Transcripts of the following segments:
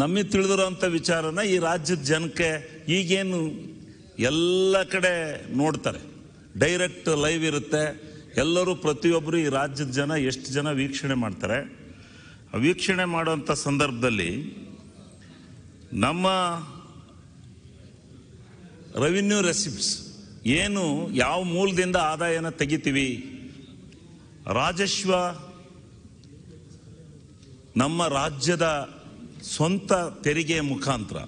ನಮಗೆ ತಿಳಿದಿರೋಂಥ ವಿಚಾರನ ಈ ರಾಜ್ಯದ ಜನಕ್ಕೆ ಈಗೇನು ಎಲ್ಲ ಕಡೆ ನೋಡ್ತಾರೆ ಡೈರೆಕ್ಟ್ ಲೈವ್ ಇರುತ್ತೆ ಎಲ್ಲರೂ ಪ್ರತಿಯೊಬ್ಬರು ಈ ರಾಜ್ಯದ ಜನ ಎಷ್ಟು ಜನ ವೀಕ್ಷಣೆ ಮಾಡ್ತಾರೆ ವೀಕ್ಷಣೆ ಮಾಡುವಂಥ ಸಂದರ್ಭದಲ್ಲಿ ನಮ್ಮ ರೆವಿನ್ಯೂ ರೆಸಿಪ್ಸ್ ಏನು ಯಾವ ಮೂಲದಿಂದ ಆದಾಯನ ತೆಗಿತೀವಿ ರಾಜಸ್ವ ನಮ್ಮ ರಾಜ್ಯದ ಸ್ವಂತ ತೆರಿಗೆಯ ಮುಖಾಂತರ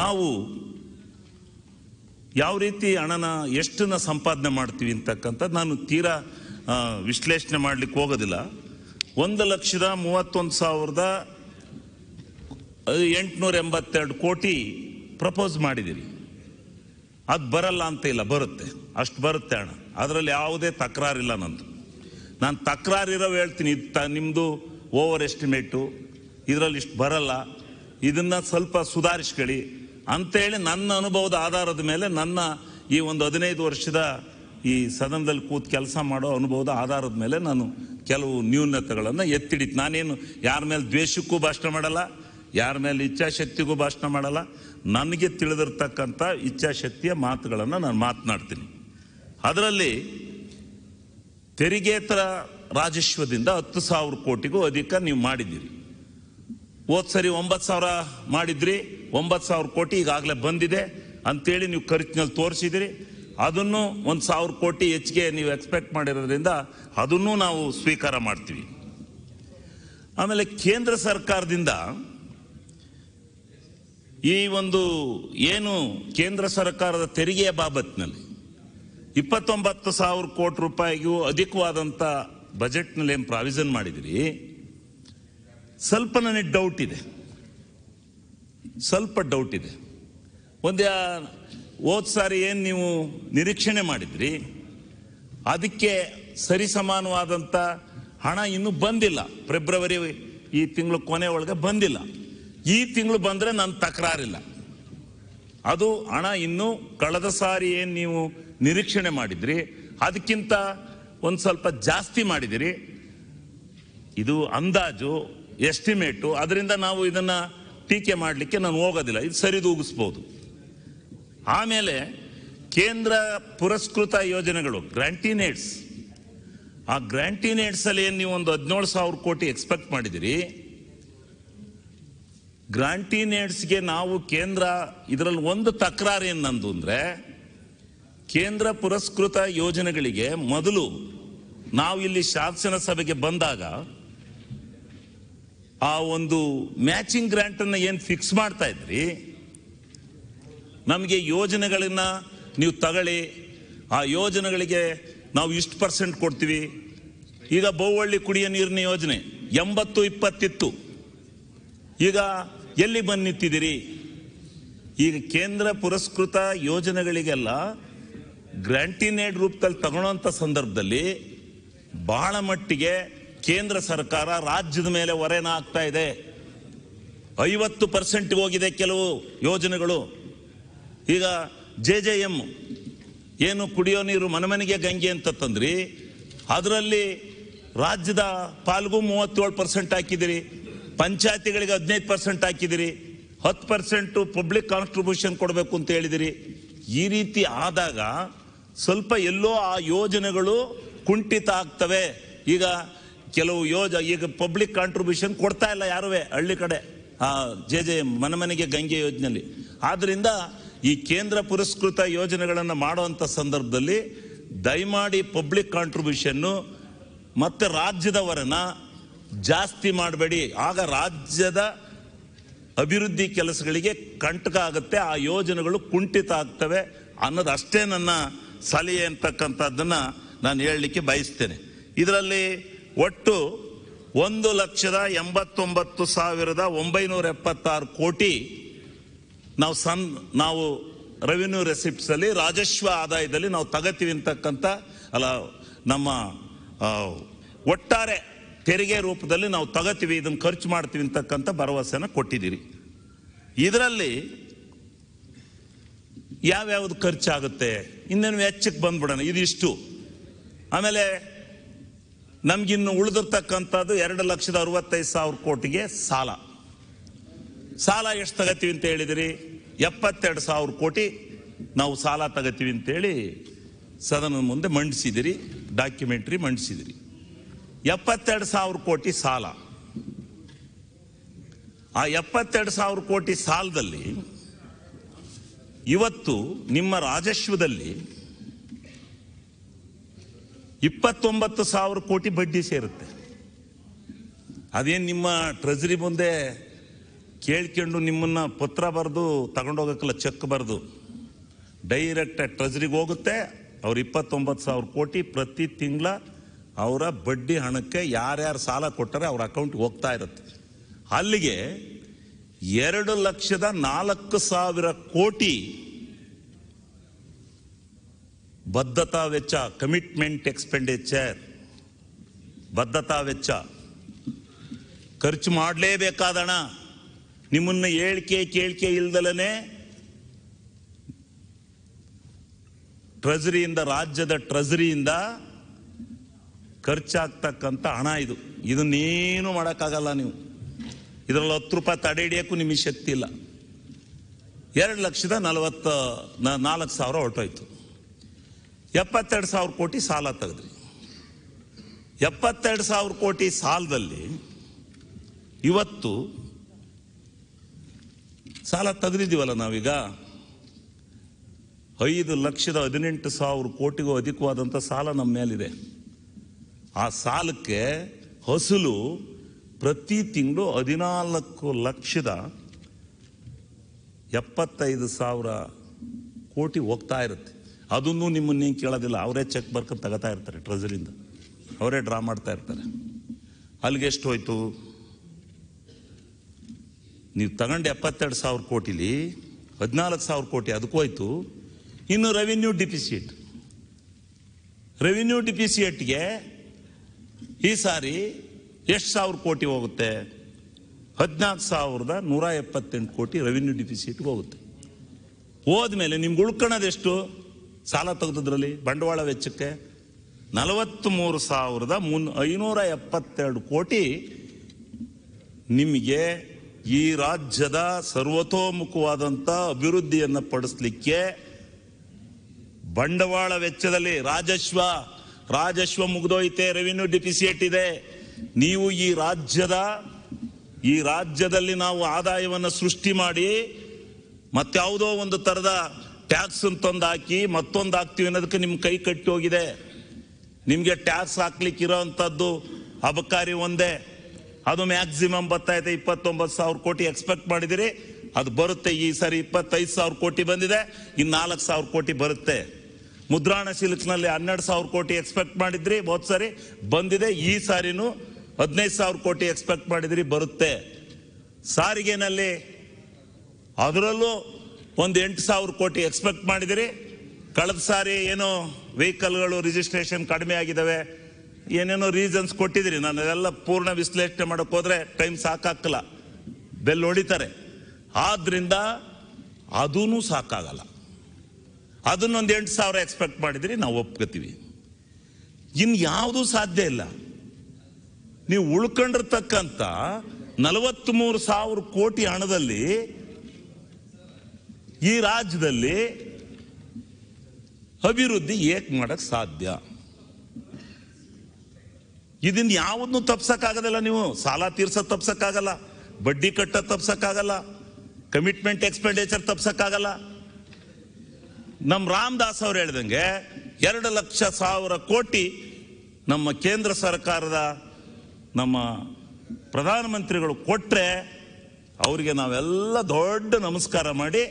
ನಾವು ಯಾವ ರೀತಿ ಹಣನ ಎಷ್ಟನ್ನ ಸಂಪಾದನೆ ಮಾಡ್ತೀವಿ ಅಂತಕ್ಕಂಥ ನಾನು ತೀರಾ ವಿಶ್ಲೇಷಣೆ ಮಾಡಲಿಕ್ಕೆ ಹೋಗೋದಿಲ್ಲ ಒಂದು ಲಕ್ಷದ ಮೂವತ್ತೊಂದು ಸಾವಿರದ ಎಂಟುನೂರ ಎಂಬತ್ತೆರಡು ಕೋಟಿ ಪ್ರಪೋಸ್ ಮಾಡಿದ್ದೀರಿ ಅದು ಬರಲ್ಲ ಅಂತ ಇಲ್ಲ ಬರುತ್ತೆ ಅಷ್ಟು ಬರುತ್ತೆ ಹಣ ಅದರಲ್ಲಿ ಯಾವುದೇ ತಕರಾರಿಲ್ಲ ನಂದು ನಾನು ತಕರಾರಿರೋ ಹೇಳ್ತೀನಿ ತ ನಿಮ್ಮದು ಓವರ್ ಎಸ್ಟಿಮೇಟು ಇದರಲ್ಲಿ ಇಷ್ಟು ಬರಲ್ಲ ಇದನ್ನು ಸ್ವಲ್ಪ ಸುಧಾರಿಸ್ಕೊಳ್ಳಿ ಅಂತೇಳಿ ನನ್ನ ಅನುಭವದ ಆಧಾರದ ಮೇಲೆ ನನ್ನ ಈ ಒಂದು ಹದಿನೈದು ವರ್ಷದ ಈ ಸದನದಲ್ಲಿ ಕೂತು ಕೆಲಸ ಮಾಡೋ ಅನುಭವದ ಆಧಾರದ ಮೇಲೆ ನಾನು ಕೆಲವು ನ್ಯೂನತೆಗಳನ್ನು ಎತ್ತಿಡಿತು ನಾನೇನು ಯಾರ ಮೇಲೆ ದ್ವೇಷಕ್ಕೂ ಭಾಷಣ ಮಾಡಲ್ಲ ಯಾರ ಮೇಲೆ ಇಚ್ಛಾಶಕ್ತಿಗೂ ಭಾಷಣ ಮಾಡಲ್ಲ ನನಗೆ ತಿಳಿದಿರ್ತಕ್ಕಂಥ ಇಚ್ಛಾಶಕ್ತಿಯ ಮಾತುಗಳನ್ನು ನಾನು ಮಾತನಾಡ್ತೀನಿ ಅದರಲ್ಲಿ ತೆರಿಗೆತರ ರಾಜಸ್ವದಿಂದ ಹತ್ತು ಸಾವಿರ ಕೋಟಿಗೂ ಅಧಿಕ ನೀವು ಮಾಡಿದ್ದೀರಿ ಹೋದ್ ಸರಿ ಒಂಬತ್ತು ಸಾವಿರ ಮಾಡಿದ್ರಿ ಒಂಬತ್ತು ಸಾವಿರ ಕೋಟಿ ಈಗಾಗಲೇ ಬಂದಿದೆ ಅಂತೇಳಿ ನೀವು ಖರ್ಚಿನಲ್ಲಿ ತೋರಿಸಿದಿರಿ ಅದನ್ನು ಒಂದು ಸಾವಿರ ಕೋಟಿ ಹೆಚ್ಚಿಗೆ ನೀವು ಎಕ್ಸ್ಪೆಕ್ಟ್ ಮಾಡಿರೋದ್ರಿಂದ ಅದನ್ನೂ ನಾವು ಸ್ವೀಕಾರ ಮಾಡ್ತೀವಿ ಆಮೇಲೆ ಕೇಂದ್ರ ಸರ್ಕಾರದಿಂದ ಈ ಒಂದು ಏನು ಕೇಂದ್ರ ಸರ್ಕಾರದ ತೆರಿಗೆಯ ಬಾಬತ್ನಲ್ಲಿ ಇಪ್ಪತ್ತೊಂಬತ್ತು ಸಾವಿರ ಕೋಟಿ ರೂಪಾಯಿಗೂ ಅಧಿಕವಾದಂಥ ಬಜೆಟ್ನಲ್ಲಿ ಏನು ಪ್ರಾವಿಷನ್ ಮಾಡಿದಿರಿ ಸ್ವಲ್ಪ ನನಗೆ ಡೌಟ್ ಇದೆ ಸ್ವಲ್ಪ ಡೌಟ್ ಇದೆ ಒಂದು ಹೋದ ಸಾರಿ ಏನು ನೀವು ನಿರೀಕ್ಷಣೆ ಮಾಡಿದ್ರಿ ಅದಕ್ಕೆ ಸರಿಸಮಾನವಾದಂಥ ಹಣ ಇನ್ನೂ ಬಂದಿಲ್ಲ ಫೆಬ್ರವರಿ ಈ ತಿಂಗಳು ಕೊನೆ ಒಳಗೆ ಬಂದಿಲ್ಲ ಈ ತಿಂಗಳು ಬಂದರೆ ನನ್ನ ತಕರಾರಿಲ್ಲ ಅದು ಹಣ ಇನ್ನೂ ಕಳೆದ ಸಾರಿ ಏನು ನೀವು ನಿರೀಕ್ಷಣೆ ಮಾಡಿದ್ರಿ ಅದಕ್ಕಿಂತ ಒಂದು ಸ್ವಲ್ಪ ಜಾಸ್ತಿ ಮಾಡಿದಿರಿ ಇದು ಅಂದಾಜು ಎಸ್ಟಿಮೇಟು ಅದರಿಂದ ನಾವು ಇದನ್ನು ಟೀಕೆ ಮಾಡಲಿಕ್ಕೆ ನಾನು ಹೋಗೋದಿಲ್ಲ ಇದು ಸರಿದೂಗಿಸ್ಬೋದು ಆಮೇಲೆ ಕೇಂದ್ರ ಪುರಸ್ಕೃತ ಯೋಜನೆಗಳು ಗ್ರ್ಯಾಂಟಿನೇಟ್ಸ್ ಆ ಗ್ರ್ಯಾಂಟಿನೇಟ್ಸಲ್ಲಿ ಏನು ನೀವು ಒಂದು ಹದಿನೇಳು ಸಾವಿರ ಕೋಟಿ ಎಕ್ಸ್ಪೆಕ್ಟ್ ಮಾಡಿದ್ದೀರಿ ಗ್ರಾಂಟಿನೇಟ್ಸ್ಗೆ ನಾವು ಕೇಂದ್ರ ಇದರಲ್ಲಿ ಒಂದು ತಕರಾರು ಏನು ಅಂದರೆ ಕೇಂದ್ರ ಪುರಸ್ಕೃತ ಯೋಜನೆಗಳಿಗೆ ಮೊದಲು ನಾವು ಇಲ್ಲಿ ಶಾಸನ ಸಭೆಗೆ ಬಂದಾಗ ಆ ಒಂದು ಮ್ಯಾಚಿಂಗ್ ಗ್ರ್ಯಾಂಟನ್ನು ಏನು ಫಿಕ್ಸ್ ಮಾಡ್ತಾ ಇದ್ರಿ ನಮಗೆ ಯೋಜನೆಗಳನ್ನು ನೀವು ತಗೊಳ್ಳಿ ಆ ಯೋಜನೆಗಳಿಗೆ ನಾವು ಇಷ್ಟು ಪರ್ಸೆಂಟ್ ಕೊಡ್ತೀವಿ ಈಗ ಬಹುವಳ್ಳಿ ಕುಡಿಯ ನೀರಿನ ಯೋಜನೆ ಎಂಬತ್ತು ಇಪ್ಪತ್ತಿತ್ತು ಈಗ ಎಲ್ಲಿ ಬಂದು ನಿಂತಿದ್ದೀರಿ ಈಗ ಕೇಂದ್ರ ಪುರಸ್ಕೃತ ಯೋಜನೆಗಳಿಗೆಲ್ಲ ಗ್ರ್ಯಾಂಟಿನೇಡ್ ರೂಪದಲ್ಲಿ ತಗೊಳ್ಳೋಂಥ ಸಂದರ್ಭದಲ್ಲಿ ಭಾಳ ಮಟ್ಟಿಗೆ ಕೇಂದ್ರ ಸರ್ಕಾರ ರಾಜ್ಯದ ಮೇಲೆ ಹೊರೆನ ಆಗ್ತಾ ಇದೆ ಐವತ್ತು ಪರ್ಸೆಂಟ್ ಹೋಗಿದೆ ಕೆಲವು ಯೋಜನೆಗಳು ಈಗ ಜೆ ಜೆ ಎಮ್ ಏನು ಕುಡಿಯೋ ನೀರು ಮನೆಮನೆಗೆ ಗಂಗೆ ಅಂತ ತಂದ್ರಿ ಅದರಲ್ಲಿ ರಾಜ್ಯದ ಪಾಲ್ಗು ಮೂವತ್ತೇಳು ಪರ್ಸೆಂಟ್ ಹಾಕಿದಿರಿ ಪಂಚಾಯತಿಗಳಿಗೆ ಹದಿನೈದು ಪರ್ಸೆಂಟ್ ಹಾಕಿದಿರಿ ಹತ್ತು ಪರ್ಸೆಂಟು ಪಬ್ಲಿಕ್ ಕಾಂಟ್ರಿಬ್ಯೂಷನ್ ಕೊಡಬೇಕು ಅಂತ ಹೇಳಿದಿರಿ ಈ ರೀತಿ ಆದಾಗ ಸ್ವಲ್ಪ ಎಲ್ಲೋ ಆ ಯೋಜನೆಗಳು ಕುಂಠಿತ ಆಗ್ತವೆ ಈಗ ಕೆಲವು ಯೋಜ ಈಗ ಪಬ್ಲಿಕ್ ಕಾಂಟ್ರಿಬ್ಯೂಷನ್ ಕೊಡ್ತಾ ಇಲ್ಲ ಯಾರುವೇ ಹಳ್ಳಿ ಕಡೆ ಜೆ ಜೆ ಮನೆ ಮನೆಗೆ ಗಂಗೆ ಯೋಜನೆಯಲ್ಲಿ ಆದ್ದರಿಂದ ಈ ಕೇಂದ್ರ ಪುರಸ್ಕೃತ ಯೋಜನೆಗಳನ್ನು ಮಾಡುವಂಥ ಸಂದರ್ಭದಲ್ಲಿ ದಯಮಾಡಿ ಪಬ್ಲಿಕ್ ಕಾಂಟ್ರಿಬ್ಯೂಷನ್ನು ಮತ್ತು ರಾಜ್ಯದವರನ್ನ ಜಾಸ್ತಿ ಮಾಡಬೇಡಿ ಆಗ ರಾಜ್ಯದ ಅಭಿವೃದ್ಧಿ ಕೆಲಸಗಳಿಗೆ ಕಂಟಕ ಆಗುತ್ತೆ ಆ ಯೋಜನೆಗಳು ಕುಂಠಿತ ಆಗ್ತವೆ ಅನ್ನೋದು ಅಷ್ಟೇ ನನ್ನ ಸಲಹೆ ಅಂತಕ್ಕಂಥದ್ದನ್ನು ನಾನು ಹೇಳಲಿಕ್ಕೆ ಬಯಸ್ತೇನೆ ಇದರಲ್ಲಿ ಒಟ್ಟು ಒಂದು ಲಕ್ಷದ ಎಂಬತ್ತೊಂಬತ್ತು ಸಾವಿರದ ಒಂಬೈನೂರ ಎಪ್ಪತ್ತಾರು ಕೋಟಿ ನಾವು ಸನ್ ನಾವು ರೆವಿನ್ಯೂ ರೆಸಿಪ್ಟ್ಸಲ್ಲಿ ರಾಜಸ್ವ ಆದಾಯದಲ್ಲಿ ನಾವು ತಗತೀವಿ ಅಂತಕ್ಕಂಥ ಅಲ್ಲ ನಮ್ಮ ಒಟ್ಟಾರೆ ತೆರಿಗೆ ರೂಪದಲ್ಲಿ ನಾವು ತಗತೀವಿ ಇದನ್ನು ಖರ್ಚು ಮಾಡ್ತೀವಿ ಅಂತಕ್ಕಂಥ ಭರವಸೆನ ಕೊಟ್ಟಿದ್ದೀರಿ ಇದರಲ್ಲಿ ಯಾವ್ಯಾವ್ದು ಖರ್ಚಾಗುತ್ತೆ ಇನ್ನೇನು ಹೆಚ್ಚಕ್ಕೆ ಬಂದ್ಬಿಡೋಣ ಇದಿಷ್ಟು ಆಮೇಲೆ ನಮಗಿನ್ನು ಉಳಿದಿರ್ತಕ್ಕಂಥದ್ದು ಎರಡು ಲಕ್ಷದ ಅರವತ್ತೈದು ಸಾವಿರ ಕೋಟಿಗೆ ಸಾಲ ಸಾಲ ಎಷ್ಟು ತಗತೀವಿ ಅಂತ ಹೇಳಿದಿರಿ ಎಪ್ಪತ್ತೆರಡು ಸಾವಿರ ಕೋಟಿ ನಾವು ಸಾಲ ತಗೋತೀವಿ ಅಂತೇಳಿ ಸದನದ ಮುಂದೆ ಮಂಡಿಸಿದಿರಿ ಡಾಕ್ಯುಮೆಂಟ್ರಿ ಮಂಡಿಸಿದಿರಿ ಎಪ್ಪತ್ತೆರಡು ಸಾವಿರ ಕೋಟಿ ಸಾಲ ಆ ಎಪ್ಪತ್ತೆರಡು ಸಾವಿರ ಕೋಟಿ ಸಾಲದಲ್ಲಿ ಇವತ್ತು ನಿಮ್ಮ ರಾಜಸ್ವದಲ್ಲಿ ಇಪ್ಪತ್ತೊಂಬತ್ತು ಸಾವಿರ ಕೋಟಿ ಬಡ್ಡಿ ಸೇರುತ್ತೆ ಅದೇನು ನಿಮ್ಮ ಟ್ರೆಜರಿ ಮುಂದೆ ಕೇಳ್ಕೊಂಡು ನಿಮ್ಮನ್ನು ಪತ್ರ ಬರೆದು ತಗೊಂಡೋಗಕ್ಕಲ್ಲ ಚೆಕ್ ಬರೆದು ಡೈರೆಕ್ಟ್ ಟ್ರೆಜರಿಗೆ ಹೋಗುತ್ತೆ ಅವ್ರ ಇಪ್ಪತ್ತೊಂಬತ್ತು ಸಾವಿರ ಕೋಟಿ ಪ್ರತಿ ತಿಂಗಳ ಅವರ ಬಡ್ಡಿ ಹಣಕ್ಕೆ ಯಾರ್ಯಾರು ಸಾಲ ಕೊಟ್ಟರೆ ಅವ್ರ ಅಕೌಂಟ್ಗೆ ಹೋಗ್ತಾ ಇರುತ್ತೆ ಅಲ್ಲಿಗೆ ಎರಡು ಲಕ್ಷದ ನಾಲ್ಕು ಸಾವಿರ ಕೋಟಿ ಬದ್ಧತಾ ವೆಚ್ಚ ಕಮಿಟ್ಮೆಂಟ್ ಎಕ್ಸ್ಪೆಂಡಿಚರ್ ಬದ್ಧತಾ ವೆಚ್ಚ ಖರ್ಚು ಮಾಡಲೇಬೇಕಾದಣ ನಿಮ್ಮನ್ನು ಹೇಳಿಕೆ ಕೇಳಿಕೆ ಇಲ್ದಲೇ ಟ್ರೆಜರಿಯಿಂದ ರಾಜ್ಯದ ಟ್ರೆಜರಿಯಿಂದ ಖರ್ಚಾಗ್ತಕ್ಕಂಥ ಹಣ ಇದು ಇದನ್ನೇನು ಮಾಡೋಕ್ಕಾಗಲ್ಲ ನೀವು ಇದರಲ್ಲಿ ಹತ್ತು ರೂಪಾಯಿ ತಡೆ ಹಿಡಿಯೋಕ್ಕೂ ನಿಮಗೆ ಶಕ್ತಿ ಇಲ್ಲ ಎರಡು ಲಕ್ಷದ ನಲವತ್ತು ನಾಲ್ಕು ಸಾವಿರ ಹೊರಟೋಯ್ತು ಎಪ್ಪತ್ತೆರಡು ಸಾವಿರ ಕೋಟಿ ಸಾಲ ತೆಗೆದ್ರಿ ಎಪ್ಪತ್ತೆರಡು ಸಾವಿರ ಕೋಟಿ ಸಾಲದಲ್ಲಿ ಇವತ್ತು ಸಾಲ ತೆಗೆದಿದ್ದೀವಲ್ಲ ನಾವೀಗ ಐದು ಲಕ್ಷದ ಹದಿನೆಂಟು ಸಾವಿರ ಕೋಟಿಗೂ ಅಧಿಕವಾದಂಥ ಸಾಲ ನಮ್ಮ ಮೇಲಿದೆ ಆ ಸಾಲಕ್ಕೆ ಹಸಲು ಪ್ರತಿ ತಿಂಗಳು ಹದಿನಾಲ್ಕು ಲಕ್ಷದ ಎಪ್ಪತ್ತೈದು ಸಾವಿರ ಕೋಟಿ ಹೋಗ್ತಾ ಇರುತ್ತೆ ಅದನ್ನು ಏನು ಕೇಳೋದಿಲ್ಲ ಅವರೇ ಚೆಕ್ ಬರ್ಕೊಂಡು ತಗೋತಾ ಇರ್ತಾರೆ ಟ್ರೆಜರಿಂದ ಅವರೇ ಡ್ರಾ ಮಾಡ್ತಾ ಇರ್ತಾರೆ ಅಲ್ಲಿಗೆ ಎಷ್ಟು ಹೋಯ್ತು ನೀವು ತಗೊಂಡು ಎಪ್ಪತ್ತೆರಡು ಸಾವಿರ ಕೋಟಿಲಿ ಹದಿನಾಲ್ಕು ಸಾವಿರ ಕೋಟಿ ಅದಕ್ಕೂ ಹೋಯ್ತು ಇನ್ನು ರೆವಿನ್ಯೂ ಡಿಫಿಸಿಯೇಟ್ ರೆವಿನ್ಯೂ ಡಿಫಿಸಿಯೇಟ್ಗೆ ಈ ಸಾರಿ ಎಷ್ಟು ಸಾವಿರ ಕೋಟಿ ಹೋಗುತ್ತೆ ಹದಿನಾಲ್ಕು ಸಾವಿರದ ನೂರ ಎಪ್ಪತ್ತೆಂಟು ಕೋಟಿ ರೆವಿನ್ಯೂ ಡಿಫಿಸಿಟ್ಗೆ ಹೋಗುತ್ತೆ ಹೋದ್ಮೇಲೆ ನಿಮ್ಗೆ ಎಷ್ಟು ಸಾಲ ತೆಗೆದ್ರಲ್ಲಿ ಬಂಡವಾಳ ವೆಚ್ಚಕ್ಕೆ ನಲವತ್ತ್ಮೂರು ಸಾವಿರದ ಮುನ್ ಐನೂರ ಎಪ್ಪತ್ತೆರಡು ಕೋಟಿ ನಿಮಗೆ ಈ ರಾಜ್ಯದ ಸರ್ವತೋಮುಖವಾದಂಥ ಅಭಿವೃದ್ಧಿಯನ್ನು ಪಡಿಸ್ಲಿಕ್ಕೆ ಬಂಡವಾಳ ವೆಚ್ಚದಲ್ಲಿ ರಾಜಸ್ವ ರಾಜಸ್ವ ಮುಗಿದೋಯ್ತೆ ರೆವಿನ್ಯೂ ಡಿಫಿಸಿಯೇಟ್ ಇದೆ ನೀವು ಈ ರಾಜ್ಯದ ಈ ರಾಜ್ಯದಲ್ಲಿ ನಾವು ಆದಾಯವನ್ನು ಸೃಷ್ಟಿ ಮಾಡಿ ಯಾವುದೋ ಒಂದು ಥರದ ಟ್ಯಾಕ್ಸ್ ಅಂತೊಂದು ಹಾಕಿ ಮತ್ತೊಂದು ಹಾಕ್ತೀವಿ ಅನ್ನೋದಕ್ಕೆ ನಿಮ್ಮ ಕೈ ಕಟ್ಟಿ ಹೋಗಿದೆ ನಿಮಗೆ ಟ್ಯಾಕ್ಸ್ ಹಾಕ್ಲಿಕ್ಕೆ ಇರೋವಂಥದ್ದು ಅಬಕಾರಿ ಒಂದೇ ಅದು ಮ್ಯಾಕ್ಸಿಮಮ್ ಬರ್ತಾ ಇಪ್ಪತ್ತೊಂಬತ್ತು ಸಾವಿರ ಕೋಟಿ ಎಕ್ಸ್ಪೆಕ್ಟ್ ಮಾಡಿದಿರಿ ಅದು ಬರುತ್ತೆ ಈ ಸರಿ ಇಪ್ಪತ್ತೈದು ಸಾವಿರ ಕೋಟಿ ಬಂದಿದೆ ಇನ್ನು ನಾಲ್ಕು ಸಾವಿರ ಕೋಟಿ ಬರುತ್ತೆ ಮುದ್ರಾಣ ಶಿಲ್ಕ್ನಲ್ಲಿ ಹನ್ನೆರಡು ಸಾವಿರ ಕೋಟಿ ಎಕ್ಸ್ಪೆಕ್ಟ್ ಮಾಡಿದ್ರಿ ಹೋದ್ ಸಾರಿ ಬಂದಿದೆ ಈ ಸಾರಿನೂ ಹದಿನೈದು ಸಾವಿರ ಕೋಟಿ ಎಕ್ಸ್ಪೆಕ್ಟ್ ಮಾಡಿದ್ರಿ ಬರುತ್ತೆ ಸಾರಿಗೆನಲ್ಲಿ ಅದರಲ್ಲೂ ಒಂದು ಎಂಟು ಸಾವಿರ ಕೋಟಿ ಎಕ್ಸ್ಪೆಕ್ಟ್ ಮಾಡಿದಿರಿ ಕಳೆದ ಸಾರಿ ಏನೋ ವೆಹಿಕಲ್ಗಳು ರಿಜಿಸ್ಟ್ರೇಷನ್ ಕಡಿಮೆ ಆಗಿದ್ದಾವೆ ಏನೇನೋ ರೀಸನ್ಸ್ ಕೊಟ್ಟಿದ್ದೀರಿ ನಾನು ಅದೆಲ್ಲ ಪೂರ್ಣ ವಿಶ್ಲೇಷಣೆ ಮಾಡೋಕ್ಕೆ ಹೋದರೆ ಟೈಮ್ ಸಾಕಾಗಲ್ಲ ಬೆಲ್ ಹೊಡಿತಾರೆ ಆದ್ರಿಂದ ಅದೂ ಸಾಕಾಗಲ್ಲ ಅದನ್ನೊಂದು ಎಂಟು ಸಾವಿರ ಎಕ್ಸ್ಪೆಕ್ಟ್ ಮಾಡಿದ್ರಿ ನಾವು ಒಪ್ಕೋತೀವಿ ಇನ್ನು ಯಾವುದೂ ಸಾಧ್ಯ ಇಲ್ಲ ನೀವು ಉಳ್ಕೊಂಡಿರ್ತಕ್ಕಂಥ ನಲವತ್ತ್ಮೂರು ಸಾವಿರ ಕೋಟಿ ಹಣದಲ್ಲಿ ಈ ರಾಜ್ಯದಲ್ಲಿ ಅಭಿವೃದ್ಧಿ ಏಕೆ ಮಾಡಕ್ ಸಾಧ್ಯ ಇದನ್ನ ಯಾವುದನ್ನು ತಪ್ಸಕ್ಕಾಗದಿಲ್ಲ ನೀವು ಸಾಲ ತೀರ್ಸೋ ತಪ್ಸಕ್ಕಾಗಲ್ಲ ಬಡ್ಡಿ ಕಟ್ಟೋದು ತಪ್ಸಕ್ಕಾಗಲ್ಲ ಕಮಿಟ್ಮೆಂಟ್ ಎಕ್ಸ್ಪೆಂಡಿಚರ್ ತಪ್ಸಕ್ಕಾಗಲ್ಲ ನಮ್ಮ ರಾಮದಾಸ್ ಅವ್ರು ಹೇಳಿದಂಗೆ ಎರಡು ಲಕ್ಷ ಸಾವಿರ ಕೋಟಿ ನಮ್ಮ ಕೇಂದ್ರ ಸರ್ಕಾರದ ನಮ್ಮ ಪ್ರಧಾನಮಂತ್ರಿಗಳು ಕೊಟ್ಟರೆ ಅವರಿಗೆ ನಾವೆಲ್ಲ ದೊಡ್ಡ ನಮಸ್ಕಾರ ಮಾಡಿ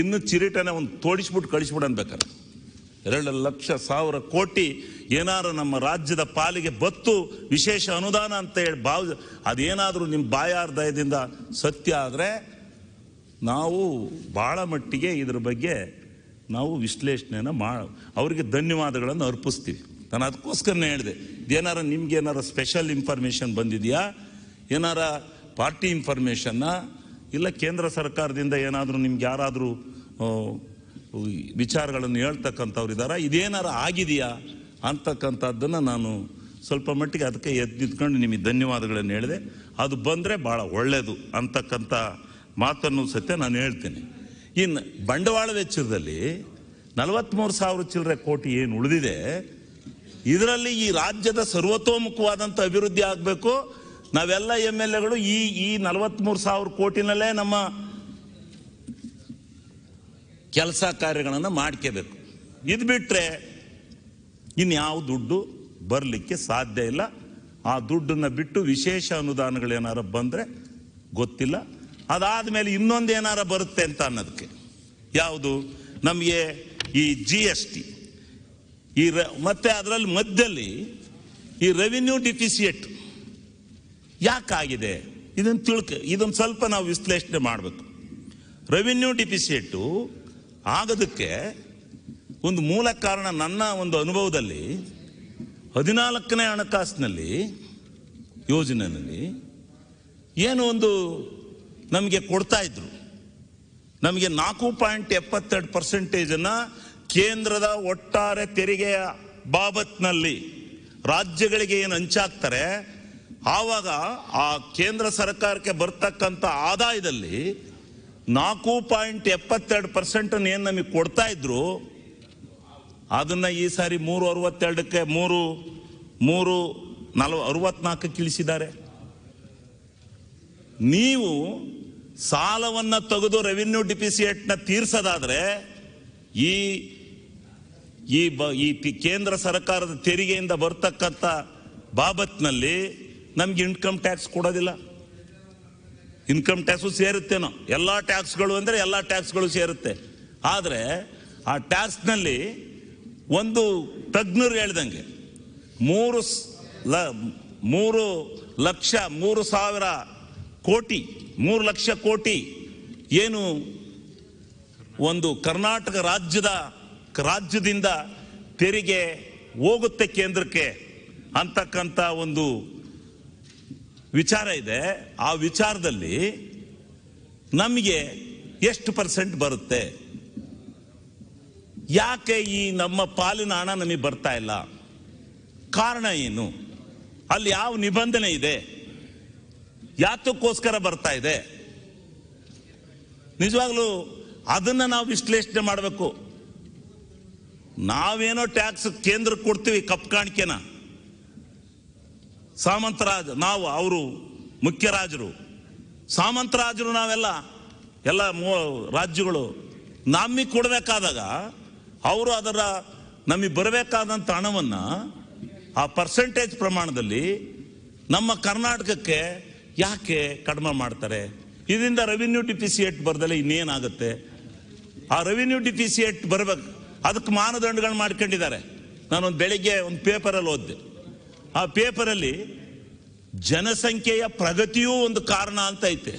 ಇನ್ನು ಚಿರಿಟನೆ ಒಂದು ತೋಡಿಸ್ಬಿಟ್ಟು ಕಳಿಸ್ಬಿಡ ಅನ್ಬೇಕಾರೆ ಎರಡು ಲಕ್ಷ ಸಾವಿರ ಕೋಟಿ ಏನಾದ್ರು ನಮ್ಮ ರಾಜ್ಯದ ಪಾಲಿಗೆ ಬತ್ತು ವಿಶೇಷ ಅನುದಾನ ಅಂತ ಹೇಳಿ ಭಾವ ಅದೇನಾದರೂ ನಿಮ್ಮ ಬಾಯಾರ್ದಯದಿಂದ ಸತ್ಯ ಆದರೆ ನಾವು ಭಾಳ ಮಟ್ಟಿಗೆ ಇದ್ರ ಬಗ್ಗೆ ನಾವು ವಿಶ್ಲೇಷಣೆಯನ್ನು ಮಾ ಅವರಿಗೆ ಧನ್ಯವಾದಗಳನ್ನು ಅರ್ಪಿಸ್ತೀವಿ ನಾನು ಅದಕ್ಕೋಸ್ಕರನೇ ಹೇಳಿದೆ ಇದೇನಾರ ನಿಮ್ಗೆ ಏನಾರ ಸ್ಪೆಷಲ್ ಇನ್ಫಾರ್ಮೇಷನ್ ಬಂದಿದೆಯಾ ಏನಾರ ಪಾರ್ಟಿ ಇನ್ಫಾರ್ಮೇಷನ್ನ ಇಲ್ಲ ಕೇಂದ್ರ ಸರ್ಕಾರದಿಂದ ಏನಾದರೂ ನಿಮ್ಗೆ ಯಾರಾದರೂ ವಿಚಾರಗಳನ್ನು ಹೇಳ್ತಕ್ಕಂಥವ್ರು ಇದ್ದಾರಾ ಇದೇನಾರು ಆಗಿದೆಯಾ ಅಂತಕ್ಕಂಥದ್ದನ್ನು ನಾನು ಸ್ವಲ್ಪ ಮಟ್ಟಿಗೆ ಅದಕ್ಕೆ ಎದ್ದು ನಿಂತ್ಕೊಂಡು ನಿಮಗೆ ಧನ್ಯವಾದಗಳನ್ನು ಹೇಳಿದೆ ಅದು ಬಂದರೆ ಭಾಳ ಒಳ್ಳೆಯದು ಅಂತಕ್ಕಂಥ ಮಾತನ್ನು ಸತ್ಯ ನಾನು ಹೇಳ್ತೇನೆ ಇನ್ನು ಬಂಡವಾಳ ವೆಚ್ಚದಲ್ಲಿ ನಲವತ್ತ್ಮೂರು ಸಾವಿರ ಚಿಲ್ಲರೆ ಕೋಟಿ ಏನು ಉಳಿದಿದೆ ಇದರಲ್ಲಿ ಈ ರಾಜ್ಯದ ಸರ್ವತೋಮುಖವಾದಂಥ ಅಭಿವೃದ್ಧಿ ಆಗಬೇಕು ನಾವೆಲ್ಲ ಎಮ್ ಎಲ್ ಎಗಳು ಈ ಈ ನಲವತ್ತ್ಮೂರು ಸಾವಿರ ಕೋಟಿನಲ್ಲೇ ನಮ್ಮ ಕೆಲಸ ಕಾರ್ಯಗಳನ್ನು ಮಾಡ್ಕೋಬೇಕು ಇದು ಬಿಟ್ಟರೆ ಇನ್ಯಾವ ದುಡ್ಡು ಬರಲಿಕ್ಕೆ ಸಾಧ್ಯ ಇಲ್ಲ ಆ ದುಡ್ಡನ್ನು ಬಿಟ್ಟು ವಿಶೇಷ ಏನಾರ ಬಂದರೆ ಗೊತ್ತಿಲ್ಲ ಅದಾದ ಮೇಲೆ ಇನ್ನೊಂದು ಏನಾರ ಬರುತ್ತೆ ಅಂತ ಅನ್ನೋದಕ್ಕೆ ಯಾವುದು ನಮಗೆ ಈ ಜಿ ಎಸ್ ಟಿ ಈ ರ ಮತ್ತು ಅದರಲ್ಲಿ ಮಧ್ಯದಲ್ಲಿ ಈ ರೆವಿನ್ಯೂ ಡಿಫಿಸಿಯೆಟ್ ಯಾಕಾಗಿದೆ ಇದನ್ನು ತಿಳ್ಕೆ ಇದನ್ನು ಸ್ವಲ್ಪ ನಾವು ವಿಶ್ಲೇಷಣೆ ಮಾಡಬೇಕು ರೆವಿನ್ಯೂ ಡಿಫಿಸಿಟು ಆಗೋದಕ್ಕೆ ಒಂದು ಮೂಲ ಕಾರಣ ನನ್ನ ಒಂದು ಅನುಭವದಲ್ಲಿ ಹದಿನಾಲ್ಕನೇ ಹಣಕಾಸಿನಲ್ಲಿ ಯೋಜನೆಯಲ್ಲಿ ಏನು ಒಂದು ನಮಗೆ ಕೊಡ್ತಾ ಇದ್ರು ನಮಗೆ ನಾಲ್ಕು ಪಾಯಿಂಟ್ ಎಪ್ಪತ್ತೆರಡು ಪರ್ಸೆಂಟೇಜನ್ನು ಕೇಂದ್ರದ ಒಟ್ಟಾರೆ ತೆರಿಗೆಯ ಬಾಬತ್ನಲ್ಲಿ ರಾಜ್ಯಗಳಿಗೆ ಏನು ಹಂಚಾಕ್ತಾರೆ ಆವಾಗ ಆ ಕೇಂದ್ರ ಸರ್ಕಾರಕ್ಕೆ ಬರ್ತಕ್ಕಂಥ ಆದಾಯದಲ್ಲಿ ನಾಲ್ಕು ಪಾಯಿಂಟ್ ಎಪ್ಪತ್ತೆರಡು ಪರ್ಸೆಂಟನ್ನು ಏನು ನಮಗೆ ಕೊಡ್ತಾ ಇದ್ರು ಅದನ್ನು ಈ ಸಾರಿ ಮೂರು ಅರವತ್ತೆರಡಕ್ಕೆ ಮೂರು ಮೂರು ನಲ್ವ ಅರವತ್ನಾಲ್ಕು ಇಳಿಸಿದ್ದಾರೆ ನೀವು ಸಾಲವನ್ನು ತೆಗೆದು ರೆವಿನ್ಯೂ ಡಿಫಿಸಿಯೇಟ್ನ ತೀರಿಸೋದಾದರೆ ಈ ಈ ಬ ಈ ಕೇಂದ್ರ ಸರ್ಕಾರದ ತೆರಿಗೆಯಿಂದ ಬರ್ತಕ್ಕಂಥ ಬಾಬತ್ನಲ್ಲಿ ನಮ್ಗೆ ಇನ್ಕಮ್ ಟ್ಯಾಕ್ಸ್ ಕೊಡೋದಿಲ್ಲ ಇನ್ಕಮ್ ಟ್ಯಾಕ್ಸು ಸೇರುತ್ತೇನೋ ಎಲ್ಲ ಟ್ಯಾಕ್ಸ್ಗಳು ಅಂದರೆ ಎಲ್ಲ ಟ್ಯಾಕ್ಸ್ಗಳು ಸೇರುತ್ತೆ ಆದರೆ ಆ ಟ್ಯಾಕ್ಸ್ನಲ್ಲಿ ಒಂದು ತಜ್ಞರು ಹೇಳ್ದಂಗೆ ಮೂರು ಲ ಮೂರು ಲಕ್ಷ ಮೂರು ಸಾವಿರ ಕೋಟಿ ಮೂರು ಲಕ್ಷ ಕೋಟಿ ಏನು ಒಂದು ಕರ್ನಾಟಕ ರಾಜ್ಯದ ರಾಜ್ಯದಿಂದ ತೆರಿಗೆ ಹೋಗುತ್ತೆ ಕೇಂದ್ರಕ್ಕೆ ಅಂತಕ್ಕಂಥ ಒಂದು ವಿಚಾರ ಇದೆ ಆ ವಿಚಾರದಲ್ಲಿ ನಮಗೆ ಎಷ್ಟು ಪರ್ಸೆಂಟ್ ಬರುತ್ತೆ ಯಾಕೆ ಈ ನಮ್ಮ ಪಾಲಿನ ಹಣ ನಮಗೆ ಬರ್ತಾ ಇಲ್ಲ ಕಾರಣ ಏನು ಅಲ್ಲಿ ಯಾವ ನಿಬಂಧನೆ ಇದೆ ಯಾತಕ್ಕೋಸ್ಕರ ಬರ್ತಾ ಇದೆ ನಿಜವಾಗ್ಲೂ ಅದನ್ನು ನಾವು ವಿಶ್ಲೇಷಣೆ ಮಾಡಬೇಕು ನಾವೇನೋ ಟ್ಯಾಕ್ಸ್ ಕೇಂದ್ರಕ್ಕೆ ಕೊಡ್ತೀವಿ ಕಪ್ ಕಾಣಿಕೆನ ಸಾಮಂತರಾಜ ನಾವು ಅವರು ಮುಖ್ಯರಾಜರು ಸಾಮಂತರಾಜರು ನಾವೆಲ್ಲ ಎಲ್ಲ ರಾಜ್ಯಗಳು ನಮ್ಮಿ ಕೊಡಬೇಕಾದಾಗ ಅವರು ಅದರ ನಮಗೆ ಬರಬೇಕಾದಂಥ ಹಣವನ್ನು ಆ ಪರ್ಸೆಂಟೇಜ್ ಪ್ರಮಾಣದಲ್ಲಿ ನಮ್ಮ ಕರ್ನಾಟಕಕ್ಕೆ ಯಾಕೆ ಕಡಿಮೆ ಮಾಡ್ತಾರೆ ಇದರಿಂದ ರೆವಿನ್ಯೂ ಡಿಫಿಸಿಯೇಟ್ ಬರ್ದಲ್ಲ ಇನ್ನೇನಾಗುತ್ತೆ ಆ ರೆವಿನ್ಯೂ ಡಿಫಿಸಿಯೇಟ್ ಬರಬೇಕು ಅದಕ್ಕೆ ಮಾನದಂಡಗಳನ್ನ ಮಾಡ್ಕೊಂಡಿದ್ದಾರೆ ನಾನೊಂದು ಬೆಳಿಗ್ಗೆ ಒಂದು ಪೇಪರಲ್ಲಿ ಓದಿದೆ ಆ ಪೇಪರಲ್ಲಿ ಜನಸಂಖ್ಯೆಯ ಪ್ರಗತಿಯೂ ಒಂದು ಕಾರಣ ಅಂತ ಐತೆ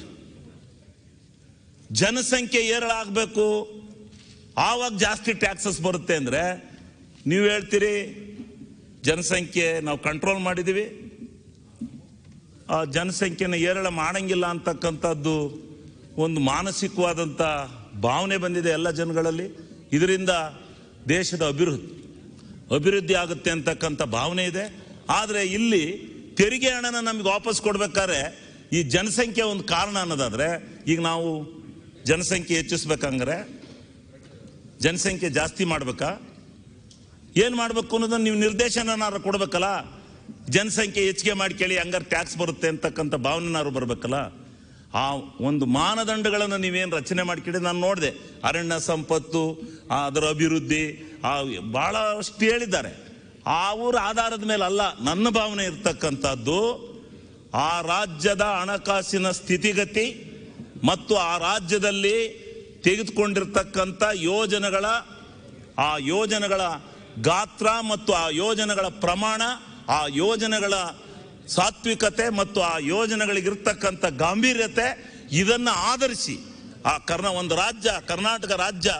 ಜನಸಂಖ್ಯೆ ಏರಳಾಗಬೇಕು ಆವಾಗ ಜಾಸ್ತಿ ಟ್ಯಾಕ್ಸಸ್ ಬರುತ್ತೆ ಅಂದರೆ ನೀವು ಹೇಳ್ತೀರಿ ಜನಸಂಖ್ಯೆ ನಾವು ಕಂಟ್ರೋಲ್ ಮಾಡಿದ್ದೀವಿ ಆ ಜನಸಂಖ್ಯೆನ ಏರಳ ಮಾಡಂಗಿಲ್ಲ ಅಂತಕ್ಕಂಥದ್ದು ಒಂದು ಮಾನಸಿಕವಾದಂಥ ಭಾವನೆ ಬಂದಿದೆ ಎಲ್ಲ ಜನಗಳಲ್ಲಿ ಇದರಿಂದ ದೇಶದ ಅಭಿವೃದ್ಧಿ ಅಭಿವೃದ್ಧಿ ಆಗುತ್ತೆ ಅಂತಕ್ಕಂಥ ಭಾವನೆ ಇದೆ ಆದರೆ ಇಲ್ಲಿ ತೆರಿಗೆ ಹಣನ ನಮಗೆ ವಾಪಸ್ ಕೊಡ್ಬೇಕಾದ್ರೆ ಈ ಜನಸಂಖ್ಯೆ ಒಂದು ಕಾರಣ ಅನ್ನೋದಾದ್ರೆ ಈಗ ನಾವು ಜನಸಂಖ್ಯೆ ಹೆಚ್ಚಿಸ್ಬೇಕಂದ್ರೆ ಜನಸಂಖ್ಯೆ ಜಾಸ್ತಿ ಮಾಡ್ಬೇಕಾ ಏನು ಮಾಡಬೇಕು ಅನ್ನೋದನ್ನು ನೀವು ನಿರ್ದೇಶನನಾರು ಕೊಡ್ಬೇಕಲ್ಲ ಜನಸಂಖ್ಯೆ ಹೆಚ್ಚಿಗೆ ಕೇಳಿ ಹಂಗಾರ ಟ್ಯಾಕ್ಸ್ ಬರುತ್ತೆ ಅಂತಕ್ಕಂಥ ಭಾವನೆನಾರು ಬರಬೇಕಲ್ಲ ಆ ಒಂದು ಮಾನದಂಡಗಳನ್ನು ನೀವೇನು ರಚನೆ ಮಾಡ್ಕೊಳ್ಳಿ ನಾನು ನೋಡಿದೆ ಅರಣ್ಯ ಸಂಪತ್ತು ಅದರ ಅಭಿವೃದ್ಧಿ ಆ ಭಾಳಷ್ಟು ಹೇಳಿದ್ದಾರೆ ಆ ಊರ ಆಧಾರದ ಮೇಲೆ ಅಲ್ಲ ನನ್ನ ಭಾವನೆ ಇರ್ತಕ್ಕಂಥದ್ದು ಆ ರಾಜ್ಯದ ಹಣಕಾಸಿನ ಸ್ಥಿತಿಗತಿ ಮತ್ತು ಆ ರಾಜ್ಯದಲ್ಲಿ ತೆಗೆದುಕೊಂಡಿರ್ತಕ್ಕಂಥ ಯೋಜನೆಗಳ ಆ ಯೋಜನೆಗಳ ಗಾತ್ರ ಮತ್ತು ಆ ಯೋಜನೆಗಳ ಪ್ರಮಾಣ ಆ ಯೋಜನೆಗಳ ಸಾತ್ವಿಕತೆ ಮತ್ತು ಆ ಯೋಜನೆಗಳಿಗಿರ್ತಕ್ಕಂಥ ಗಾಂಭೀರ್ಯತೆ ಇದನ್ನು ಆಧರಿಸಿ ಆ ಕರ್ನ ಒಂದು ರಾಜ್ಯ ಕರ್ನಾಟಕ ರಾಜ್ಯ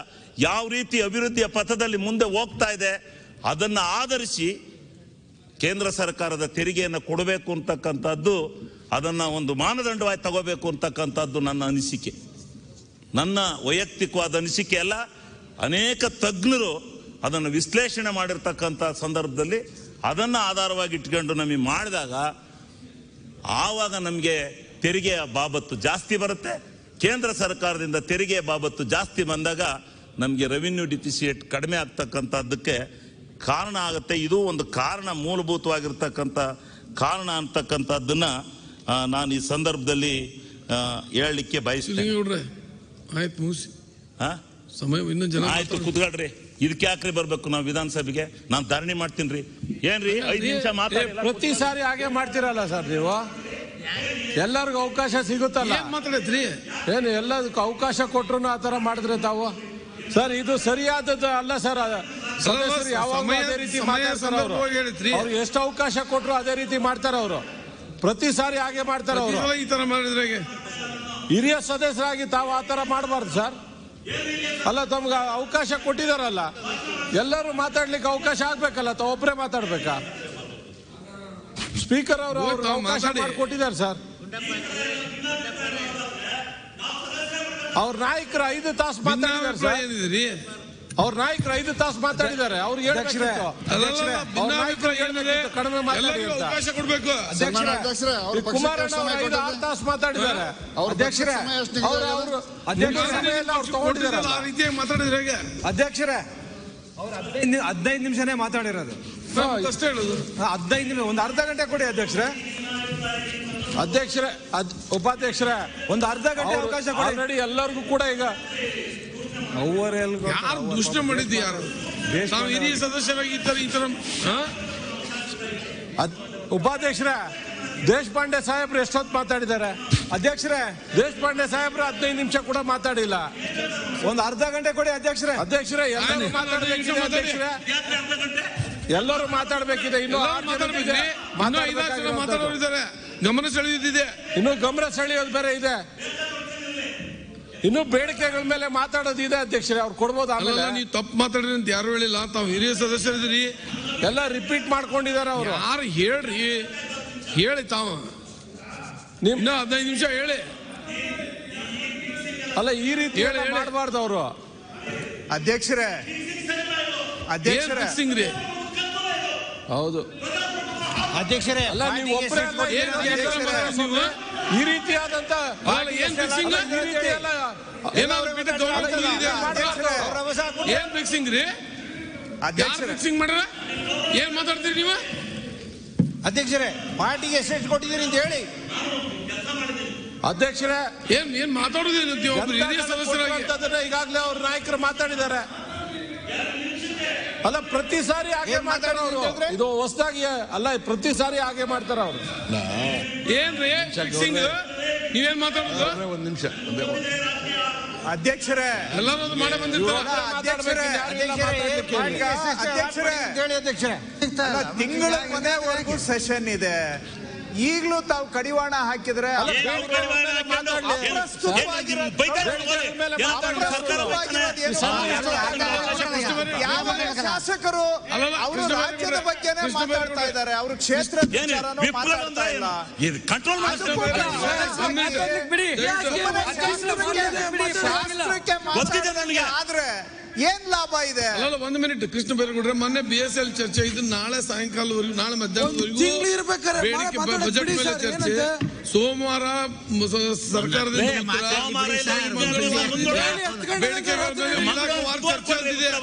ಯಾವ ರೀತಿ ಅಭಿವೃದ್ಧಿಯ ಪಥದಲ್ಲಿ ಮುಂದೆ ಹೋಗ್ತಾ ಇದೆ ಅದನ್ನು ಆಧರಿಸಿ ಕೇಂದ್ರ ಸರ್ಕಾರದ ತೆರಿಗೆಯನ್ನು ಕೊಡಬೇಕು ಅಂತಕ್ಕಂಥದ್ದು ಅದನ್ನು ಒಂದು ಮಾನದಂಡವಾಗಿ ತಗೋಬೇಕು ಅಂತಕ್ಕಂಥದ್ದು ನನ್ನ ಅನಿಸಿಕೆ ನನ್ನ ವೈಯಕ್ತಿಕವಾದ ಅನಿಸಿಕೆ ಅಲ್ಲ ಅನೇಕ ತಜ್ಞರು ಅದನ್ನು ವಿಶ್ಲೇಷಣೆ ಮಾಡಿರ್ತಕ್ಕಂಥ ಸಂದರ್ಭದಲ್ಲಿ ಅದನ್ನು ಆಧಾರವಾಗಿ ಇಟ್ಕೊಂಡು ನಮಗೆ ಮಾಡಿದಾಗ ಆವಾಗ ನಮಗೆ ತೆರಿಗೆಯ ಬಾಬತ್ತು ಜಾಸ್ತಿ ಬರುತ್ತೆ ಕೇಂದ್ರ ಸರ್ಕಾರದಿಂದ ತೆರಿಗೆಯ ಬಾಬತ್ತು ಜಾಸ್ತಿ ಬಂದಾಗ ನಮಗೆ ರೆವಿನ್ಯೂ ಡಿಫಿಸಿಯೇಟ್ ಕಡಿಮೆ ಆಗ್ತಕ್ಕಂಥದ್ದಕ್ಕೆ ಕಾರಣ ಆಗುತ್ತೆ ಇದು ಒಂದು ಕಾರಣ ಮೂಲಭೂತವಾಗಿರ್ತಕ್ಕಂಥ ಕಾರಣ ಅಂತಕ್ಕಂಥದ್ದನ್ನ ನಾನು ಈ ಸಂದರ್ಭದಲ್ಲಿ ಹೇಳಲಿಕ್ಕೆ ಬಯಸ್ತೀನಿ ಆಯ್ತು ಮುಗಿಸಿ ಸಮಯ ಇನ್ನೂ ಜನ ಆಯ್ತು ಕುತ್ಕೊಳ್ರಿ ಇದಕ್ಕೆ ಯಾಕ್ರಿ ಬರ್ಬೇಕು ನಾವು ವಿಧಾನಸಭೆಗೆ ನಾನು ಧರಣಿ ಮಾಡ್ತೀನಿ ರೀ ಏನ್ರಿ ಐದು ನಿಮಿಷ ಮಾತ್ರ ಪ್ರತಿ ಸಾರಿ ಹಾಗೆ ಮಾಡ್ತೀರಲ್ಲ ಸರ್ ನೀವು ಎಲ್ಲರಿಗೂ ಅವಕಾಶ ಸಿಗುತ್ತಲ್ಲ ಮಾತಾಡಿದ್ರಿ ಏನು ಎಲ್ಲದಕ್ಕೂ ಅವಕಾಶ ಕೊಟ್ಟರು ಆ ಥರ ಮಾಡಿದ್ರೆ ತಾವು ಸರ್ ಇದು ಸರಿಯಾದದ್ದು ಅಲ್ಲ ಸರ್ ಎಷ್ಟು ಅವಕಾಶ ಕೊಟ್ಟರು ಅದೇ ರೀತಿ ಮಾಡ್ತಾರೆ ಅವರು ಪ್ರತಿ ಸಾರಿ ಹಾಗೆ ಮಾಡ್ತಾರೆ ಅವರು ಈ ಹಿರಿಯ ಸದಸ್ಯರಾಗಿ ತಾವು ಆ ತರ ಮಾಡಬಾರ್ದು ಸರ್ ಅಲ್ಲ ತಮ್ಗೆ ಅವಕಾಶ ಕೊಟ್ಟಿದಾರಲ್ಲ ಎಲ್ಲರೂ ಮಾತಾಡ್ಲಿಕ್ಕೆ ಅವಕಾಶ ಆಗ್ಬೇಕಲ್ಲ ತಾವು ಒಬ್ಬರೇ ಮಾತಾಡ್ಬೇಕಾ ಸ್ಪೀಕರ್ ಅವರು ಅವಕಾಶ ಕೊಟ್ಟಿದ್ದಾರೆ ಸರ್ ಅವ್ರ ನಾಯಕರು ಐದು ತಾಸು ಮಾತಾಡಿದ್ದಾರೆ ಸರ್ ಅವ್ರ ನಾಯಕರು ಐದು ತಾಸು ಮಾತಾಡಿದ್ದಾರೆ ಅವ್ರು ತಾಸು ಮಾತಾಡಿದ್ದಾರೆ ಅಧ್ಯಕ್ಷರೇ ಅವರು ಅಧ್ಯಕ್ಷರೇ ಅವ್ರು ಹದಿನೈದು ನಿಮಿಷನೇ ಮಾತಾಡಿರೋದು ಹದಿನೈದು ನಿಮಿಷ ಒಂದು ಅರ್ಧ ಗಂಟೆ ಕೊಡಿ ಅಧ್ಯಕ್ಷರೇ ಅಧ್ಯಕ್ಷರೇ ಉಪಾಧ್ಯಕ್ಷರೇ ಒಂದು ಅರ್ಧ ಗಂಟೆ ಅವಕಾಶ ಕೊಡಿ ಎಲ್ಲರಿಗೂ ಕೂಡ ಈಗ ಯಾರು ದುಷ್ಟ ಮಾಡಿದ್ದು ಯಾರು ನಾವು ಹಿರಿಯ ಸದಸ್ಯರಾಗಿ ಈ ತರ ಈ ಉಪಾಧ್ಯಕ್ಷರ ದೇಶಪಾಂಡೆ ಸಾಹೇಬ್ರು ಎಷ್ಟೊತ್ತು ಮಾತಾಡಿದ್ದಾರೆ ಅಧ್ಯಕ್ಷರೇ ದೇಶಪಾಂಡೆ ಸಾಹೇಬ್ರು ಹದಿನೈದು ನಿಮಿಷ ಕೂಡ ಮಾತಾಡಿಲ್ಲ ಒಂದು ಅರ್ಧ ಗಂಟೆ ಕೊಡಿ ಅಧ್ಯಕ್ಷರೇ ಅಧ್ಯಕ್ಷರೇ ಎಲ್ಲರೂ ಮಾತಾಡಬೇಕಿದೆ ಅಧ್ಯಕ್ಷರೇ ಎಲ್ಲರೂ ಮಾತಾಡಬೇಕಿದೆ ಇನ್ನು ಮಾತಾಡೋರಿದ್ದಾರೆ ಗಮನ ಸೆಳೆಯುತ್ತಿದೆ ಇನ್ನು ಗಮನ ಸೆಳೆಯೋದು ಬೇರೆ ಇದೆ ಇನ್ನು ಬೇಡಿಕೆಗಳ ಮೇಲೆ ಮಾತಾಡೋದು ಇದೆ ಅಧ್ಯಕ್ಷರೇ ಅವ್ರು ಕೊಡ್ಬೋದು ಆಮೇಲೆ ನೀವು ತಪ್ಪು ಮಾತಾಡ್ರಿ ಅಂತ ಯಾರು ಹೇಳಿಲ್ಲ ತಾವು ಹಿರಿಯ ಸದಸ್ಯರಿದ್ರಿ ಎಲ್ಲ ರಿಪೀಟ್ ಮಾಡ್ಕೊಂಡಿದ್ದಾರೆ ಅವರು ಯಾರು ಹೇಳ್ರಿ ಹೇಳಿ ತಾವು ನಿಮ್ ಹದಿನೈದು ನಿಮಿಷ ಹೇಳಿ ಅಲ್ಲ ಈ ರೀತಿ ಹೇಳಿ, ಮಾಡಬಾರ್ದು ಅವರು ಅಧ್ಯಕ್ಷರೇ ಅಧ್ಯಕ್ಷರೇ ರೀ ಹೌದು ಅಧ್ಯಕ್ಷರೇ ಅಲ್ಲ ನೀವು ಒಬ್ಬರೇ ಅಲ್ಲ ಏನು ನೀವು ಈ ರೀತಿಯಾದಂತ ಏನ್ ಫಿಕ್ಸಿಂಗ್ ಏನಾದ್ರು ಬಿಟ್ಟು ಗೌರ್ಮೆಂಟ್ ಏನ್ ಫಿಕ್ಸಿಂಗ್ ರೀ ಅಧ್ಯಕ್ಷ ಫಿಕ್ಸಿಂಗ್ ಮಾಡ್ರ ಏನ್ ಮಾತಾಡ್ತೀರಿ ನೀವು ಅಧ್ಯಕ್ಷರೇ ಪಾರ್ಟಿಗೆ ಎಷ್ಟು ಕೊಟ್ಟಿದ್ದೀರಿ ಅಂತ ಹೇಳಿ ಅಧ್ಯಕ್ಷರೇ ಏನ್ ಏನ್ ಮಾತಾಡೋದು ಈಗಾಗಲೇ ಅವ್ರ ನಾಯಕರು ಮಾತಾಡಿದ್ದಾರೆ ಅಲ್ಲ ಪ್ರತಿ ಸಾರಿ ಹಾಗೆ ಮಾಡ್ತಾರ ಅವರು ಇದು ಹೊಸದಾಗಿ ಅಲ್ಲ ಪ್ರತಿ ಸಾರಿ ಹಾಗೆ ಮಾಡ್ತಾರ ಅವರು ಏನ್ರಿ ಸಿಂಗ್ ನೀವೇನ್ ಮಾತಾಡೋದು ಒಂದ್ ನಿಮಿಷ ಅಧ್ಯಕ್ಷರೇ ಎಲ್ಲರೂ ಮಾಡೇ ಬಂದಿರ್ತಾರೆ ತಿಂಗಳ ಮನೆವರೆಗೂ ಸೆಷನ್ ಇದೆ ಈಗಲೂ ತಾವು ಕಡಿವಾಣ ಹಾಕಿದ್ರೆ ಯಾವ ಶಾಸಕರು ಅವರು ರಾಜ್ಯದ ಬಗ್ಗೆ ಮಾತಾಡ್ತಾ ಇದ್ದಾರೆ ಅವ್ರ ಕ್ಷೇತ್ರ ಬಿಡಿ ಗೊತ್ತಿದೆ ನನಗೆ ಆದ್ರೆ ಏನ್ ಲಾಭ ಇದೆ ಮಿನಿಟ್ ಕೃಷ್ಣ ಮೊನ್ನೆ ಚರ್ಚೆ ಇದು ನಾಳೆ ಸಾಯಂಕಾಲವರೆಗೂ ನಾಳೆ ಮಧ್ಯಾಹ್ನ ಬಜೆಟ್ ಮೇಲೆ ಚರ್ಚೆ ಸೋಮವಾರ ಸರ್ಕಾರದ ಕೊಡಲ್ಲ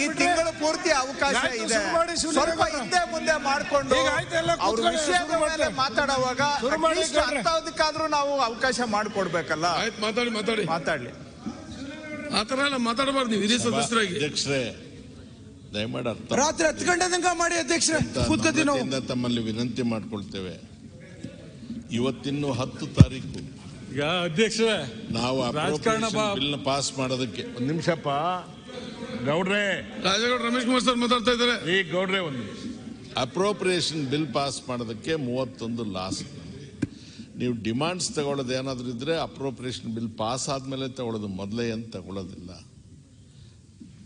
ಈ ತಿಂಗಳು ಪೂರ್ತಿ ಅವಕಾಶ ಇದೆ ಸ್ವಲ್ಪ ಹಿಂದೆ ಮುಂದೆ ಮಾಡಿಕೊಂಡು ಅವ್ರ ವಿಷಯದ ಮೇಲೆ ಮಾತಾಡುವಾಗ ಅಂತದಕ್ಕಾದ್ರೂ ನಾವು ಅವಕಾಶ ಮಾಡಿಕೊಡ್ಬೇಕಲ್ಲ ಮಾತಾಡಿ ಮಾತಾಡಿ ಮಾತಾಡ್ಲಿ ಆ ಥರ ಎಲ್ಲ ಮಾತಾಡಬಾರ್ದು ನೀವು ಹಿರಿಯ ಸದಸ್ಯರಾಗಿ ಅಧ್ಯಕ್ಷರೇ ದಯಮಾಡಿ ಅರ್ಥ ರಾತ್ರಿ ಹತ್ತು ಗಂಟೆ ತನಕ ಮಾಡಿ ಅಧ್ಯಕ್ಷರೇ ಕೂತ್ಕೋತೀವಿ ನಾವು ತಮ್ಮಲ್ಲಿ ವಿನಂತಿ ಮಾಡ್ಕೊಳ್ತೇವೆ ಇವತ್ತಿನ್ನು ಹತ್ತು ತಾರೀಕು ಈಗ ನಾವು ರಾಜಕಾರಣ ಬಿಲ್ ಪಾಸ್ ಮಾಡೋದಕ್ಕೆ ಒಂದು ನಿಮಿಷಪ್ಪ ಗೌಡ್ರೆ ರಾಜೇಗೌಡ ರಮೇಶ್ ಕುಮಾರ್ ಸರ್ ಮಾತಾಡ್ತಾ ಇದ್ದಾರೆ ಈ ಗೌಡ್ರೆ ಒಂದು ಅಪ್ರೋಪ್ರಿಯೇಷನ್ ಬಿಲ್ ಪಾಸ್ ಮಾಡೋದಕ್ಕೆ ಮೂವತ್ತೊಂದು ಲಾಸ್ ನೀವು ಡಿಮಾಂಡ್ಸ್ ತಗೊಳ್ಳೋದು ಏನಾದರೂ ಇದ್ದರೆ ಅಪ್ರೋಪ್ರಿಯೇಷನ್ ಬಿಲ್ ಪಾಸ್ ಆದ್ಮೇಲೆ ತಗೊಳ್ಳೋದು ಮೊದಲೇ ಏನು ತಗೊಳ್ಳೋದಿಲ್ಲ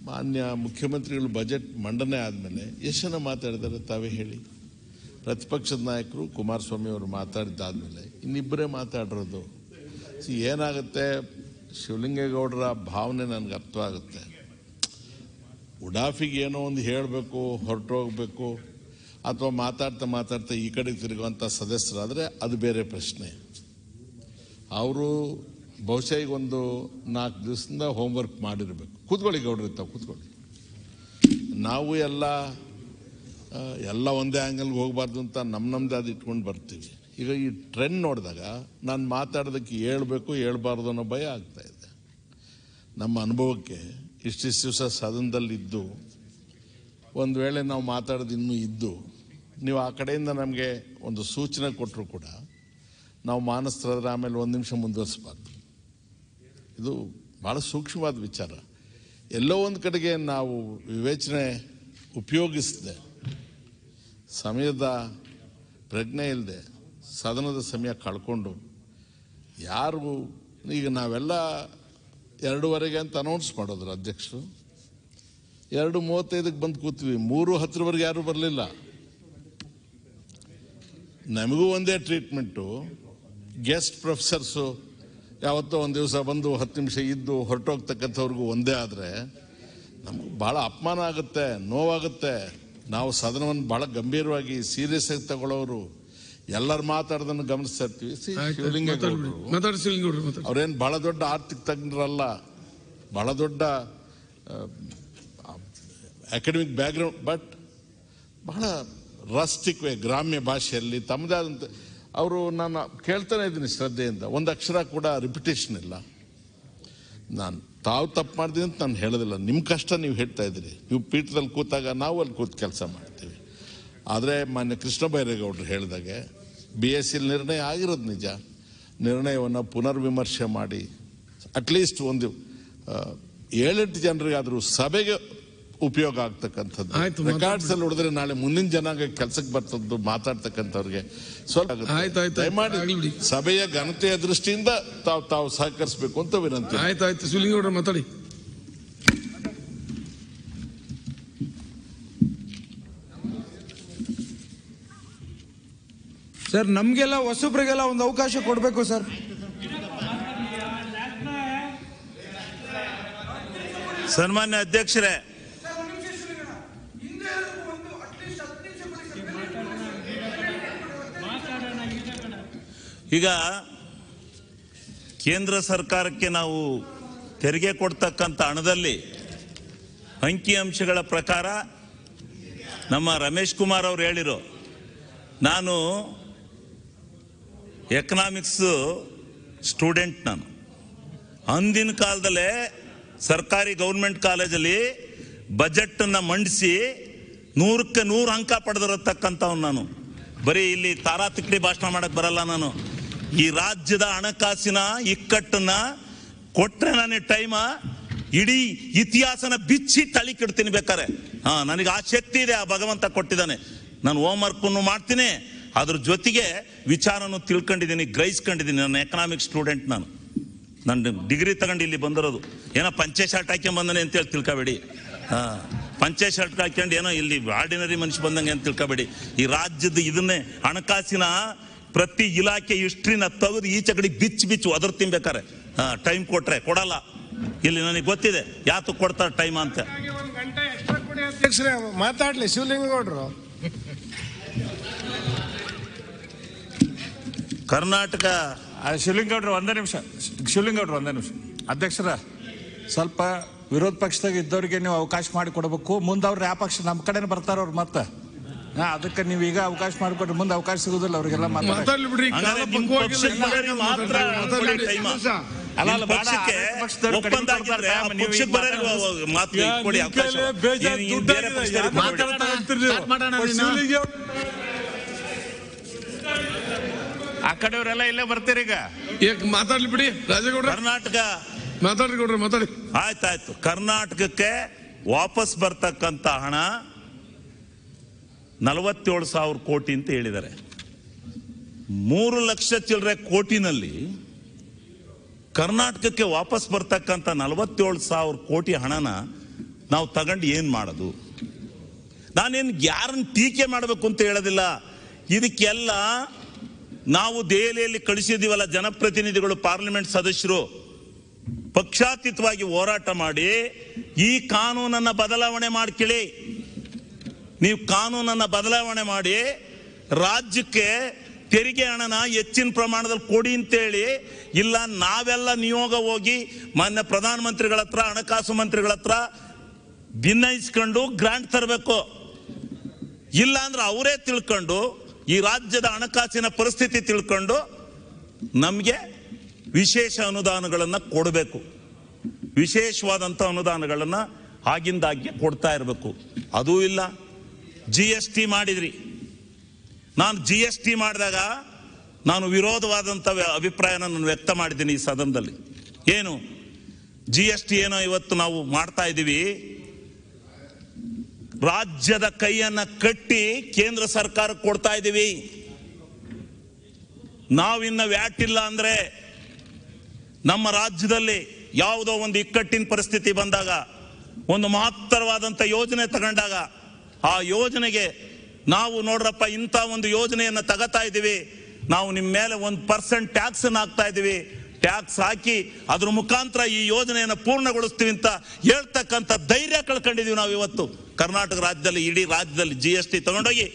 ಮಾನ್ಯ ಮುಖ್ಯಮಂತ್ರಿಗಳು ಬಜೆಟ್ ಮಂಡನೆ ಆದಮೇಲೆ ಜನ ಮಾತಾಡಿದ್ದಾರೆ ತಾವೇ ಹೇಳಿ ಪ್ರತಿಪಕ್ಷದ ನಾಯಕರು ಕುಮಾರಸ್ವಾಮಿ ಅವರು ಮಾತಾಡಿದ್ದಾದಮೇಲೆ ಇನ್ನಿಬ್ಬರೇ ಮಾತಾಡಿರೋದು ಏನಾಗುತ್ತೆ ಶಿವಲಿಂಗೇಗೌಡರ ಭಾವನೆ ನನಗೆ ಆಗುತ್ತೆ ಉಡಾಫಿಗೆ ಏನೋ ಒಂದು ಹೇಳಬೇಕು ಹೊರಟೋಗ್ಬೇಕು ಅಥವಾ ಮಾತಾಡ್ತಾ ಮಾತಾಡ್ತಾ ಈ ಕಡೆಗೆ ತಿರುಗುವಂಥ ಸದಸ್ಯರಾದರೆ ಅದು ಬೇರೆ ಪ್ರಶ್ನೆ ಅವರು ಬಹುಶಃ ಈಗ ಒಂದು ನಾಲ್ಕು ದಿವಸದಿಂದ ಹೋಮ್ವರ್ಕ್ ಮಾಡಿರಬೇಕು ಕೂತ್ಕೊಳ್ಳಿ ತಾವು ಕೂತ್ಕೊಳ್ಳಿ ನಾವು ಎಲ್ಲ ಎಲ್ಲ ಒಂದೇ ಆ್ಯಂಗಲ್ಗೆ ಹೋಗಬಾರ್ದು ಅಂತ ನಮ್ಮ ನಮ್ಮದೇ ಅದು ಇಟ್ಕೊಂಡು ಬರ್ತೀವಿ ಈಗ ಈ ಟ್ರೆಂಡ್ ನೋಡಿದಾಗ ನಾನು ಮಾತಾಡೋದಕ್ಕೆ ಹೇಳ್ಬೇಕು ಹೇಳ್ಬಾರ್ದು ಅನ್ನೋ ಭಯ ಆಗ್ತಾ ಇದೆ ನಮ್ಮ ಅನುಭವಕ್ಕೆ ಇಷ್ಟಿಷ್ಟು ದಿವಸ ಸದನದಲ್ಲಿದ್ದು ಒಂದು ವೇಳೆ ನಾವು ಮಾತಾಡೋದು ಇನ್ನೂ ಇದ್ದು ನೀವು ಆ ಕಡೆಯಿಂದ ನಮಗೆ ಒಂದು ಸೂಚನೆ ಕೊಟ್ಟರು ಕೂಡ ನಾವು ಮಾನಸ್ತರಾದ್ರೆ ಆಮೇಲೆ ಒಂದು ನಿಮಿಷ ಮುಂದುವರಿಸಬಾರ್ದು ಇದು ಭಾಳ ಸೂಕ್ಷ್ಮವಾದ ವಿಚಾರ ಎಲ್ಲೋ ಒಂದು ಕಡೆಗೆ ನಾವು ವಿವೇಚನೆ ಉಪಯೋಗಿಸಿದೆ ಸಮಯದ ಪ್ರಜ್ಞೆ ಇಲ್ಲದೆ ಸದನದ ಸಮಯ ಕಳ್ಕೊಂಡು ಯಾರು ಈಗ ನಾವೆಲ್ಲ ಎರಡೂವರೆಗೆ ಅಂತ ಅನೌನ್ಸ್ ಮಾಡಿದ್ರು ಅಧ್ಯಕ್ಷರು ಎರಡು ಮೂವತ್ತೈದಕ್ಕೆ ಬಂದು ಕೂತ್ವಿ ಮೂರು ಹತ್ತಿರವರೆಗೆ ಯಾರೂ ಬರಲಿಲ್ಲ ನಮಗೂ ಒಂದೇ ಟ್ರೀಟ್ಮೆಂಟು ಗೆಸ್ಟ್ ಪ್ರೊಫೆಸರ್ಸು ಯಾವತ್ತೋ ಒಂದು ದಿವಸ ಬಂದು ಹತ್ತು ನಿಮಿಷ ಇದ್ದು ಹೊರಟೋಗ್ತಕ್ಕಂಥವ್ರಿಗೂ ಒಂದೇ ಆದರೆ ನಮ್ಗೆ ಭಾಳ ಅಪಮಾನ ಆಗುತ್ತೆ ನೋವಾಗುತ್ತೆ ನಾವು ಸದನವನ್ನು ಭಾಳ ಗಂಭೀರವಾಗಿ ಸೀರಿಯಸ್ ಆಗಿ ತಗೊಳ್ಳೋರು ಎಲ್ಲರು ಮಾತಾಡೋದನ್ನು ಗಮನಿಸ್ತಿರ್ತೀವಿ ಅವ್ರೇನು ಭಾಳ ದೊಡ್ಡ ಆರ್ಥಿಕ ತಜ್ಞರಲ್ಲ ಭಾಳ ದೊಡ್ಡ ಅಕಾಡೆಮಿಕ್ ಬ್ಯಾಕ್ಗ್ರೌಂಡ್ ಬಟ್ ಬಹಳ ರಸ್ಟಿಕ್ ವೇ ಗ್ರಾಮ್ಯ ಭಾಷೆಯಲ್ಲಿ ತಮ್ಮದೇ ಆದಂಥ ಅವರು ನಾನು ಕೇಳ್ತಾನೆ ಇದ್ದೀನಿ ಶ್ರದ್ಧೆಯಿಂದ ಒಂದು ಅಕ್ಷರ ಕೂಡ ರಿಪಿಟೇಷನ್ ಇಲ್ಲ ನಾನು ತಾವು ತಪ್ಪು ಮಾಡಿದೆ ಅಂತ ನಾನು ಹೇಳೋದಿಲ್ಲ ನಿಮ್ಮ ಕಷ್ಟ ನೀವು ಹೇಳ್ತಾ ಇದ್ದೀರಿ ನೀವು ಪೀಠದಲ್ಲಿ ಕೂತಾಗ ನಾವು ಅಲ್ಲಿ ಕೂತು ಕೆಲಸ ಮಾಡ್ತೀವಿ ಆದರೆ ಮಾನ್ಯ ಕೃಷ್ಣ ಬೈರೇಗೌಡರು ಹೇಳಿದಾಗೆ ಬಿ ಎಸ್ ಸಿಲ್ ನಿರ್ಣಯ ಆಗಿರೋದು ನಿಜ ನಿರ್ಣಯವನ್ನು ಪುನರ್ವಿಮರ್ಶೆ ಮಾಡಿ ಅಟ್ಲೀಸ್ಟ್ ಒಂದು ಏಳೆಂಟು ಜನರಿಗಾದರೂ ಸಭೆಗೆ ಉಪಯೋಗ ಆಗ್ತಕ್ಕಂಥದ್ದು ರೆಕಾರ್ಡ್ಸ್ ಅಲ್ಲಿ ಹೊಡೆದ್ರೆ ನಾಳೆ ಮುಂದಿನ ಜನಾಂಗ ಕೆಲಸಕ್ಕೆ ಬರ್ತದ್ದು ಮಾತಾಡ್ತಕ್ಕಂಥವ್ರಿಗೆ ಸ್ವಲ್ಪ ಸಭೆಯ ಘನತೆಯ ದೃಷ್ಟಿಯಿಂದ ತಾವು ತಾವು ಸಹಕರಿಸಬೇಕು ಅಂತ ವಿನಂತಿ ಆಯ್ತು ಆಯ್ತು ಮಾತಾಡಿ ಸರ್ ನಮಗೆಲ್ಲ ಹೊಸಬ್ರಿಗೆಲ್ಲ ಒಂದು ಅವಕಾಶ ಕೊಡಬೇಕು ಸರ್ ಸನ್ಮಾನ್ಯ ಅಧ್ಯಕ್ಷರೇ ಈಗ ಕೇಂದ್ರ ಸರ್ಕಾರಕ್ಕೆ ನಾವು ತೆರಿಗೆ ಕೊಡ್ತಕ್ಕಂಥ ಹಣದಲ್ಲಿ ಅಂಕಿಅಂಶಗಳ ಪ್ರಕಾರ ನಮ್ಮ ರಮೇಶ್ ಕುಮಾರ್ ಅವ್ರು ಹೇಳಿರು ನಾನು ಎಕನಾಮಿಕ್ಸ್ ಸ್ಟೂಡೆಂಟ್ ನಾನು ಅಂದಿನ ಕಾಲದಲ್ಲೇ ಸರ್ಕಾರಿ ಗೌರ್ಮೆಂಟ್ ಕಾಲೇಜಲ್ಲಿ ಬಜೆಟ್ನ ಮಂಡಿಸಿ ನೂರಕ್ಕೆ ನೂರು ಅಂಕ ಪಡೆದಿರತಕ್ಕಂಥವ್ನು ನಾನು ಬರೀ ಇಲ್ಲಿ ತಾರಾತಿಕ್ಡಿ ಭಾಷಣ ಮಾಡಕ್ಕೆ ಬರಲ್ಲ ನಾನು ಈ ರಾಜ್ಯದ ಹಣಕಾಸಿನ ಇಕ್ಕಟ್ಟನ್ನ ಕೊಟ್ಟರೆ ನಾನು ಟೈಮ ಇಡೀ ಇತಿಹಾಸನ ಬಿಚ್ಚಿ ತಳಿ ಕೆಡ್ತೀನಿ ಬೇಕಾರೆ ಹಾ ನನಗೆ ಆ ಶಕ್ತಿ ಇದೆ ಆ ಭಗವಂತ ಕೊಟ್ಟಿದ್ದಾನೆ ನಾನು ಹೋಮ್ ವರ್ಕ್ ಮಾಡ್ತೀನಿ ಅದ್ರ ಜೊತೆಗೆ ವಿಚಾರನೂ ತಿಳ್ಕೊಂಡಿದ್ದೀನಿ ಗ್ರಹಿಸ್ಕೊಂಡಿದ್ದೀನಿ ನನ್ನ ಎಕನಾಮಿಕ್ ಸ್ಟೂಡೆಂಟ್ ನಾನು ನನ್ನ ಡಿಗ್ರಿ ತಗೊಂಡು ಇಲ್ಲಿ ಬಂದಿರೋದು ಏನೋ ಪಂಚೆ ಶರ್ಟ್ ಹಾಕ್ಯಂಡ್ ಬಂದನೆ ಅಂತೇಳಿ ತಿಳ್ಕೊಬೇಡಿ ಹಾಂ ಪಂಚೆ ಶರ್ಟ್ ಹಾಕ್ಯಂಡು ಏನೋ ಇಲ್ಲಿ ಆರ್ಡಿನರಿ ಮನುಷ್ಯ ಬಂದಂಗೆ ಅಂತ ತಿಳ್ಕೊಬೇಡಿ ಈ ರಾಜ್ಯದ ಇದನ್ನೇ ಹಣಕಾಸಿನ ಪ್ರತಿ ಇಲಾಖೆ ಇಷ್ಟ್ರಿನ ತಗದು ಈಚೆ ಕಡೆ ಬಿಚ್ಚು ಬಿಚ್ಚು ಅದ್ರ ತಿನ್ಬೇಕಾರೆ ಹಾಂ ಟೈಮ್ ಕೊಟ್ರೆ ಕೊಡಲ್ಲ ಇಲ್ಲಿ ನನಗೆ ಗೊತ್ತಿದೆ ಯಾತು ಕೊಡ್ತಾರೆ ಟೈಮ್ ಅಂತ ಮಾತಾಡ್ಲಿ ಶಿವಲಿಂಗೇಗೌಡರು ಕರ್ನಾಟಕ ಶಿವಲಿಂಗೌಡ್ರು ಒಂದೇ ನಿಮಿಷ ಶಿವಲಿಂಗೌಡ್ರು ಒಂದೇ ನಿಮಿಷ ಅಧ್ಯಕ್ಷರ ಸ್ವಲ್ಪ ವಿರೋಧ ಪಕ್ಷದಾಗ ಇದ್ದವ್ರಿಗೆ ನೀವು ಅವಕಾಶ ಮಾಡಿಕೊಡ್ಬೇಕು ಮುಂದೆ ಅವ್ರು ಯಾವ ಪಕ್ಷ ನಮ್ಮ ಕಡೆನೇ ಬರ್ತಾರ ಅವ್ರು ಮತ್ತೆ ಅದಕ್ಕೆ ನೀವು ಈಗ ಅವಕಾಶ ಮಾಡಿಕೊಟ್ರೆ ಮುಂದೆ ಅವಕಾಶ ಸಿಗುದಿಲ್ಲ ಅವ್ರಿಗೆಲ್ಲ ಮಾತಾಡ್ತಾರೆ ಆ ಕಡೆಯವರೆಲ್ಲ ಇಲ್ಲೇ ಬರ್ತೀರಿ ಈಗ ಮಾತಾಡ್ಲಿ ಬಿಡಿ ರಾಜೇಗೌಡ್ರ ಕರ್ನಾಟಕ ಮಾತಾಡ್ರಿ ಕೊಡ್ರಿ ಮಾತಾಡಿ ಆಯ್ತಾಯ್ತು ಕರ್ನಾಟಕಕ್ಕೆ ವಾಪಸ್ ಬರ್ತಕ್ಕಂತ ಹಣ ನಲವತ್ತೇಳು ಸಾವಿರ ಕೋಟಿ ಅಂತ ಹೇಳಿದ್ದಾರೆ ಮೂರು ಲಕ್ಷ ಚಿಲ್ಲರೆ ಕೋಟಿನಲ್ಲಿ ಕರ್ನಾಟಕಕ್ಕೆ ವಾಪಸ್ ಬರ್ತಕ್ಕಂತ ನಲವತ್ತೇಳು ಸಾವಿರ ಕೋಟಿ ಹಣನ ನಾವು ತಗೊಂಡು ಏನು ಮಾಡೋದು ನಾನೇನು ಯಾರನ್ನು ಟೀಕೆ ಮಾಡಬೇಕು ಅಂತ ಹೇಳೋದಿಲ್ಲ ಇದಕ್ಕೆಲ್ಲ ನಾವು ದೆಹಲಿಯಲ್ಲಿ ಕಳಿಸಿದೀವಲ್ಲ ಜನಪ್ರತಿನಿಧಿಗಳು ಪಾರ್ಲಿಮೆಂಟ್ ಸದಸ್ಯರು ಪಕ್ಷಾತೀತವಾಗಿ ಹೋರಾಟ ಮಾಡಿ ಈ ಕಾನೂನನ್ನ ಬದಲಾವಣೆ ಮಾಡ್ಕೊಳ್ಳಿ ನೀವು ಕಾನೂನನ್ನ ಬದಲಾವಣೆ ಮಾಡಿ ರಾಜ್ಯಕ್ಕೆ ತೆರಿಗೆ ಹಣನ ಹೆಚ್ಚಿನ ಪ್ರಮಾಣದಲ್ಲಿ ಕೊಡಿ ಅಂತೇಳಿ ಇಲ್ಲ ನಾವೆಲ್ಲ ನಿಯೋಗ ಹೋಗಿ ಮಾನ್ಯ ಮಂತ್ರಿಗಳ ಹತ್ರ ಹಣಕಾಸು ಮಂತ್ರಿಗಳ ಹತ್ರ ಭಿನ್ನಯಿಸ್ಕೊಂಡು ಗ್ರಾಂಟ್ ತರಬೇಕು ಇಲ್ಲ ಅಂದ್ರೆ ಅವರೇ ತಿಳ್ಕೊಂಡು ಈ ರಾಜ್ಯದ ಹಣಕಾಸಿನ ಪರಿಸ್ಥಿತಿ ತಿಳ್ಕೊಂಡು ನಮಗೆ ವಿಶೇಷ ಅನುದಾನಗಳನ್ನು ಕೊಡಬೇಕು ವಿಶೇಷವಾದಂಥ ಅನುದಾನಗಳನ್ನು ಆಗಿಂದಾಗ್ಗೆ ಕೊಡ್ತಾ ಇರಬೇಕು ಅದೂ ಇಲ್ಲ ಜಿ ಎಸ್ ಟಿ ಮಾಡಿದ್ರಿ ನಾನು ಜಿ ಎಸ್ ಟಿ ಮಾಡಿದಾಗ ನಾನು ವಿರೋಧವಾದಂಥ ಅಭಿಪ್ರಾಯನ ನಾನು ವ್ಯಕ್ತ ಮಾಡಿದ್ದೀನಿ ಈ ಸದನದಲ್ಲಿ ಏನು ಜಿ ಎಸ್ ಟಿ ಏನೋ ಇವತ್ತು ನಾವು ಮಾಡ್ತಾ ಇದ್ದೀವಿ ರಾಜ್ಯದ ಕೈಯನ್ನ ಕಟ್ಟಿ ಕೇಂದ್ರ ಸರ್ಕಾರ ಕೊಡ್ತಾ ಇದ್ದೀವಿ ನಾವಿನ್ನ ವ್ಯಾಟ್ ಇಲ್ಲ ಅಂದ್ರೆ ನಮ್ಮ ರಾಜ್ಯದಲ್ಲಿ ಯಾವುದೋ ಒಂದು ಇಕ್ಕಟ್ಟಿನ ಪರಿಸ್ಥಿತಿ ಬಂದಾಗ ಒಂದು ಮಹತ್ತರವಾದಂಥ ಯೋಜನೆ ತಗೊಂಡಾಗ ಆ ಯೋಜನೆಗೆ ನಾವು ನೋಡ್ರಪ್ಪ ಇಂಥ ಒಂದು ಯೋಜನೆಯನ್ನು ತಗತಾ ಇದ್ದೀವಿ ನಾವು ನಿಮ್ಮ ಮೇಲೆ ಒಂದು ಪರ್ಸೆಂಟ್ ಟ್ಯಾಕ್ಸನ್ನು ಹಾಕ್ತಾ ಇದ್ದೀವಿ ಟ್ಯಾಕ್ಸ್ ಹಾಕಿ ಅದ್ರ ಮುಖಾಂತರ ಈ ಯೋಜನೆಯನ್ನು ಪೂರ್ಣಗೊಳಿಸ್ತೀವಿ ಅಂತ ಹೇಳ್ತಕ್ಕಂಥ ಧೈರ್ಯ ಕಳ್ಕೊಂಡಿದೀವಿ ನಾವು ಇವತ್ತು ಕರ್ನಾಟಕ ರಾಜ್ಯದಲ್ಲಿ ಇಡೀ ರಾಜ್ಯದಲ್ಲಿ ಜಿ ಎಸ್ ಟಿ ತಗೊಂಡೋಗಿ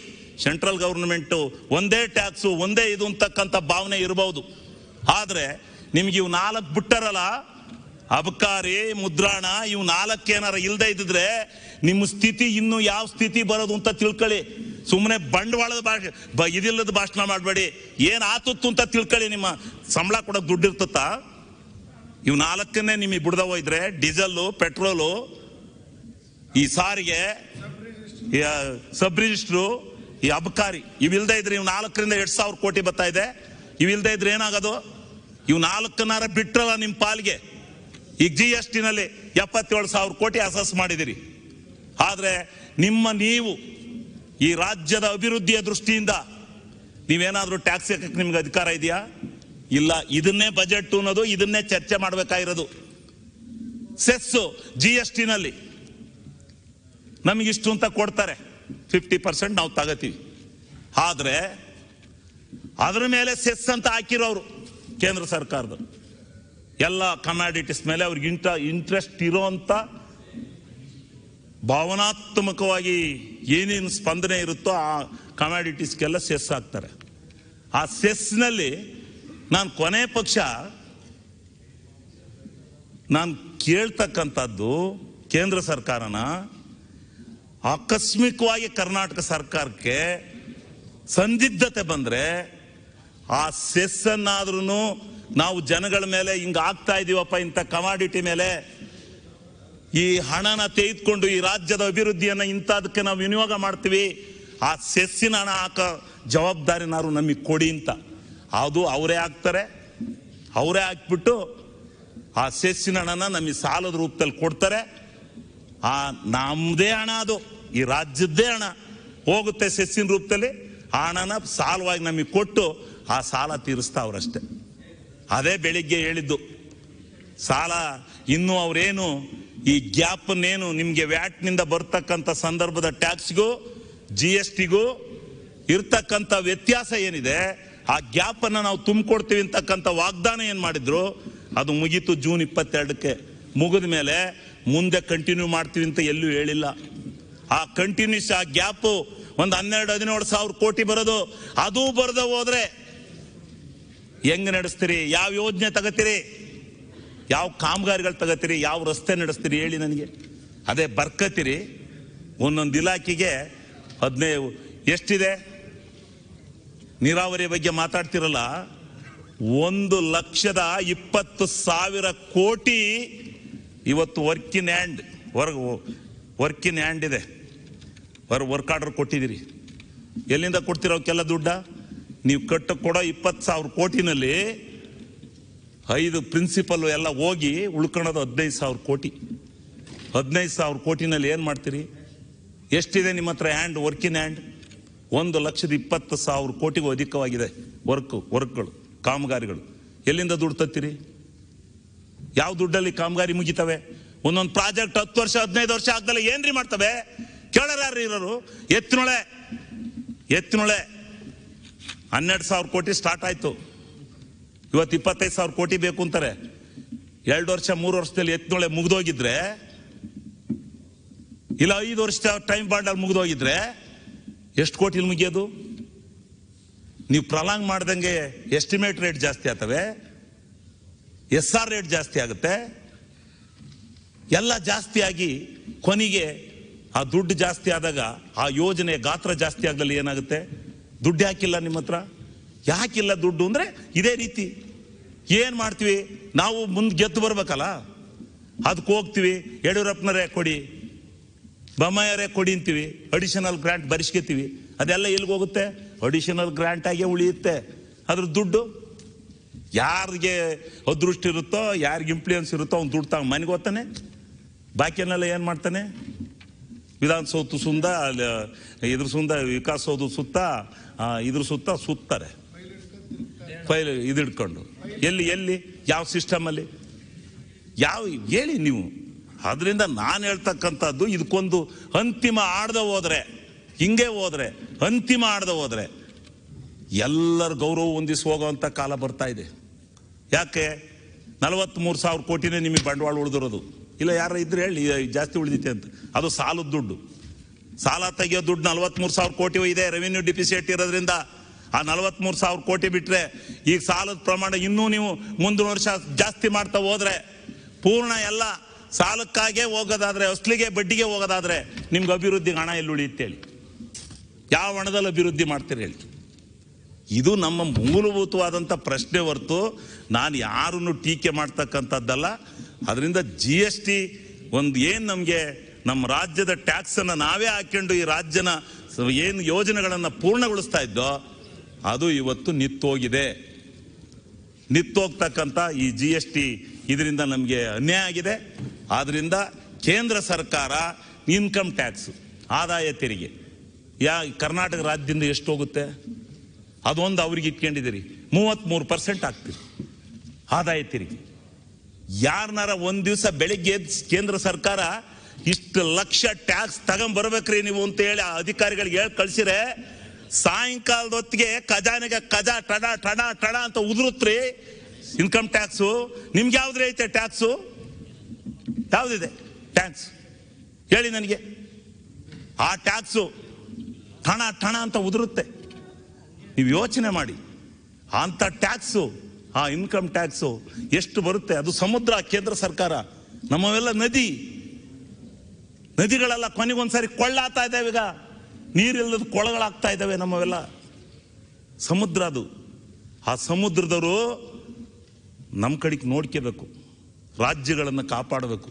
ಸೆಂಟ್ರಲ್ ಗೌರ್ಮೆಂಟು ಒಂದೇ ಟ್ಯಾಕ್ಸು ಒಂದೇ ಇದು ಅಂತಕ್ಕಂಥ ಭಾವನೆ ಇರಬಹುದು ಆದರೆ ನಿಮ್ಗೆ ಇವು ನಾಲ್ಕು ಬಿಟ್ಟರಲ್ಲ ಅಬಕಾರಿ ಮುದ್ರಾಣ ಇವು ನಾಲ್ಕೇನಾರ ಇಲ್ದೇ ಇದ್ದಿದ್ರೆ ನಿಮ್ಮ ಸ್ಥಿತಿ ಇನ್ನು ಯಾವ ಸ್ಥಿತಿ ಬರೋದು ಅಂತ ತಿಳ್ಕೊಳ್ಳಿ ಸುಮ್ಮನೆ ಬಂಡವಾಳದ ಭಾಷೆ ಇದಿಲ್ಲದ ಭಾಷಣ ಮಾಡಬೇಡಿ ಏನ್ ಅಂತ ತಿಳ್ಕೊಳ್ಳಿ ನಿಮ್ಮ ಸಂಬಳ ಕೊಡೋಕೆ ದುಡ್ಡು ಇರ್ತತ್ತ ಇವು ನಾಲ್ಕನ್ನೇ ನಿಮಗೆ ಬಿಡ್ದವ ಇದ್ರೆ ಡೀಸೆಲ್ ಪೆಟ್ರೋಲು ಈ ಸಾರಿಗೆ ಸಬ್ ರಿಜಿಸ್ಟ್ರು ಈ ಅಬಕಾರಿ ಇವಿಲ್ದೇ ಇದ್ರೆ ಇವು ನಾಲ್ಕರಿಂದ ಎರಡು ಸಾವಿರ ಕೋಟಿ ಬರ್ತಾ ಇದೆ ಇವಿಲ್ದೇ ಇದ್ರೆ ಏನಾಗೋದು ಇವು ನಾಲ್ಕನಾರ ಬಿಟ್ರಲ್ಲ ನಿಮ್ಮ ಪಾಲಿಗೆ ಈಗ ಜಿ ಎಸ್ ಟಿನಲ್ಲಿ ಎಪ್ಪತ್ತೇಳು ಸಾವಿರ ಕೋಟಿ ಅಸಸ್ ಮಾಡಿದಿರಿ ಆದರೆ ನಿಮ್ಮ ನೀವು ಈ ರಾಜ್ಯದ ಅಭಿವೃದ್ಧಿಯ ದೃಷ್ಟಿಯಿಂದ ನೀವೇನಾದರೂ ಟ್ಯಾಕ್ಸ್ ಹಾಕಕ್ಕೆ ನಿಮ್ಗೆ ಅಧಿಕಾರ ಇದೆಯಾ ಇಲ್ಲ ಇದನ್ನೇ ಬಜೆಟ್ ಅನ್ನೋದು ಇದನ್ನೇ ಚರ್ಚೆ ಮಾಡಬೇಕಾಗಿರೋದು ಸೆಸ್ಸು ಜಿ ಎಸ್ ಟಿನಲ್ಲಿ ನಮಗಿಷ್ಟು ಅಂತ ಕೊಡ್ತಾರೆ ಫಿಫ್ಟಿ ಪರ್ಸೆಂಟ್ ನಾವು ತಗೋತೀವಿ ಆದರೆ ಅದರ ಮೇಲೆ ಸೆಸ್ ಅಂತ ಹಾಕಿರೋರು ಕೇಂದ್ರ ಸರ್ಕಾರದ ಎಲ್ಲ ಕಮಾಡಿಟೀಸ್ ಮೇಲೆ ಅವ್ರಿಗೆ ಇಂಟ ಇಂಟ್ರೆಸ್ಟ್ ಇರೋಂಥ ಭಾವನಾತ್ಮಕವಾಗಿ ಏನೇನು ಸ್ಪಂದನೆ ಇರುತ್ತೋ ಆ ಕಮಾಡಿಟೀಸ್ಗೆಲ್ಲ ಸೆಸ್ ಹಾಕ್ತಾರೆ ಆ ಸೆಸ್ನಲ್ಲಿ ನಾನು ಕೊನೆ ಪಕ್ಷ ನಾನು ಕೇಳ್ತಕ್ಕಂಥದ್ದು ಕೇಂದ್ರ ಸರ್ಕಾರನ ಆಕಸ್ಮಿಕವಾಗಿ ಕರ್ನಾಟಕ ಸರ್ಕಾರಕ್ಕೆ ಸಂದಿಗ್ಧತೆ ಬಂದರೆ ಆ ಸೆಸ್ಸನ್ನಾದ್ರೂ ನಾವು ಜನಗಳ ಮೇಲೆ ಹಿಂಗ ಆಗ್ತಾ ಇದೀವಪ್ಪ ಇಂಥ ಕಮಾಡಿಟಿ ಮೇಲೆ ಈ ಹಣನ ತೆಗೆದುಕೊಂಡು ಈ ರಾಜ್ಯದ ಅಭಿವೃದ್ಧಿಯನ್ನು ಇಂಥದಕ್ಕೆ ನಾವು ವಿನಿಯೋಗ ಮಾಡ್ತೀವಿ ಆ ಸೆಸ್ಸಿನ ಹಣ ಹಾಕೋ ಜವಾಬ್ದಾರಿನಾರು ನಮಗೆ ಕೊಡಿ ಅಂತ ಅದು ಅವರೇ ಹಾಕ್ತಾರೆ ಅವರೇ ಹಾಕ್ಬಿಟ್ಟು ಆ ಸೆಸ್ಸಿನ ಹಣನ ನಮಗೆ ಸಾಲದ ರೂಪದಲ್ಲಿ ಕೊಡ್ತಾರೆ ಆ ನಮ್ಮದೇ ಹಣ ಅದು ಈ ರಾಜ್ಯದ್ದೇ ಹಣ ಹೋಗುತ್ತೆ ಸೆಸ್ಸಿನ ರೂಪದಲ್ಲಿ ಆ ಹಣನ ಸಾಲವಾಗಿ ನಮಗೆ ಕೊಟ್ಟು ಆ ಸಾಲ ಅಷ್ಟೇ ಅದೇ ಬೆಳಿಗ್ಗೆ ಹೇಳಿದ್ದು ಸಾಲ ಇನ್ನು ಅವರೇನು ಈ ಗ್ಯಾಪನ್ನೇನು ನಿಮಗೆ ವ್ಯಾಟ್ನಿಂದ ಬರ್ತಕ್ಕಂಥ ಸಂದರ್ಭದ ಟ್ಯಾಕ್ಸ್ಗೂ ಜಿ ಎಸ್ ಟಿಗೂ ಇರ್ತಕ್ಕಂಥ ವ್ಯತ್ಯಾಸ ಏನಿದೆ ಆ ಗ್ಯಾಪನ್ನು ನಾವು ತುಂಬಿಕೊಡ್ತೀವಿ ಅಂತಕ್ಕಂಥ ವಾಗ್ದಾನ ಏನು ಮಾಡಿದ್ರು ಅದು ಮುಗೀತು ಜೂನ್ ಇಪ್ಪತ್ತೆರಡಕ್ಕೆ ಮುಗಿದ ಮೇಲೆ ಮುಂದೆ ಕಂಟಿನ್ಯೂ ಮಾಡ್ತೀವಿ ಅಂತ ಎಲ್ಲೂ ಹೇಳಿಲ್ಲ ಆ ಕಂಟಿನ್ಯೂಸ್ ಆ ಗ್ಯಾಪು ಒಂದು ಹನ್ನೆರಡು ಹದಿನೇಳು ಸಾವಿರ ಕೋಟಿ ಬರೋದು ಅದು ಬರೆದ ಹೋದರೆ ಹೆಂಗೆ ನಡೆಸ್ತೀರಿ ಯಾವ ಯೋಜನೆ ತಗತ್ತೀರಿ ಯಾವ ಕಾಮಗಾರಿಗಳು ತಗತ್ತೀರಿ ಯಾವ ರಸ್ತೆ ನಡೆಸ್ತೀರಿ ಹೇಳಿ ನನಗೆ ಅದೇ ಬರ್ಕತ್ತೀರಿ ಒಂದೊಂದು ಇಲಾಖೆಗೆ ಹದಿನೈದು ಎಷ್ಟಿದೆ ನೀರಾವರಿ ಬಗ್ಗೆ ಮಾತಾಡ್ತಿರಲ್ಲ ಒಂದು ಲಕ್ಷದ ಇಪ್ಪತ್ತು ಸಾವಿರ ಕೋಟಿ ಇವತ್ತು ವರ್ಕ್ ಇನ್ ಹ್ಯಾಂಡ್ ವರ್ಗ ವರ್ಕ್ ಇನ್ ಹ್ಯಾಂಡ್ ಇದೆ ಹೊರ ವರ್ಕ್ ಆರ್ಡರ್ ಕೊಟ್ಟಿದ್ದೀರಿ ಎಲ್ಲಿಂದ ಕೊಡ್ತೀರ ಅವಕ್ಕೆಲ್ಲ ದುಡ್ಡ ನೀವು ಕಟ್ಟ ಕೊಡ ಇಪ್ಪತ್ತು ಸಾವಿರ ಕೋಟಿನಲ್ಲಿ ಐದು ಪ್ರಿನ್ಸಿಪಲ್ ಎಲ್ಲ ಹೋಗಿ ಉಳ್ಕೊಳ್ಳೋದು ಹದಿನೈದು ಸಾವಿರ ಕೋಟಿ ಹದಿನೈದು ಸಾವಿರ ಕೋಟಿನಲ್ಲಿ ಏನು ಮಾಡ್ತೀರಿ ಎಷ್ಟಿದೆ ನಿಮ್ಮ ಹತ್ರ ಹ್ಯಾಂಡ್ ವರ್ಕಿನ್ ಹ್ಯಾಂಡ್ ಒಂದು ಲಕ್ಷದ ಇಪ್ಪತ್ತು ಸಾವಿರ ಕೋಟಿಗೂ ಅಧಿಕವಾಗಿದೆ ವರ್ಕ್ ವರ್ಕ್ಗಳು ಕಾಮಗಾರಿಗಳು ಎಲ್ಲಿಂದ ದುಡ್ಡು ತತ್ತೀರಿ ಯಾವ ದುಡ್ಡಲ್ಲಿ ಕಾಮಗಾರಿ ಮುಗಿತವೆ ಒಂದೊಂದು ಪ್ರಾಜೆಕ್ಟ್ ಹತ್ತು ವರ್ಷ ಹದಿನೈದು ವರ್ಷ ಆಗ್ದಲ್ಲ ಏನ್ರಿ ಮಾಡ್ತವೆ ಕೇಳಾರ ಇರೋರು ಎತ್ತಿನೊಳೆ ಎತ್ತಿನೊಳೆ ಹನ್ನೆರಡು ಸಾವಿರ ಕೋಟಿ ಸ್ಟಾರ್ಟ್ ಆಯಿತು ಇವತ್ತು ಇಪ್ಪತ್ತೈದು ಸಾವಿರ ಕೋಟಿ ಬೇಕು ಅಂತಾರೆ ಎರಡು ವರ್ಷ ಮೂರು ವರ್ಷದಲ್ಲಿ ಎತ್ತಿನೊಳೆ ಮುಗಿದೋಗಿದ್ರೆ ಇಲ್ಲ ಐದು ವರ್ಷ ಟೈಮ್ ಬಾಂಡಲ್ಲಿ ಮುಗಿದೋಗಿದ್ರೆ ಎಷ್ಟು ಕೋಟಿಲಿ ಮುಗಿಯೋದು ನೀವು ಪ್ರಲಾಂಗ್ ಮಾಡ್ದಂಗೆ ಎಸ್ಟಿಮೇಟ್ ರೇಟ್ ಜಾಸ್ತಿ ಆಗ್ತವೆ ಎಸ್ ಆರ್ ರೇಟ್ ಜಾಸ್ತಿ ಆಗುತ್ತೆ ಎಲ್ಲ ಜಾಸ್ತಿ ಆಗಿ ಕೊನೆಗೆ ಆ ದುಡ್ಡು ಜಾಸ್ತಿ ಆದಾಗ ಆ ಯೋಜನೆ ಗಾತ್ರ ಜಾಸ್ತಿ ಆಗದಲ್ಲಿ ಏನಾಗುತ್ತೆ ದುಡ್ಡು ಯಾಕಿಲ್ಲ ನಿಮ್ಮ ಹತ್ರ ಯಾಕಿಲ್ಲ ದುಡ್ಡು ಅಂದರೆ ಇದೇ ರೀತಿ ಏನು ಮಾಡ್ತೀವಿ ನಾವು ಮುಂದೆ ಗೆದ್ದು ಬರ್ಬೇಕಲ್ಲ ಅದಕ್ಕೆ ಹೋಗ್ತೀವಿ ಯಡಿಯೂರಪ್ಪನರೇ ಕೊಡಿ ಬೊಮ್ಮಾಯರೇ ಕೊಡಿ ಅಂತೀವಿ ಅಡಿಷನಲ್ ಗ್ರ್ಯಾಂಟ್ ಬರಿಸ್ಕೊತೀವಿ ಅದೆಲ್ಲ ಎಲ್ಲಿಗೆ ಹೋಗುತ್ತೆ ಅಡಿಷನಲ್ ಗ್ರ್ಯಾಂಟಾಗೆ ಉಳಿಯುತ್ತೆ ಅದ್ರ ದುಡ್ಡು ಯಾರಿಗೆ ಅದೃಷ್ಟ ಇರುತ್ತೋ ಯಾರಿಗೆ ಇಂಪ್ಲೂಯೆನ್ಸ್ ಇರುತ್ತೋ ಅವ್ನು ದುಡ್ಡು ತಗೊಂಡು ಮನೆಗೆ ಓದ್ತಾನೆ ಬಾಕಿಯನ್ನೆಲ್ಲ ಏನು ಮಾಡ್ತಾನೆ ವಿಧಾನಸೌಧ ಸುಂದ ಇದ್ರ ಸುಂದ ವಿಕಾಸ ಸುತ್ತ ಇದ್ರ ಸುತ್ತ ಸುತ್ತಾರೆ ಫೈಲ್ ಇದಿಡ್ಕೊಂಡು ಎಲ್ಲಿ ಎಲ್ಲಿ ಯಾವ ಸಿಸ್ಟಮಲ್ಲಿ ಯಾವ ಹೇಳಿ ನೀವು ಅದರಿಂದ ನಾನು ಹೇಳ್ತಕ್ಕಂಥದ್ದು ಇದಕ್ಕೊಂದು ಅಂತಿಮ ಆಡ್ದ ಹೋದರೆ ಹಿಂಗೆ ಹೋದರೆ ಅಂತಿಮ ಆಡ್ದೆ ಹೋದರೆ ಎಲ್ಲರ ಗೌರವ ಹೊಂದಿಸಿ ಹೋಗೋವಂಥ ಕಾಲ ಬರ್ತಾ ಇದೆ ಯಾಕೆ ನಲವತ್ತ್ಮೂರು ಸಾವಿರ ಕೋಟಿನೇ ನಿಮಗೆ ಬಂಡವಾಳ ಉಳಿದಿರೋದು ಇಲ್ಲ ಯಾರು ಇದ್ರೆ ಹೇಳಿ ಜಾಸ್ತಿ ಉಳಿದಿತ್ತೆ ಅಂತ ಅದು ಸಾಲದ ದುಡ್ಡು ಸಾಲ ತೆಗಿಯೋ ದುಡ್ಡು ನಲವತ್ಮೂರು ಸಾವಿರ ಕೋಟಿ ಇದೆ ರೆವಿನ್ಯೂ ಡಿಫಿಸಿಟ್ ಇರೋದ್ರಿಂದ ಆ ನಲವತ್ಮೂರು ಸಾವಿರ ಕೋಟಿ ಬಿಟ್ಟರೆ ಈಗ ಸಾಲದ ಪ್ರಮಾಣ ಇನ್ನೂ ನೀವು ಮುಂದಿನ ವರ್ಷ ಜಾಸ್ತಿ ಮಾಡ್ತಾ ಹೋದ್ರೆ ಪೂರ್ಣ ಎಲ್ಲ ಸಾಲಕ್ಕಾಗೇ ಹೋಗೋದಾದ್ರೆ ಅಸ್ಲಿಗೆ ಬಡ್ಡಿಗೆ ಹೋಗೋದಾದ್ರೆ ನಿಮ್ಗೆ ಅಭಿವೃದ್ಧಿಗೆ ಹಣ ಎಲ್ಲಿ ಉಳಿಯುತ್ತೆ ಹೇಳಿ ಯಾವ ಹಣದಲ್ಲಿ ಅಭಿವೃದ್ಧಿ ಮಾಡ್ತೀರಿ ಹೇಳಿ ಇದು ನಮ್ಮ ಮೂಲಭೂತವಾದಂಥ ಪ್ರಶ್ನೆ ಹೊರತು ನಾನು ಯಾರನ್ನು ಟೀಕೆ ಮಾಡ್ತಕ್ಕಂಥದ್ದಲ್ಲ ಅದರಿಂದ ಜಿ ಎಸ್ ಟಿ ಒಂದು ಏನು ನಮಗೆ ನಮ್ಮ ರಾಜ್ಯದ ಟ್ಯಾಕ್ಸನ್ನು ನಾವೇ ಹಾಕ್ಕೊಂಡು ಈ ರಾಜ್ಯನ ಏನು ಯೋಜನೆಗಳನ್ನು ಪೂರ್ಣಗೊಳಿಸ್ತಾ ಇದ್ದೋ ಅದು ಇವತ್ತು ನಿತ್ತೋಗಿದೆ ನಿತ್ತೋಗ್ತಕ್ಕಂಥ ಈ ಜಿ ಎಸ್ ಟಿ ಇದರಿಂದ ನಮಗೆ ಅನ್ಯಾಯ ಆಗಿದೆ ಆದ್ದರಿಂದ ಕೇಂದ್ರ ಸರ್ಕಾರ ಇನ್ಕಮ್ ಟ್ಯಾಕ್ಸ್ ಆದಾಯ ತೆರಿಗೆ ಯಾ ಕರ್ನಾಟಕ ರಾಜ್ಯದಿಂದ ಎಷ್ಟು ಹೋಗುತ್ತೆ ಅದೊಂದು ಅವ್ರಿಗೆ ಇಟ್ಕೊಂಡಿದ್ದೀರಿ ಮೂವತ್ತ್ಮೂರು ಪರ್ಸೆಂಟ್ ಆಗ್ತೀರಿ ಆದಾಯ ತೆರಿಗೆ ಯಾರನ್ನಾರ ಒಂದು ದಿವಸ ಬೆಳಿಗ್ಗೆ ಕೇಂದ್ರ ಸರ್ಕಾರ ಇಷ್ಟು ಲಕ್ಷ ಟ್ಯಾಕ್ಸ್ ತಗೊಂಡ್ಬರ್ಬೇಕ್ರಿ ನೀವು ಅಂತ ಹೇಳಿ ಆ ಅಧಿಕಾರಿಗಳಿಗೆ ಹೇಳಿ ಕಳ್ಸಿರೆ ಸಾಯಂಕಾಲದ ಹೊತ್ತಿಗೆ ಖಜಾನೆಗೆ ಖಜಾ ಟಡ ಟಡ ಟಡ ಅಂತ ಉದುರುತ್ರಿ ಇನ್ಕಮ್ ಟ್ಯಾಕ್ಸ್ ನಿಮ್ಗೆ ಯಾವ್ದು ಐತೆ ಟ್ಯಾಕ್ಸ್ ಯಾವ್ದಿದೆ ಟ್ಯಾಕ್ಸ್ ಹೇಳಿ ನನಗೆ ಆ ಟ್ಯಾಕ್ಸು ಠಣ ಠಣ ಅಂತ ಉದುರುತ್ತೆ ನೀವು ಯೋಚನೆ ಮಾಡಿ ಅಂತ ಟ್ಯಾಕ್ಸು ಆ ಇನ್ಕಮ್ ಟ್ಯಾಕ್ಸು ಎಷ್ಟು ಬರುತ್ತೆ ಅದು ಸಮುದ್ರ ಕೇಂದ್ರ ಸರ್ಕಾರ ನಮ್ಮವೆಲ್ಲ ನದಿ ನದಿಗಳೆಲ್ಲ ಕೊನೆಗೊಂದ್ಸರಿ ಕೊಳ್ಳಾಗ್ತಾ ಇದ್ದಾವೆ ಈಗ ನೀರಿಲ್ಲದ ಕೊಳಗಳಾಗ್ತಾ ಇದ್ದಾವೆ ನಮ್ಮವೆಲ್ಲ ಸಮುದ್ರ ಅದು ಆ ಸಮುದ್ರದವರು ನಮ್ಮ ಕಡೆಗೆ ನೋಡ್ಕೋಬೇಕು ರಾಜ್ಯಗಳನ್ನು ಕಾಪಾಡಬೇಕು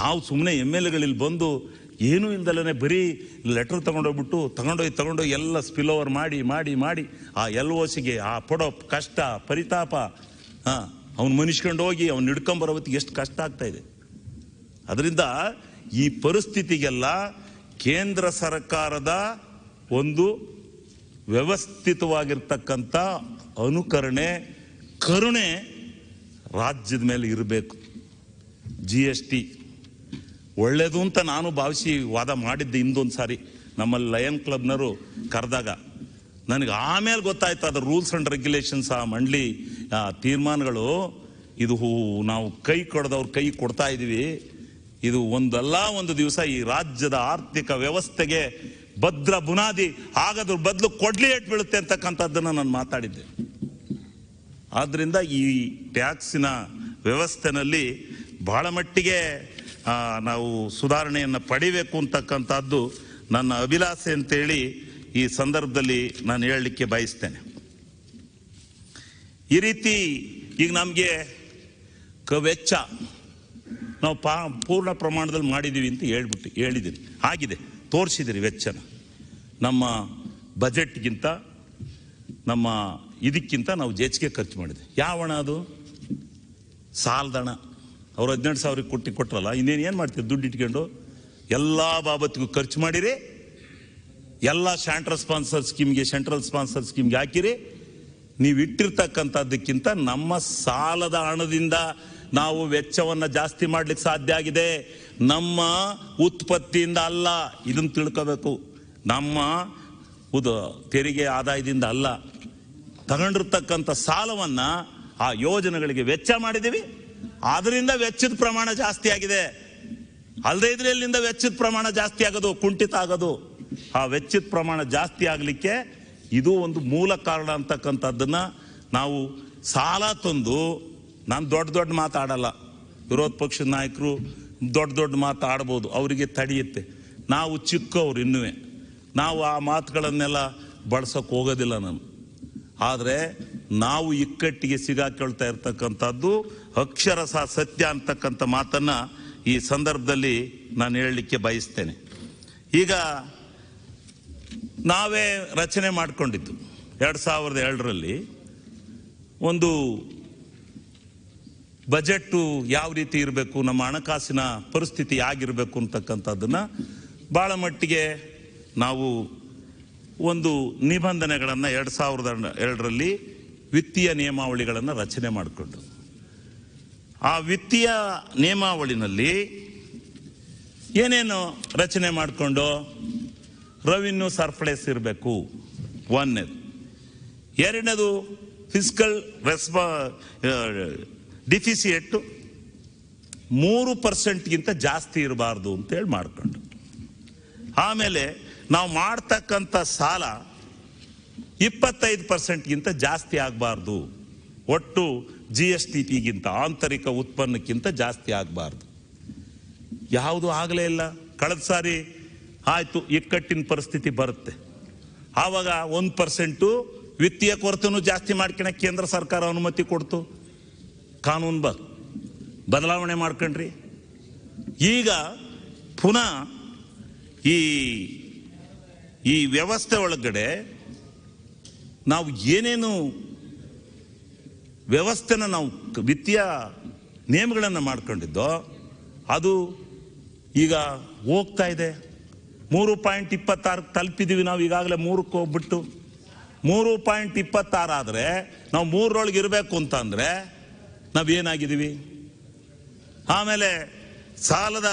ನಾವು ಸುಮ್ಮನೆ ಎಮ್ ಎಲ್ ಎಗಳಿಲ್ಲಿ ಬಂದು ಏನೂ ಇಲ್ದಲ್ಲೇ ಬರೀ ಲೆಟ್ರ್ ತೊಗೊಂಡೋಗ್ಬಿಟ್ಟು ತಗೊಂಡೋಗಿ ತಗೊಂಡೋಗಿ ಎಲ್ಲ ಸ್ಪಿಲ್ ಓವರ್ ಮಾಡಿ ಮಾಡಿ ಮಾಡಿ ಆ ಎಲ್ ಓಸಿಗೆ ಆ ಪೊಡೋ ಕಷ್ಟ ಪರಿತಾಪ ಹಾಂ ಅವನು ಮನುಷ್ಕೊಂಡೋಗಿ ಹೋಗಿ ಅವ್ನು ಹಿಡ್ಕೊಂಬರೋ ಹೊತ್ತಿಗೆ ಎಷ್ಟು ಕಷ್ಟ ಆಗ್ತಾ ಇದೆ ಅದರಿಂದ ಈ ಪರಿಸ್ಥಿತಿಗೆಲ್ಲ ಕೇಂದ್ರ ಸರ್ಕಾರದ ಒಂದು ವ್ಯವಸ್ಥಿತವಾಗಿರ್ತಕ್ಕಂಥ ಅನುಕರಣೆ ಕರುಣೆ ರಾಜ್ಯದ ಮೇಲೆ ಇರಬೇಕು ಜಿ ಎಸ್ ಟಿ ಒಳ್ಳೆಯದು ಅಂತ ನಾನು ಭಾವಿಸಿ ವಾದ ಮಾಡಿದ್ದೆ ಇಂದೊಂದು ಸಾರಿ ನಮ್ಮಲ್ಲಿ ಲಯನ್ ಕ್ಲಬ್ನವರು ಕರೆದಾಗ ನನಗೆ ಆಮೇಲೆ ಗೊತ್ತಾಯ್ತು ಅದು ರೂಲ್ಸ್ ಆ್ಯಂಡ್ ರೆಗ್ಯುಲೇಷನ್ಸ್ ಆ ಮಂಡಳಿ ತೀರ್ಮಾನಗಳು ಇದು ನಾವು ಕೈ ಕೊಡದವ್ರು ಕೈ ಕೊಡ್ತಾ ಇದ್ದೀವಿ ಇದು ಒಂದಲ್ಲ ಒಂದು ದಿವಸ ಈ ರಾಜ್ಯದ ಆರ್ಥಿಕ ವ್ಯವಸ್ಥೆಗೆ ಭದ್ರ ಬುನಾದಿ ಆಗದ್ರ ಬದಲು ಕೊಡ್ಲಿ ಏಟ್ ಬೀಳುತ್ತೆ ಅಂತಕ್ಕಂಥದ್ದನ್ನು ನಾನು ಮಾತಾಡಿದ್ದೆ ಆದ್ದರಿಂದ ಈ ಟ್ಯಾಕ್ಸಿನ ವ್ಯವಸ್ಥೆನಲ್ಲಿ ಬಹಳ ಮಟ್ಟಿಗೆ ನಾವು ಸುಧಾರಣೆಯನ್ನು ಪಡಿಬೇಕು ಅಂತಕ್ಕಂಥದ್ದು ನನ್ನ ಅಭಿಲಾಷೆ ಅಂತೇಳಿ ಈ ಸಂದರ್ಭದಲ್ಲಿ ನಾನು ಹೇಳಲಿಕ್ಕೆ ಬಯಸ್ತೇನೆ ಈ ರೀತಿ ಈಗ ನಮಗೆ ಕವೆಚ್ಚ ನಾವು ಪಾ ಪೂರ್ಣ ಪ್ರಮಾಣದಲ್ಲಿ ಮಾಡಿದ್ದೀವಿ ಅಂತ ಹೇಳ್ಬಿಟ್ಟು ಹೇಳಿದ್ದೀನಿ ಆಗಿದೆ ತೋರಿಸಿದಿರಿ ವೆಚ್ಚನ ನಮ್ಮ ಬಜೆಟ್ಗಿಂತ ನಮ್ಮ ಇದಕ್ಕಿಂತ ನಾವು ಜೆಚ್ಗೆ ಖರ್ಚು ಮಾಡಿದೆ ಯಾವ ಹಣ ಅದು ಸಾಲದ ಹಣ ಅವ್ರು ಹದಿನೆಂಟು ಸಾವಿರಕ್ಕೆ ಕೊಟ್ಟು ಕೊಟ್ಟರಲ್ಲ ಇನ್ನೇನು ಏನು ಮಾಡ್ತೀವಿ ದುಡ್ಡು ಇಟ್ಕೊಂಡು ಎಲ್ಲ ಬಾಬತ್ಗೂ ಖರ್ಚು ಮಾಡಿರಿ ಎಲ್ಲ ಸೆಂಟ್ರಲ್ ಸ್ಪಾನ್ಸರ್ ಸ್ಕೀಮ್ಗೆ ಸೆಂಟ್ರಲ್ ಸ್ಪಾನ್ಸರ್ ಸ್ಕೀಮ್ಗೆ ಹಾಕಿರಿ ನೀವು ಇಟ್ಟಿರ್ತಕ್ಕಂಥದ್ದಕ್ಕಿಂತ ನಮ್ಮ ಸಾಲದ ಹಣದಿಂದ ನಾವು ವೆಚ್ಚವನ್ನು ಜಾಸ್ತಿ ಮಾಡ್ಲಿಕ್ಕೆ ಸಾಧ್ಯ ಆಗಿದೆ ನಮ್ಮ ಉತ್ಪತ್ತಿಯಿಂದ ಅಲ್ಲ ಇದನ್ನು ತಿಳ್ಕೋಬೇಕು ನಮ್ಮ ಉದ ತೆರಿಗೆ ಆದಾಯದಿಂದ ಅಲ್ಲ ತಗೊಂಡಿರ್ತಕ್ಕಂಥ ಸಾಲವನ್ನು ಆ ಯೋಜನೆಗಳಿಗೆ ವೆಚ್ಚ ಮಾಡಿದ್ದೀವಿ ಆದ್ದರಿಂದ ವೆಚ್ಚದ ಪ್ರಮಾಣ ಜಾಸ್ತಿ ಆಗಿದೆ ಅಲ್ಲದೆ ಇದ್ರಲ್ಲಿಂದ ವೆಚ್ಚದ ಪ್ರಮಾಣ ಜಾಸ್ತಿ ಆಗೋದು ಕುಂಠಿತ ಆಗೋದು ಆ ವೆಚ್ಚದ ಪ್ರಮಾಣ ಜಾಸ್ತಿ ಆಗಲಿಕ್ಕೆ ಇದು ಒಂದು ಮೂಲ ಕಾರಣ ಅಂತಕ್ಕಂಥದ್ದನ್ನು ನಾವು ಸಾಲ ತಂದು ನಾನು ದೊಡ್ಡ ದೊಡ್ಡ ಮಾತಾಡಲ್ಲ ವಿರೋಧ ಪಕ್ಷದ ನಾಯಕರು ದೊಡ್ಡ ದೊಡ್ಡ ಮಾತಾಡ್ಬೋದು ಅವರಿಗೆ ತಡೆಯುತ್ತೆ ನಾವು ಚಿಕ್ಕವ್ರು ಇನ್ನೂ ನಾವು ಆ ಮಾತುಗಳನ್ನೆಲ್ಲ ಬಳಸೋಕೆ ಹೋಗೋದಿಲ್ಲ ನಾನು ಆದರೆ ನಾವು ಇಕ್ಕಟ್ಟಿಗೆ ಸಿಗಾಕೊಳ್ತಾ ಇರ್ತಕ್ಕಂಥದ್ದು ಅಕ್ಷರಸ ಸತ್ಯ ಅಂತಕ್ಕಂಥ ಮಾತನ್ನು ಈ ಸಂದರ್ಭದಲ್ಲಿ ನಾನು ಹೇಳಲಿಕ್ಕೆ ಬಯಸ್ತೇನೆ ಈಗ ನಾವೇ ರಚನೆ ಮಾಡಿಕೊಂಡಿದ್ದು ಎರಡು ಸಾವಿರದ ಎರಡರಲ್ಲಿ ಒಂದು ಬಜೆಟ್ಟು ಯಾವ ರೀತಿ ಇರಬೇಕು ನಮ್ಮ ಹಣಕಾಸಿನ ಪರಿಸ್ಥಿತಿ ಆಗಿರಬೇಕು ಅಂತಕ್ಕಂಥದ್ದನ್ನು ಭಾಳ ಮಟ್ಟಿಗೆ ನಾವು ಒಂದು ನಿಬಂಧನೆಗಳನ್ನು ಎರಡು ಸಾವಿರದ ಎರಡರಲ್ಲಿ ವಿತ್ತೀಯ ನಿಯಮಾವಳಿಗಳನ್ನು ರಚನೆ ಮಾಡಿಕೊಂಡು ಆ ವಿತ್ತೀಯ ನಿಯಮಾವಳಿನಲ್ಲಿ ಏನೇನು ರಚನೆ ಮಾಡಿಕೊಂಡು ರೆವಿನ್ಯೂ ಸರ್ಫ್ಲೇಸ್ ಇರಬೇಕು ಒಂದನೇದು ಎರಡನೇದು ಫಿಸಿಕಲ್ ರೆಸ್ಪಾ ಡಿಫಿಸಿಯೆಟ್ಟು ಮೂರು ಪರ್ಸೆಂಟ್ಗಿಂತ ಜಾಸ್ತಿ ಇರಬಾರ್ದು ಅಂತೇಳಿ ಮಾಡ್ಕೊಂಡು ಆಮೇಲೆ ನಾವು ಮಾಡ್ತಕ್ಕಂಥ ಸಾಲ ಇಪ್ಪತ್ತೈದು ಪರ್ಸೆಂಟ್ಗಿಂತ ಜಾಸ್ತಿ ಆಗಬಾರ್ದು ಒಟ್ಟು ಜಿ ಎಸ್ ಟಿ ಪಿಗಿಂತ ಆಂತರಿಕ ಉತ್ಪನ್ನಕ್ಕಿಂತ ಜಾಸ್ತಿ ಆಗಬಾರ್ದು ಯಾವುದು ಆಗಲೇ ಇಲ್ಲ ಕಳೆದ ಸಾರಿ ಆಯಿತು ಇಕ್ಕಟ್ಟಿನ ಪರಿಸ್ಥಿತಿ ಬರುತ್ತೆ ಆವಾಗ ಒಂದು ಪರ್ಸೆಂಟು ವಿತ್ತೀಯ ಕೊರತೆನೂ ಜಾಸ್ತಿ ಮಾಡ್ಕೊಳಕ್ಕೆ ಕೇಂದ್ರ ಸರ್ಕಾರ ಅನುಮತಿ ಕೊಡ್ತು ಕಾನೂನು ಬ ಬದಲಾವಣೆ ಮಾಡ್ಕೊಂಡ್ರಿ ಈಗ ಪುನಃ ಈ ಈ ವ್ಯವಸ್ಥೆ ಒಳಗಡೆ ನಾವು ಏನೇನು ವ್ಯವಸ್ಥೆನ ನಾವು ವಿತ್ತೀಯ ನಿಯಮಗಳನ್ನು ಮಾಡ್ಕೊಂಡಿದ್ದೋ ಅದು ಈಗ ಹೋಗ್ತಾ ಇದೆ ಮೂರು ಪಾಯಿಂಟ್ ಇಪ್ಪತ್ತಾರು ತಲುಪಿದ್ದೀವಿ ನಾವು ಈಗಾಗಲೇ ಮೂರಕ್ಕೆ ಹೋಗ್ಬಿಟ್ಟು ಮೂರು ಪಾಯಿಂಟ್ ಇಪ್ಪತ್ತಾರು ಆದರೆ ನಾವು ಮೂರರೊಳಗೆ ಇರಬೇಕು ಅಂತಂದರೆ ನಾವೇನಾಗಿದ್ದೀವಿ ಆಮೇಲೆ ಸಾಲದ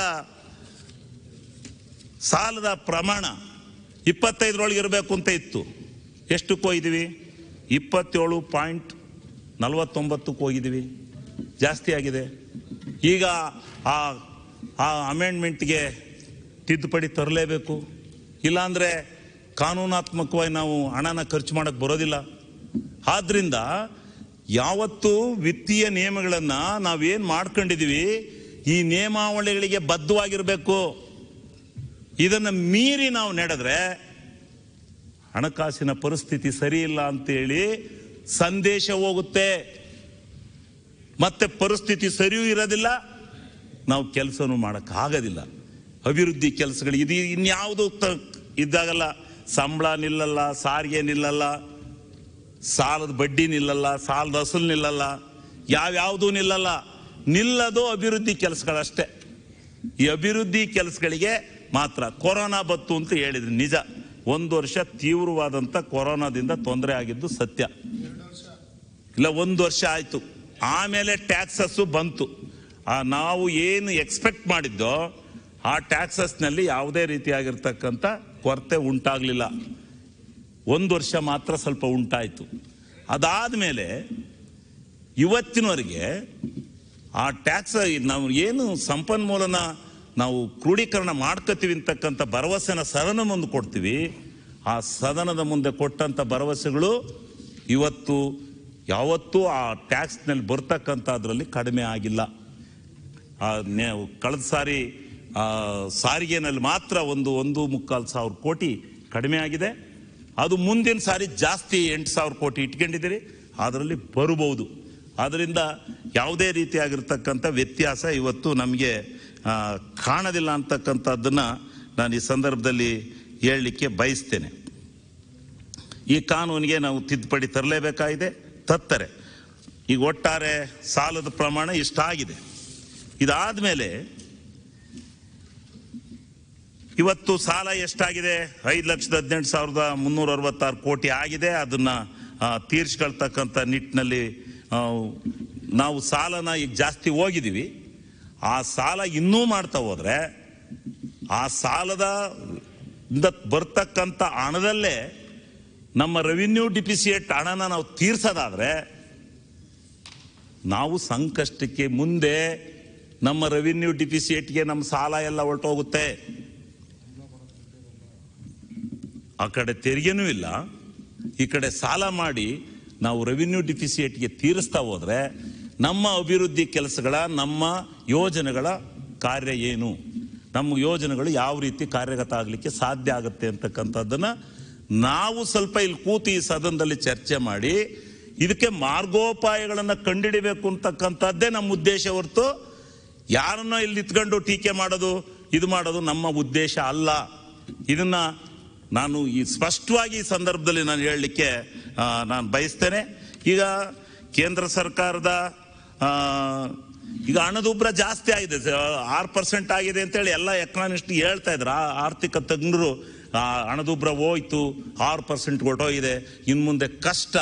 ಸಾಲದ ಪ್ರಮಾಣ ಇಪ್ಪತ್ತೈದರೊಳಗೆ ಇರಬೇಕು ಅಂತ ಇತ್ತು ಎಷ್ಟಕ್ಕೆ ಹೋಗಿದ್ದೀವಿ ಇಪ್ಪತ್ತೇಳು ಪಾಯಿಂಟ್ ನಲವತ್ತೊಂಬತ್ತಕ್ಕೆ ಹೋಗಿದ್ದೀವಿ ಜಾಸ್ತಿ ಆಗಿದೆ ಈಗ ಆ ಆ ಅಮೆಂಡ್ಮೆಂಟ್ಗೆ ತಿದ್ದುಪಡಿ ತರಲೇಬೇಕು ಇಲ್ಲಾಂದರೆ ಕಾನೂನಾತ್ಮಕವಾಗಿ ನಾವು ಹಣನ ಖರ್ಚು ಮಾಡೋಕ್ಕೆ ಬರೋದಿಲ್ಲ ಆದ್ದರಿಂದ ಯಾವತ್ತು ವಿತ್ತೀಯ ನಿಯಮಗಳನ್ನು ನಾವೇನು ಮಾಡ್ಕೊಂಡಿದೀವಿ ಈ ನಿಯಮಾವಳಿಗಳಿಗೆ ಬದ್ಧವಾಗಿರಬೇಕು ಇದನ್ನ ಮೀರಿ ನಾವು ನಡೆದ್ರೆ ಹಣಕಾಸಿನ ಪರಿಸ್ಥಿತಿ ಸರಿಯಿಲ್ಲ ಅಂತೇಳಿ ಸಂದೇಶ ಹೋಗುತ್ತೆ ಮತ್ತೆ ಪರಿಸ್ಥಿತಿ ಸರಿಯೂ ಇರೋದಿಲ್ಲ ನಾವು ಕೆಲಸನೂ ಮಾಡೋಕ್ಕಾಗೋದಿಲ್ಲ ಅಭಿವೃದ್ಧಿ ಕೆಲಸಗಳು ಇದು ಇನ್ಯಾವುದು ಇದ್ದಾಗಲ್ಲ ಸಂಬಳ ನಿಲ್ಲಲ್ಲ ಸಾರಿಗೆ ನಿಲ್ಲಲ್ಲ ಸಾಲದ ಬಡ್ಡಿ ನಿಲ್ಲಲ್ಲ ಸಾಲದ ಅಸಲು ನಿಲ್ಲಲ್ಲ ಯಾವ್ಯಾವುದೂ ನಿಲ್ಲಲ್ಲ ನಿಲ್ಲದು ಅಭಿವೃದ್ಧಿ ಕೆಲಸಗಳಷ್ಟೇ ಈ ಅಭಿವೃದ್ಧಿ ಕೆಲಸಗಳಿಗೆ ಮಾತ್ರ ಕೊರೋನಾ ಬತ್ತು ಅಂತ ಹೇಳಿದ್ರು ನಿಜ ಒಂದು ವರ್ಷ ತೀವ್ರವಾದಂಥ ಕೊರೋನಾದಿಂದ ತೊಂದರೆ ಆಗಿದ್ದು ಸತ್ಯ ಇಲ್ಲ ಒಂದು ವರ್ಷ ಆಯಿತು ಆಮೇಲೆ ಟ್ಯಾಕ್ಸಸ್ಸು ಬಂತು ಆ ನಾವು ಏನು ಎಕ್ಸ್ಪೆಕ್ಟ್ ಮಾಡಿದ್ದೋ ಆ ಟ್ಯಾಕ್ಸಸ್ನಲ್ಲಿ ಯಾವುದೇ ರೀತಿಯಾಗಿರ್ತಕ್ಕಂಥ ಕೊರತೆ ಉಂಟಾಗಲಿಲ್ಲ ಒಂದು ವರ್ಷ ಮಾತ್ರ ಸ್ವಲ್ಪ ಉಂಟಾಯಿತು ಅದಾದ ಮೇಲೆ ಇವತ್ತಿನವರೆಗೆ ಆ ಟ್ಯಾಕ್ಸ್ ನಾವು ಏನು ಸಂಪನ್ಮೂಲನ ನಾವು ಕ್ರೋಢೀಕರಣ ಮಾಡ್ಕೋತೀವಿ ಅಂತಕ್ಕಂಥ ಭರವಸೆನ ಸದನ ಮುಂದೆ ಕೊಡ್ತೀವಿ ಆ ಸದನದ ಮುಂದೆ ಕೊಟ್ಟಂಥ ಭರವಸೆಗಳು ಇವತ್ತು ಯಾವತ್ತೂ ಆ ಟ್ಯಾಕ್ಸ್ನಲ್ಲಿ ಬರ್ತಕ್ಕಂಥದ್ರಲ್ಲಿ ಕಡಿಮೆ ಆಗಿಲ್ಲ ಕಳೆದ ಸಾರಿ ಸಾರಿಗೆನಲ್ಲಿ ಮಾತ್ರ ಒಂದು ಒಂದು ಮುಕ್ಕಾಲು ಸಾವಿರ ಕೋಟಿ ಕಡಿಮೆ ಆಗಿದೆ ಅದು ಮುಂದಿನ ಸಾರಿ ಜಾಸ್ತಿ ಎಂಟು ಸಾವಿರ ಕೋಟಿ ಇಟ್ಕೊಂಡಿದ್ದೀರಿ ಅದರಲ್ಲಿ ಬರಬಹುದು ಅದರಿಂದ ಯಾವುದೇ ರೀತಿಯಾಗಿರ್ತಕ್ಕಂಥ ವ್ಯತ್ಯಾಸ ಇವತ್ತು ನಮಗೆ ಕಾಣೋದಿಲ್ಲ ಅಂತಕ್ಕಂಥದ್ದನ್ನು ನಾನು ಈ ಸಂದರ್ಭದಲ್ಲಿ ಹೇಳಲಿಕ್ಕೆ ಬಯಸ್ತೇನೆ ಈ ಕಾನೂನಿಗೆ ನಾವು ತಿದ್ದುಪಡಿ ತರಲೇಬೇಕಾಗಿದೆ ತತ್ತರೆ ಈಗ ಒಟ್ಟಾರೆ ಸಾಲದ ಪ್ರಮಾಣ ಇಷ್ಟಾಗಿದೆ ಇದಾದ ಮೇಲೆ ಇವತ್ತು ಸಾಲ ಎಷ್ಟಾಗಿದೆ ಐದು ಲಕ್ಷದ ಹದಿನೆಂಟು ಸಾವಿರದ ಮುನ್ನೂರ ಅರವತ್ತಾರು ಕೋಟಿ ಆಗಿದೆ ಅದನ್ನು ತೀರ್ಸ್ಕೊಳ್ತಕ್ಕಂಥ ನಿಟ್ಟಿನಲ್ಲಿ ನಾವು ಸಾಲನ ಈಗ ಜಾಸ್ತಿ ಹೋಗಿದ್ದೀವಿ ಆ ಸಾಲ ಇನ್ನೂ ಮಾಡ್ತಾ ಹೋದ್ರೆ ಆ ಸಾಲದ ಬರ್ತಕ್ಕಂಥ ಹಣದಲ್ಲೇ ನಮ್ಮ ರೆವಿನ್ಯೂ ಡಿಪಿಸಿಯೇಟ್ ಹಣನ ನಾವು ತೀರ್ಸೋದಾದರೆ ನಾವು ಸಂಕಷ್ಟಕ್ಕೆ ಮುಂದೆ ನಮ್ಮ ರೆವಿನ್ಯೂ ಡಿಫಿಸಿಯೇಟ್ಗೆ ನಮ್ಮ ಸಾಲ ಎಲ್ಲ ಹೊರಟೋಗುತ್ತೆ ಆ ಕಡೆ ತೆರಿಗೆನೂ ಇಲ್ಲ ಈ ಕಡೆ ಸಾಲ ಮಾಡಿ ನಾವು ರೆವಿನ್ಯೂ ಡಿಫಿಸಿಯೇಟ್ಗೆ ತೀರಿಸ್ತಾ ಹೋದರೆ ನಮ್ಮ ಅಭಿವೃದ್ಧಿ ಕೆಲಸಗಳ ನಮ್ಮ ಯೋಜನೆಗಳ ಕಾರ್ಯ ಏನು ನಮ್ಮ ಯೋಜನೆಗಳು ಯಾವ ರೀತಿ ಕಾರ್ಯಗತ ಆಗಲಿಕ್ಕೆ ಸಾಧ್ಯ ಆಗುತ್ತೆ ಅಂತಕ್ಕಂಥದ್ದನ್ನು ನಾವು ಸ್ವಲ್ಪ ಇಲ್ಲಿ ಕೂತು ಈ ಸದನದಲ್ಲಿ ಚರ್ಚೆ ಮಾಡಿ ಇದಕ್ಕೆ ಮಾರ್ಗೋಪಾಯಗಳನ್ನು ಕಂಡುಹಿಡಿಬೇಕು ಅಂತಕ್ಕಂಥದ್ದೇ ನಮ್ಮ ಉದ್ದೇಶ ಹೊರತು ಯಾರನ್ನ ಇಲ್ಲಿ ನಿತ್ಕೊಂಡು ಟೀಕೆ ಮಾಡೋದು ಇದು ಮಾಡೋದು ನಮ್ಮ ಉದ್ದೇಶ ಅಲ್ಲ ಇದನ್ನು ನಾನು ಈ ಸ್ಪಷ್ಟವಾಗಿ ಈ ಸಂದರ್ಭದಲ್ಲಿ ನಾನು ಹೇಳಲಿಕ್ಕೆ ನಾನು ಬಯಸ್ತೇನೆ ಈಗ ಕೇಂದ್ರ ಸರ್ಕಾರದ ಈಗ ಹಣದುಬ್ಬರ ಜಾಸ್ತಿ ಆಗಿದೆ ಆರು ಪರ್ಸೆಂಟ್ ಆಗಿದೆ ಅಂತೇಳಿ ಎಲ್ಲ ಎಕನಾಮಿಸ್ಟ್ ಹೇಳ್ತಾ ಇದ್ರು ಆರ್ಥಿಕ ತಜ್ಞರು ಹಣದುಬ್ಬರ ಹೋಯ್ತು ಆರು ಪರ್ಸೆಂಟ್ ಕೊಟ್ಟೋಗಿದೆ ಇನ್ನು ಮುಂದೆ ಕಷ್ಟ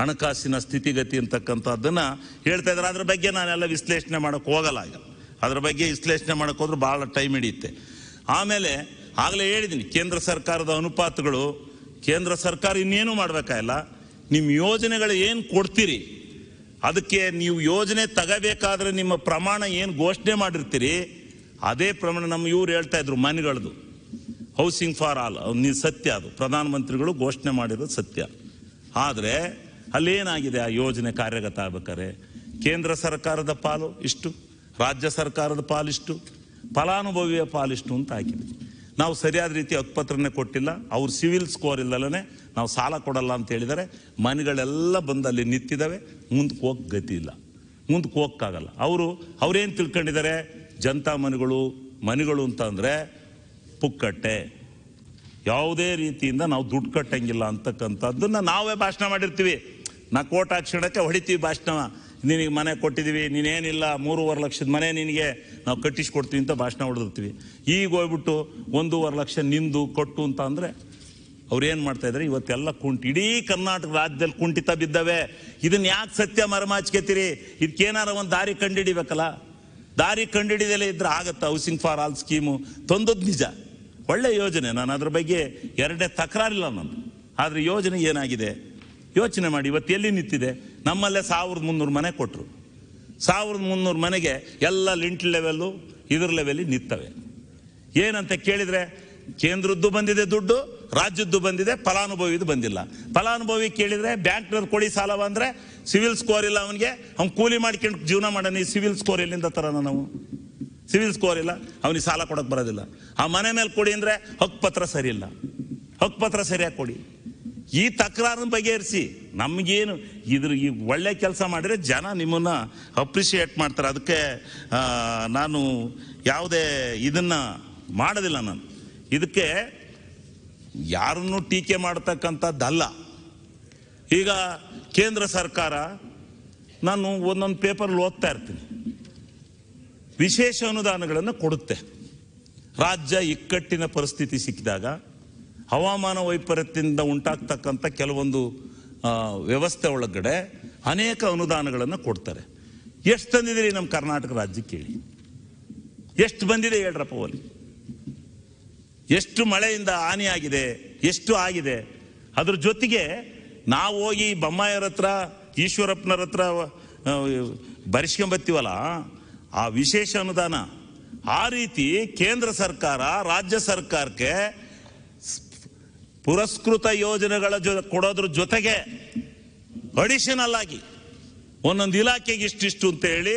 ಹಣಕಾಸಿನ ಸ್ಥಿತಿಗತಿ ಅಂತಕ್ಕಂಥದ್ದನ್ನು ಹೇಳ್ತಾ ಇದ್ದಾರೆ ಅದ್ರ ಬಗ್ಗೆ ನಾನೆಲ್ಲ ವಿಶ್ಲೇಷಣೆ ಮಾಡೋಕ್ಕೆ ಹೋಗಲ್ಲ ಅದ್ರ ಬಗ್ಗೆ ವಿಶ್ಲೇಷಣೆ ಮಾಡೋಕ್ಕೋದ್ರೆ ಭಾಳ ಟೈಮ್ ಹಿಡಿಯುತ್ತೆ ಆಮೇಲೆ ಆಗಲೇ ಹೇಳಿದ್ದೀನಿ ಕೇಂದ್ರ ಸರ್ಕಾರದ ಅನುಪಾತಗಳು ಕೇಂದ್ರ ಸರ್ಕಾರ ಇನ್ನೇನು ಮಾಡಬೇಕಾಗಿಲ್ಲ ನಿಮ್ಮ ಯೋಜನೆಗಳು ಏನು ಕೊಡ್ತೀರಿ ಅದಕ್ಕೆ ನೀವು ಯೋಜನೆ ತಗೋಬೇಕಾದ್ರೆ ನಿಮ್ಮ ಪ್ರಮಾಣ ಏನು ಘೋಷಣೆ ಮಾಡಿರ್ತೀರಿ ಅದೇ ಪ್ರಮಾಣ ನಮ್ಮ ಇವ್ರು ಹೇಳ್ತಾ ಇದ್ರು ಮನೆಗಳದು ಹೌಸಿಂಗ್ ಫಾರ್ ಆಲ್ ನೀವು ಸತ್ಯ ಅದು ಪ್ರಧಾನಮಂತ್ರಿಗಳು ಘೋಷಣೆ ಮಾಡಿರೋದು ಸತ್ಯ ಆದರೆ ಅಲ್ಲೇನಾಗಿದೆ ಆ ಯೋಜನೆ ಕಾರ್ಯಗತ ಆಗ್ಬೇಕಾದ್ರೆ ಕೇಂದ್ರ ಸರ್ಕಾರದ ಪಾಲು ಇಷ್ಟು ರಾಜ್ಯ ಸರ್ಕಾರದ ಪಾಲಿಷ್ಟು ಫಲಾನುಭವಿಯ ಪಾಲಿಷ್ಟು ಅಂತ ಹಾಕಿದೆ ನಾವು ಸರಿಯಾದ ರೀತಿ ಅಕ್ಪತ್ರನೇ ಕೊಟ್ಟಿಲ್ಲ ಅವ್ರು ಸಿವಿಲ್ ಸ್ಕೋರ್ ಇಲ್ಲಲ್ಲೇ ನಾವು ಸಾಲ ಕೊಡಲ್ಲ ಅಂತ ಹೇಳಿದರೆ ಮನೆಗಳೆಲ್ಲ ಬಂದು ಅಲ್ಲಿ ನಿಂತಿದ್ದಾವೆ ಮುಂದಕ್ಕೆ ಹೋಗಕ್ಕೆ ಗತಿ ಇಲ್ಲ ಮುಂದಕ್ಕೆ ಹೋಗೋಕ್ಕಾಗಲ್ಲ ಅವರು ಅವರೇನು ತಿಳ್ಕೊಂಡಿದ್ದಾರೆ ಜನತಾ ಮನೆಗಳು ಮನೆಗಳು ಅಂತಂದರೆ ಪುಕ್ಕಟ್ಟೆ ಯಾವುದೇ ರೀತಿಯಿಂದ ನಾವು ದುಡ್ಡು ಕಟ್ಟಂಗಿಲ್ಲ ಅಂತಕ್ಕಂಥದ್ದನ್ನು ನಾವೇ ಭಾಷಣ ಮಾಡಿರ್ತೀವಿ ನಾ ಕೋಟ್ ಕ್ಷಣಕ್ಕೆ ಹೊಡಿತೀವಿ ಭಾಷಣ ನಿನಗೆ ಮನೆ ಕೊಟ್ಟಿದ್ದೀವಿ ನೀನೇನಿಲ್ಲ ಮೂರುವರೆ ಲಕ್ಷದ ಮನೆ ನಿನಗೆ ನಾವು ಕಟ್ಟಿಸ್ಕೊಡ್ತೀವಿ ಅಂತ ಭಾಷಣ ಹೊಡೆದಿರ್ತೀವಿ ಈಗ ಹೋಗ್ಬಿಟ್ಟು ಒಂದೂವರೆ ಲಕ್ಷ ನಿಂದು ಕೊಟ್ಟು ಅಂತ ಅಂದರೆ ಏನು ಮಾಡ್ತಾ ಇದ್ದಾರೆ ಇವತ್ತೆಲ್ಲ ಕುಂಟಿ ಇಡೀ ಕರ್ನಾಟಕ ರಾಜ್ಯದಲ್ಲಿ ಕುಂಠಿತ ಬಿದ್ದಾವೆ ಇದನ್ನ ಯಾಕೆ ಸತ್ಯ ಮರಮಾಚ್ಕೋತೀರಿ ಇದಕ್ಕೇನಾರ ಒಂದು ದಾರಿ ಕಂಡಿಡಿಬೇಕಲ್ಲ ದಾರಿ ಕಂಡಿಡಿದಲೇ ಇದ್ರೆ ಆಗುತ್ತೆ ಹೌಸಿಂಗ್ ಫಾರ್ ಆಲ್ ಸ್ಕೀಮು ತಂದದ್ದು ನಿಜ ಒಳ್ಳೆ ಯೋಜನೆ ನಾನು ಅದ್ರ ಬಗ್ಗೆ ಎರಡನೇ ತಕರಾರಿಲ್ಲ ನಾನು ಆದರೆ ಯೋಜನೆ ಏನಾಗಿದೆ ಯೋಚನೆ ಮಾಡಿ ಇವತ್ತು ಎಲ್ಲಿ ನಿಂತಿದೆ ನಮ್ಮಲ್ಲೇ ಸಾವಿರದ ಮುನ್ನೂರು ಮನೆ ಕೊಟ್ಟರು ಸಾವಿರದ ಮುನ್ನೂರು ಮನೆಗೆ ಎಲ್ಲ ಲಿಂಟ್ ಲೆವೆಲ್ಲು ಇದ್ರ ಲೆವೆಲ್ಲಿ ನಿಂತವೆ ಏನಂತ ಕೇಳಿದರೆ ಕೇಂದ್ರದ್ದು ಬಂದಿದೆ ದುಡ್ಡು ರಾಜ್ಯದ್ದು ಬಂದಿದೆ ಫಲಾನುಭವಿದು ಬಂದಿಲ್ಲ ಫಲಾನುಭವಿ ಕೇಳಿದರೆ ಬ್ಯಾಂಕ್ನವ್ರು ಕೊಡಿ ಸಾಲ ಬಂದರೆ ಸಿವಿಲ್ ಸ್ಕೋರ್ ಇಲ್ಲ ಅವನಿಗೆ ಅವ್ನು ಕೂಲಿ ಮಾಡ್ಕೊಂಡು ಜೀವನ ಮಾಡೋಣ ಈ ಸಿವಿಲ್ ಸ್ಕೋರ್ ಎಲ್ಲಿಂದ ತರೋಣ ನಾವು ಸಿವಿಲ್ ಸ್ಕೋರ್ ಇಲ್ಲ ಅವನಿಗೆ ಸಾಲ ಕೊಡೋಕ್ಕೆ ಬರೋದಿಲ್ಲ ಆ ಮನೆ ಮೇಲೆ ಕೊಡಿ ಅಂದರೆ ಹಕ್ಕುಪತ್ರ ಸರಿ ಇಲ್ಲ ಹಕ್ಕುಪತ್ರ ಸರಿಯಾಗಿ ಕೊಡಿ ಈ ತಕರಾರನ್ನು ಬಗೆಹರಿಸಿ ನಮಗೇನು ಇದ್ರ ಈ ಒಳ್ಳೆ ಕೆಲಸ ಮಾಡಿದ್ರೆ ಜನ ನಿಮ್ಮನ್ನು ಅಪ್ರಿಷಿಯೇಟ್ ಮಾಡ್ತಾರೆ ಅದಕ್ಕೆ ನಾನು ಯಾವುದೇ ಇದನ್ನು ಮಾಡೋದಿಲ್ಲ ನಾನು ಇದಕ್ಕೆ ಯಾರನ್ನು ಟೀಕೆ ಮಾಡತಕ್ಕಂಥದ್ದಲ್ಲ ಈಗ ಕೇಂದ್ರ ಸರ್ಕಾರ ನಾನು ಒಂದೊಂದು ಪೇಪರ್ ಓದ್ತಾ ಇರ್ತೀನಿ ವಿಶೇಷ ಅನುದಾನಗಳನ್ನು ಕೊಡುತ್ತೆ ರಾಜ್ಯ ಇಕ್ಕಟ್ಟಿನ ಪರಿಸ್ಥಿತಿ ಸಿಕ್ಕಿದಾಗ ಹವಾಮಾನ ವೈಪರೀತ್ಯದಿಂದ ಉಂಟಾಗ್ತಕ್ಕಂಥ ಕೆಲವೊಂದು ವ್ಯವಸ್ಥೆ ಒಳಗಡೆ ಅನೇಕ ಅನುದಾನಗಳನ್ನು ಕೊಡ್ತಾರೆ ಎಷ್ಟು ತಂದಿದ್ದೀರಿ ನಮ್ಮ ಕರ್ನಾಟಕ ರಾಜ್ಯಕ್ಕೆ ಕೇಳಿ ಎಷ್ಟು ಬಂದಿದೆ ಹೇಳ್ರಪ್ಪ ಒಲಿ ಎಷ್ಟು ಮಳೆಯಿಂದ ಹಾನಿಯಾಗಿದೆ ಎಷ್ಟು ಆಗಿದೆ ಅದ್ರ ಜೊತೆಗೆ ನಾವು ಹೋಗಿ ಬೊಮ್ಮಾಯರ ಹತ್ರ ಈಶ್ವರಪ್ಪನವ್ರ ಹತ್ರ ಬರಿಸ್ಕೊಂಬತ್ತೀವಲ್ಲ ಆ ವಿಶೇಷ ಅನುದಾನ ಆ ರೀತಿ ಕೇಂದ್ರ ಸರ್ಕಾರ ರಾಜ್ಯ ಸರ್ಕಾರಕ್ಕೆ ಪುರಸ್ಕೃತ ಯೋಜನೆಗಳ ಜೊ ಕೊಡೋದ್ರ ಜೊತೆಗೆ ಅಡಿಷನಲ್ ಆಗಿ ಒಂದೊಂದು ಇಲಾಖೆಗೆ ಇಷ್ಟಿಷ್ಟು ಅಂತ ಹೇಳಿ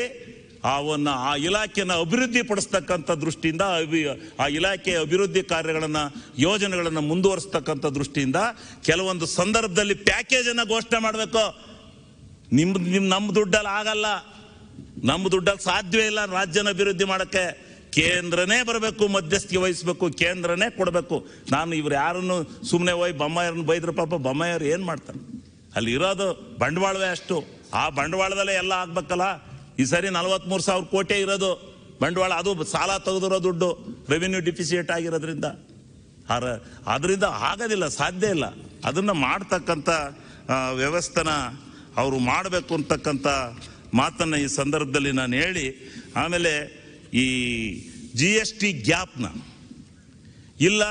ಅವನ್ನ ಆ ಇಲಾಖೆನ ಅಭಿವೃದ್ಧಿ ಪಡಿಸ್ತಕ್ಕಂಥ ದೃಷ್ಟಿಯಿಂದ ಅಭಿ ಆ ಇಲಾಖೆ ಅಭಿವೃದ್ಧಿ ಕಾರ್ಯಗಳನ್ನು ಯೋಜನೆಗಳನ್ನು ಮುಂದುವರಿಸ್ತಕ್ಕಂಥ ದೃಷ್ಟಿಯಿಂದ ಕೆಲವೊಂದು ಸಂದರ್ಭದಲ್ಲಿ ಪ್ಯಾಕೇಜನ್ನು ಘೋಷಣೆ ಮಾಡಬೇಕು ನಿಮ್ಮ ನಿಮ್ಮ ನಮ್ಮ ದುಡ್ಡಲ್ಲಿ ಆಗಲ್ಲ ನಮ್ಮ ದುಡ್ಡಲ್ಲಿ ಸಾಧ್ಯವೇ ಇಲ್ಲ ರಾಜ್ಯನ ಅಭಿವೃದ್ಧಿ ಮಾಡೋಕ್ಕೆ ಕೇಂದ್ರನೇ ಬರಬೇಕು ಮಧ್ಯಸ್ಥಿಕೆ ವಹಿಸಬೇಕು ಕೇಂದ್ರನೇ ಕೊಡಬೇಕು ನಾನು ಇವ್ರು ಯಾರನ್ನು ಸುಮ್ಮನೆ ಹೋಗಿ ಬೊಮ್ಮಾಯರ್ನ ಬೈದ್ರು ಪಾಪ ಬೊಮ್ಮಾಯರು ಏನು ಮಾಡ್ತಾರೆ ಅಲ್ಲಿ ಇರೋದು ಬಂಡವಾಳವೇ ಅಷ್ಟು ಆ ಬಂಡವಾಳದಲ್ಲೇ ಎಲ್ಲ ಆಗ್ಬೇಕಲ್ಲ ಈ ಸರಿ ನಲ್ವತ್ಮೂರು ಸಾವಿರ ಕೋಟಿ ಇರೋದು ಬಂಡವಾಳ ಅದು ಸಾಲ ತೆಗೆದಿರೋ ದುಡ್ಡು ರೆವಿನ್ಯೂ ಡಿಫಿಸಿಟ್ ಆಗಿರೋದ್ರಿಂದ ಅದರಿಂದ ಆಗೋದಿಲ್ಲ ಸಾಧ್ಯ ಇಲ್ಲ ಅದನ್ನು ಮಾಡ್ತಕ್ಕಂಥ ವ್ಯವಸ್ಥೆನ ಅವರು ಮಾಡಬೇಕು ಅಂತಕ್ಕಂಥ ಮಾತನ್ನು ಈ ಸಂದರ್ಭದಲ್ಲಿ ನಾನು ಹೇಳಿ ಆಮೇಲೆ ಈ ಜಿ ಎಸ್ ಟಿ ಗ್ಯಾಪ್ನ ಇಲ್ಲ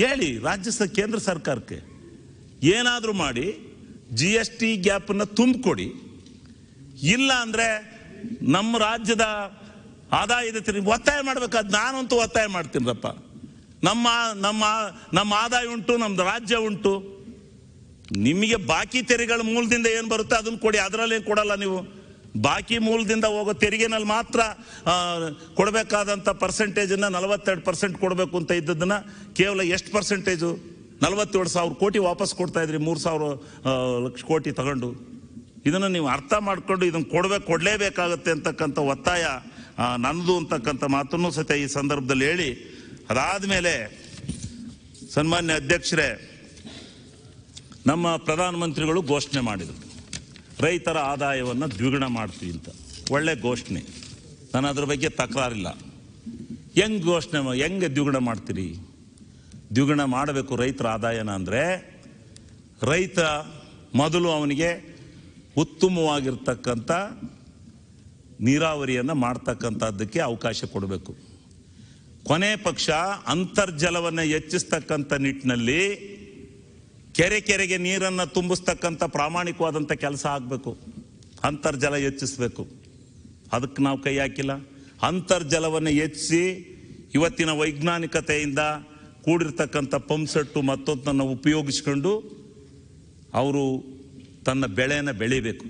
ಹೇಳಿ ರಾಜ್ಯ ಕೇಂದ್ರ ಸರ್ಕಾರಕ್ಕೆ ಏನಾದರೂ ಮಾಡಿ ಜಿ ಎಸ್ ಟಿ ಗ್ಯಾಪನ್ನು ತುಂಬಿಕೊಡಿ ಇಲ್ಲ ಅಂದರೆ ನಮ್ಮ ರಾಜ್ಯದ ಆದಾಯದ ತೆರಿಗೆ ಒತ್ತಾಯ ಮಾಡಬೇಕಾದ ನಾನಂತೂ ಒತ್ತಾಯ ಮಾಡ್ತೀನಿರಪ್ಪ ನಮ್ಮ ನಮ್ಮ ನಮ್ಮ ಆದಾಯ ಉಂಟು ನಮ್ಮದು ರಾಜ್ಯ ಉಂಟು ನಿಮಗೆ ಬಾಕಿ ತೆರಿಗೆಗಳ ಮೂಲದಿಂದ ಏನು ಬರುತ್ತೆ ಅದನ್ನು ಕೊಡಿ ಏನು ಕೊಡಲ್ಲ ನೀವು ಬಾಕಿ ಮೂಲದಿಂದ ಹೋಗೋ ತೆರಿಗೆನಲ್ಲಿ ಮಾತ್ರ ಕೊಡಬೇಕಾದಂಥ ಪರ್ಸೆಂಟೇಜನ್ನು ನಲವತ್ತೆರಡು ಪರ್ಸೆಂಟ್ ಕೊಡಬೇಕು ಅಂತ ಇದ್ದದನ್ನು ಕೇವಲ ಎಷ್ಟು ಪರ್ಸೆಂಟೇಜು ನಲವತ್ತೇಳು ಸಾವಿರ ಕೋಟಿ ವಾಪಸ್ ಕೊಡ್ತಾ ಇದ್ರಿ ಮೂರು ಸಾವಿರ ಲಕ್ಷ ಕೋಟಿ ತಗೊಂಡು ಇದನ್ನು ನೀವು ಅರ್ಥ ಮಾಡಿಕೊಂಡು ಇದನ್ನು ಕೊಡಬೇಕು ಕೊಡಲೇಬೇಕಾಗತ್ತೆ ಅಂತಕ್ಕಂಥ ಒತ್ತಾಯ ನನ್ನದು ಅಂತಕ್ಕಂಥ ಮಾತನ್ನು ಸತ್ಯ ಈ ಸಂದರ್ಭದಲ್ಲಿ ಹೇಳಿ ಅದಾದ ಮೇಲೆ ಸನ್ಮಾನ್ಯ ಅಧ್ಯಕ್ಷರೇ ನಮ್ಮ ಪ್ರಧಾನಮಂತ್ರಿಗಳು ಘೋಷಣೆ ಮಾಡಿದರು ರೈತರ ಆದಾಯವನ್ನು ದ್ವಿಗುಣ ಮಾಡ್ತೀವಿ ಅಂತ ಒಳ್ಳೆ ಘೋಷಣೆ ನಾನು ಅದ್ರ ಬಗ್ಗೆ ತಕರಾರಿಲ್ಲ ಹೆಂಗೆ ಘೋಷಣೆ ಹೆಂಗೆ ದ್ವಿಗುಣ ಮಾಡ್ತೀರಿ ದ್ವಿಗುಣ ಮಾಡಬೇಕು ರೈತರ ಆದಾಯನ ಅಂದರೆ ರೈತ ಮೊದಲು ಅವನಿಗೆ ಉತ್ತಮವಾಗಿರ್ತಕ್ಕಂಥ ನೀರಾವರಿಯನ್ನು ಮಾಡ್ತಕ್ಕಂಥದ್ದಕ್ಕೆ ಅವಕಾಶ ಕೊಡಬೇಕು ಕೊನೆ ಪಕ್ಷ ಅಂತರ್ಜಲವನ್ನು ಹೆಚ್ಚಿಸ್ತಕ್ಕಂಥ ನಿಟ್ಟಿನಲ್ಲಿ ಕೆರೆ ಕೆರೆಗೆ ನೀರನ್ನು ತುಂಬಿಸ್ತಕ್ಕಂಥ ಪ್ರಾಮಾಣಿಕವಾದಂಥ ಕೆಲಸ ಆಗಬೇಕು ಅಂತರ್ಜಲ ಹೆಚ್ಚಿಸಬೇಕು ಅದಕ್ಕೆ ನಾವು ಕೈ ಹಾಕಿಲ್ಲ ಅಂತರ್ಜಲವನ್ನು ಹೆಚ್ಚಿಸಿ ಇವತ್ತಿನ ವೈಜ್ಞಾನಿಕತೆಯಿಂದ ಕೂಡಿರ್ತಕ್ಕಂಥ ಪಂಪ್ ಮತ್ತೊಂದನ್ನು ಉಪಯೋಗಿಸ್ಕೊಂಡು ಅವರು ತನ್ನ ಬೆಳೆಯನ್ನು ಬೆಳಿಬೇಕು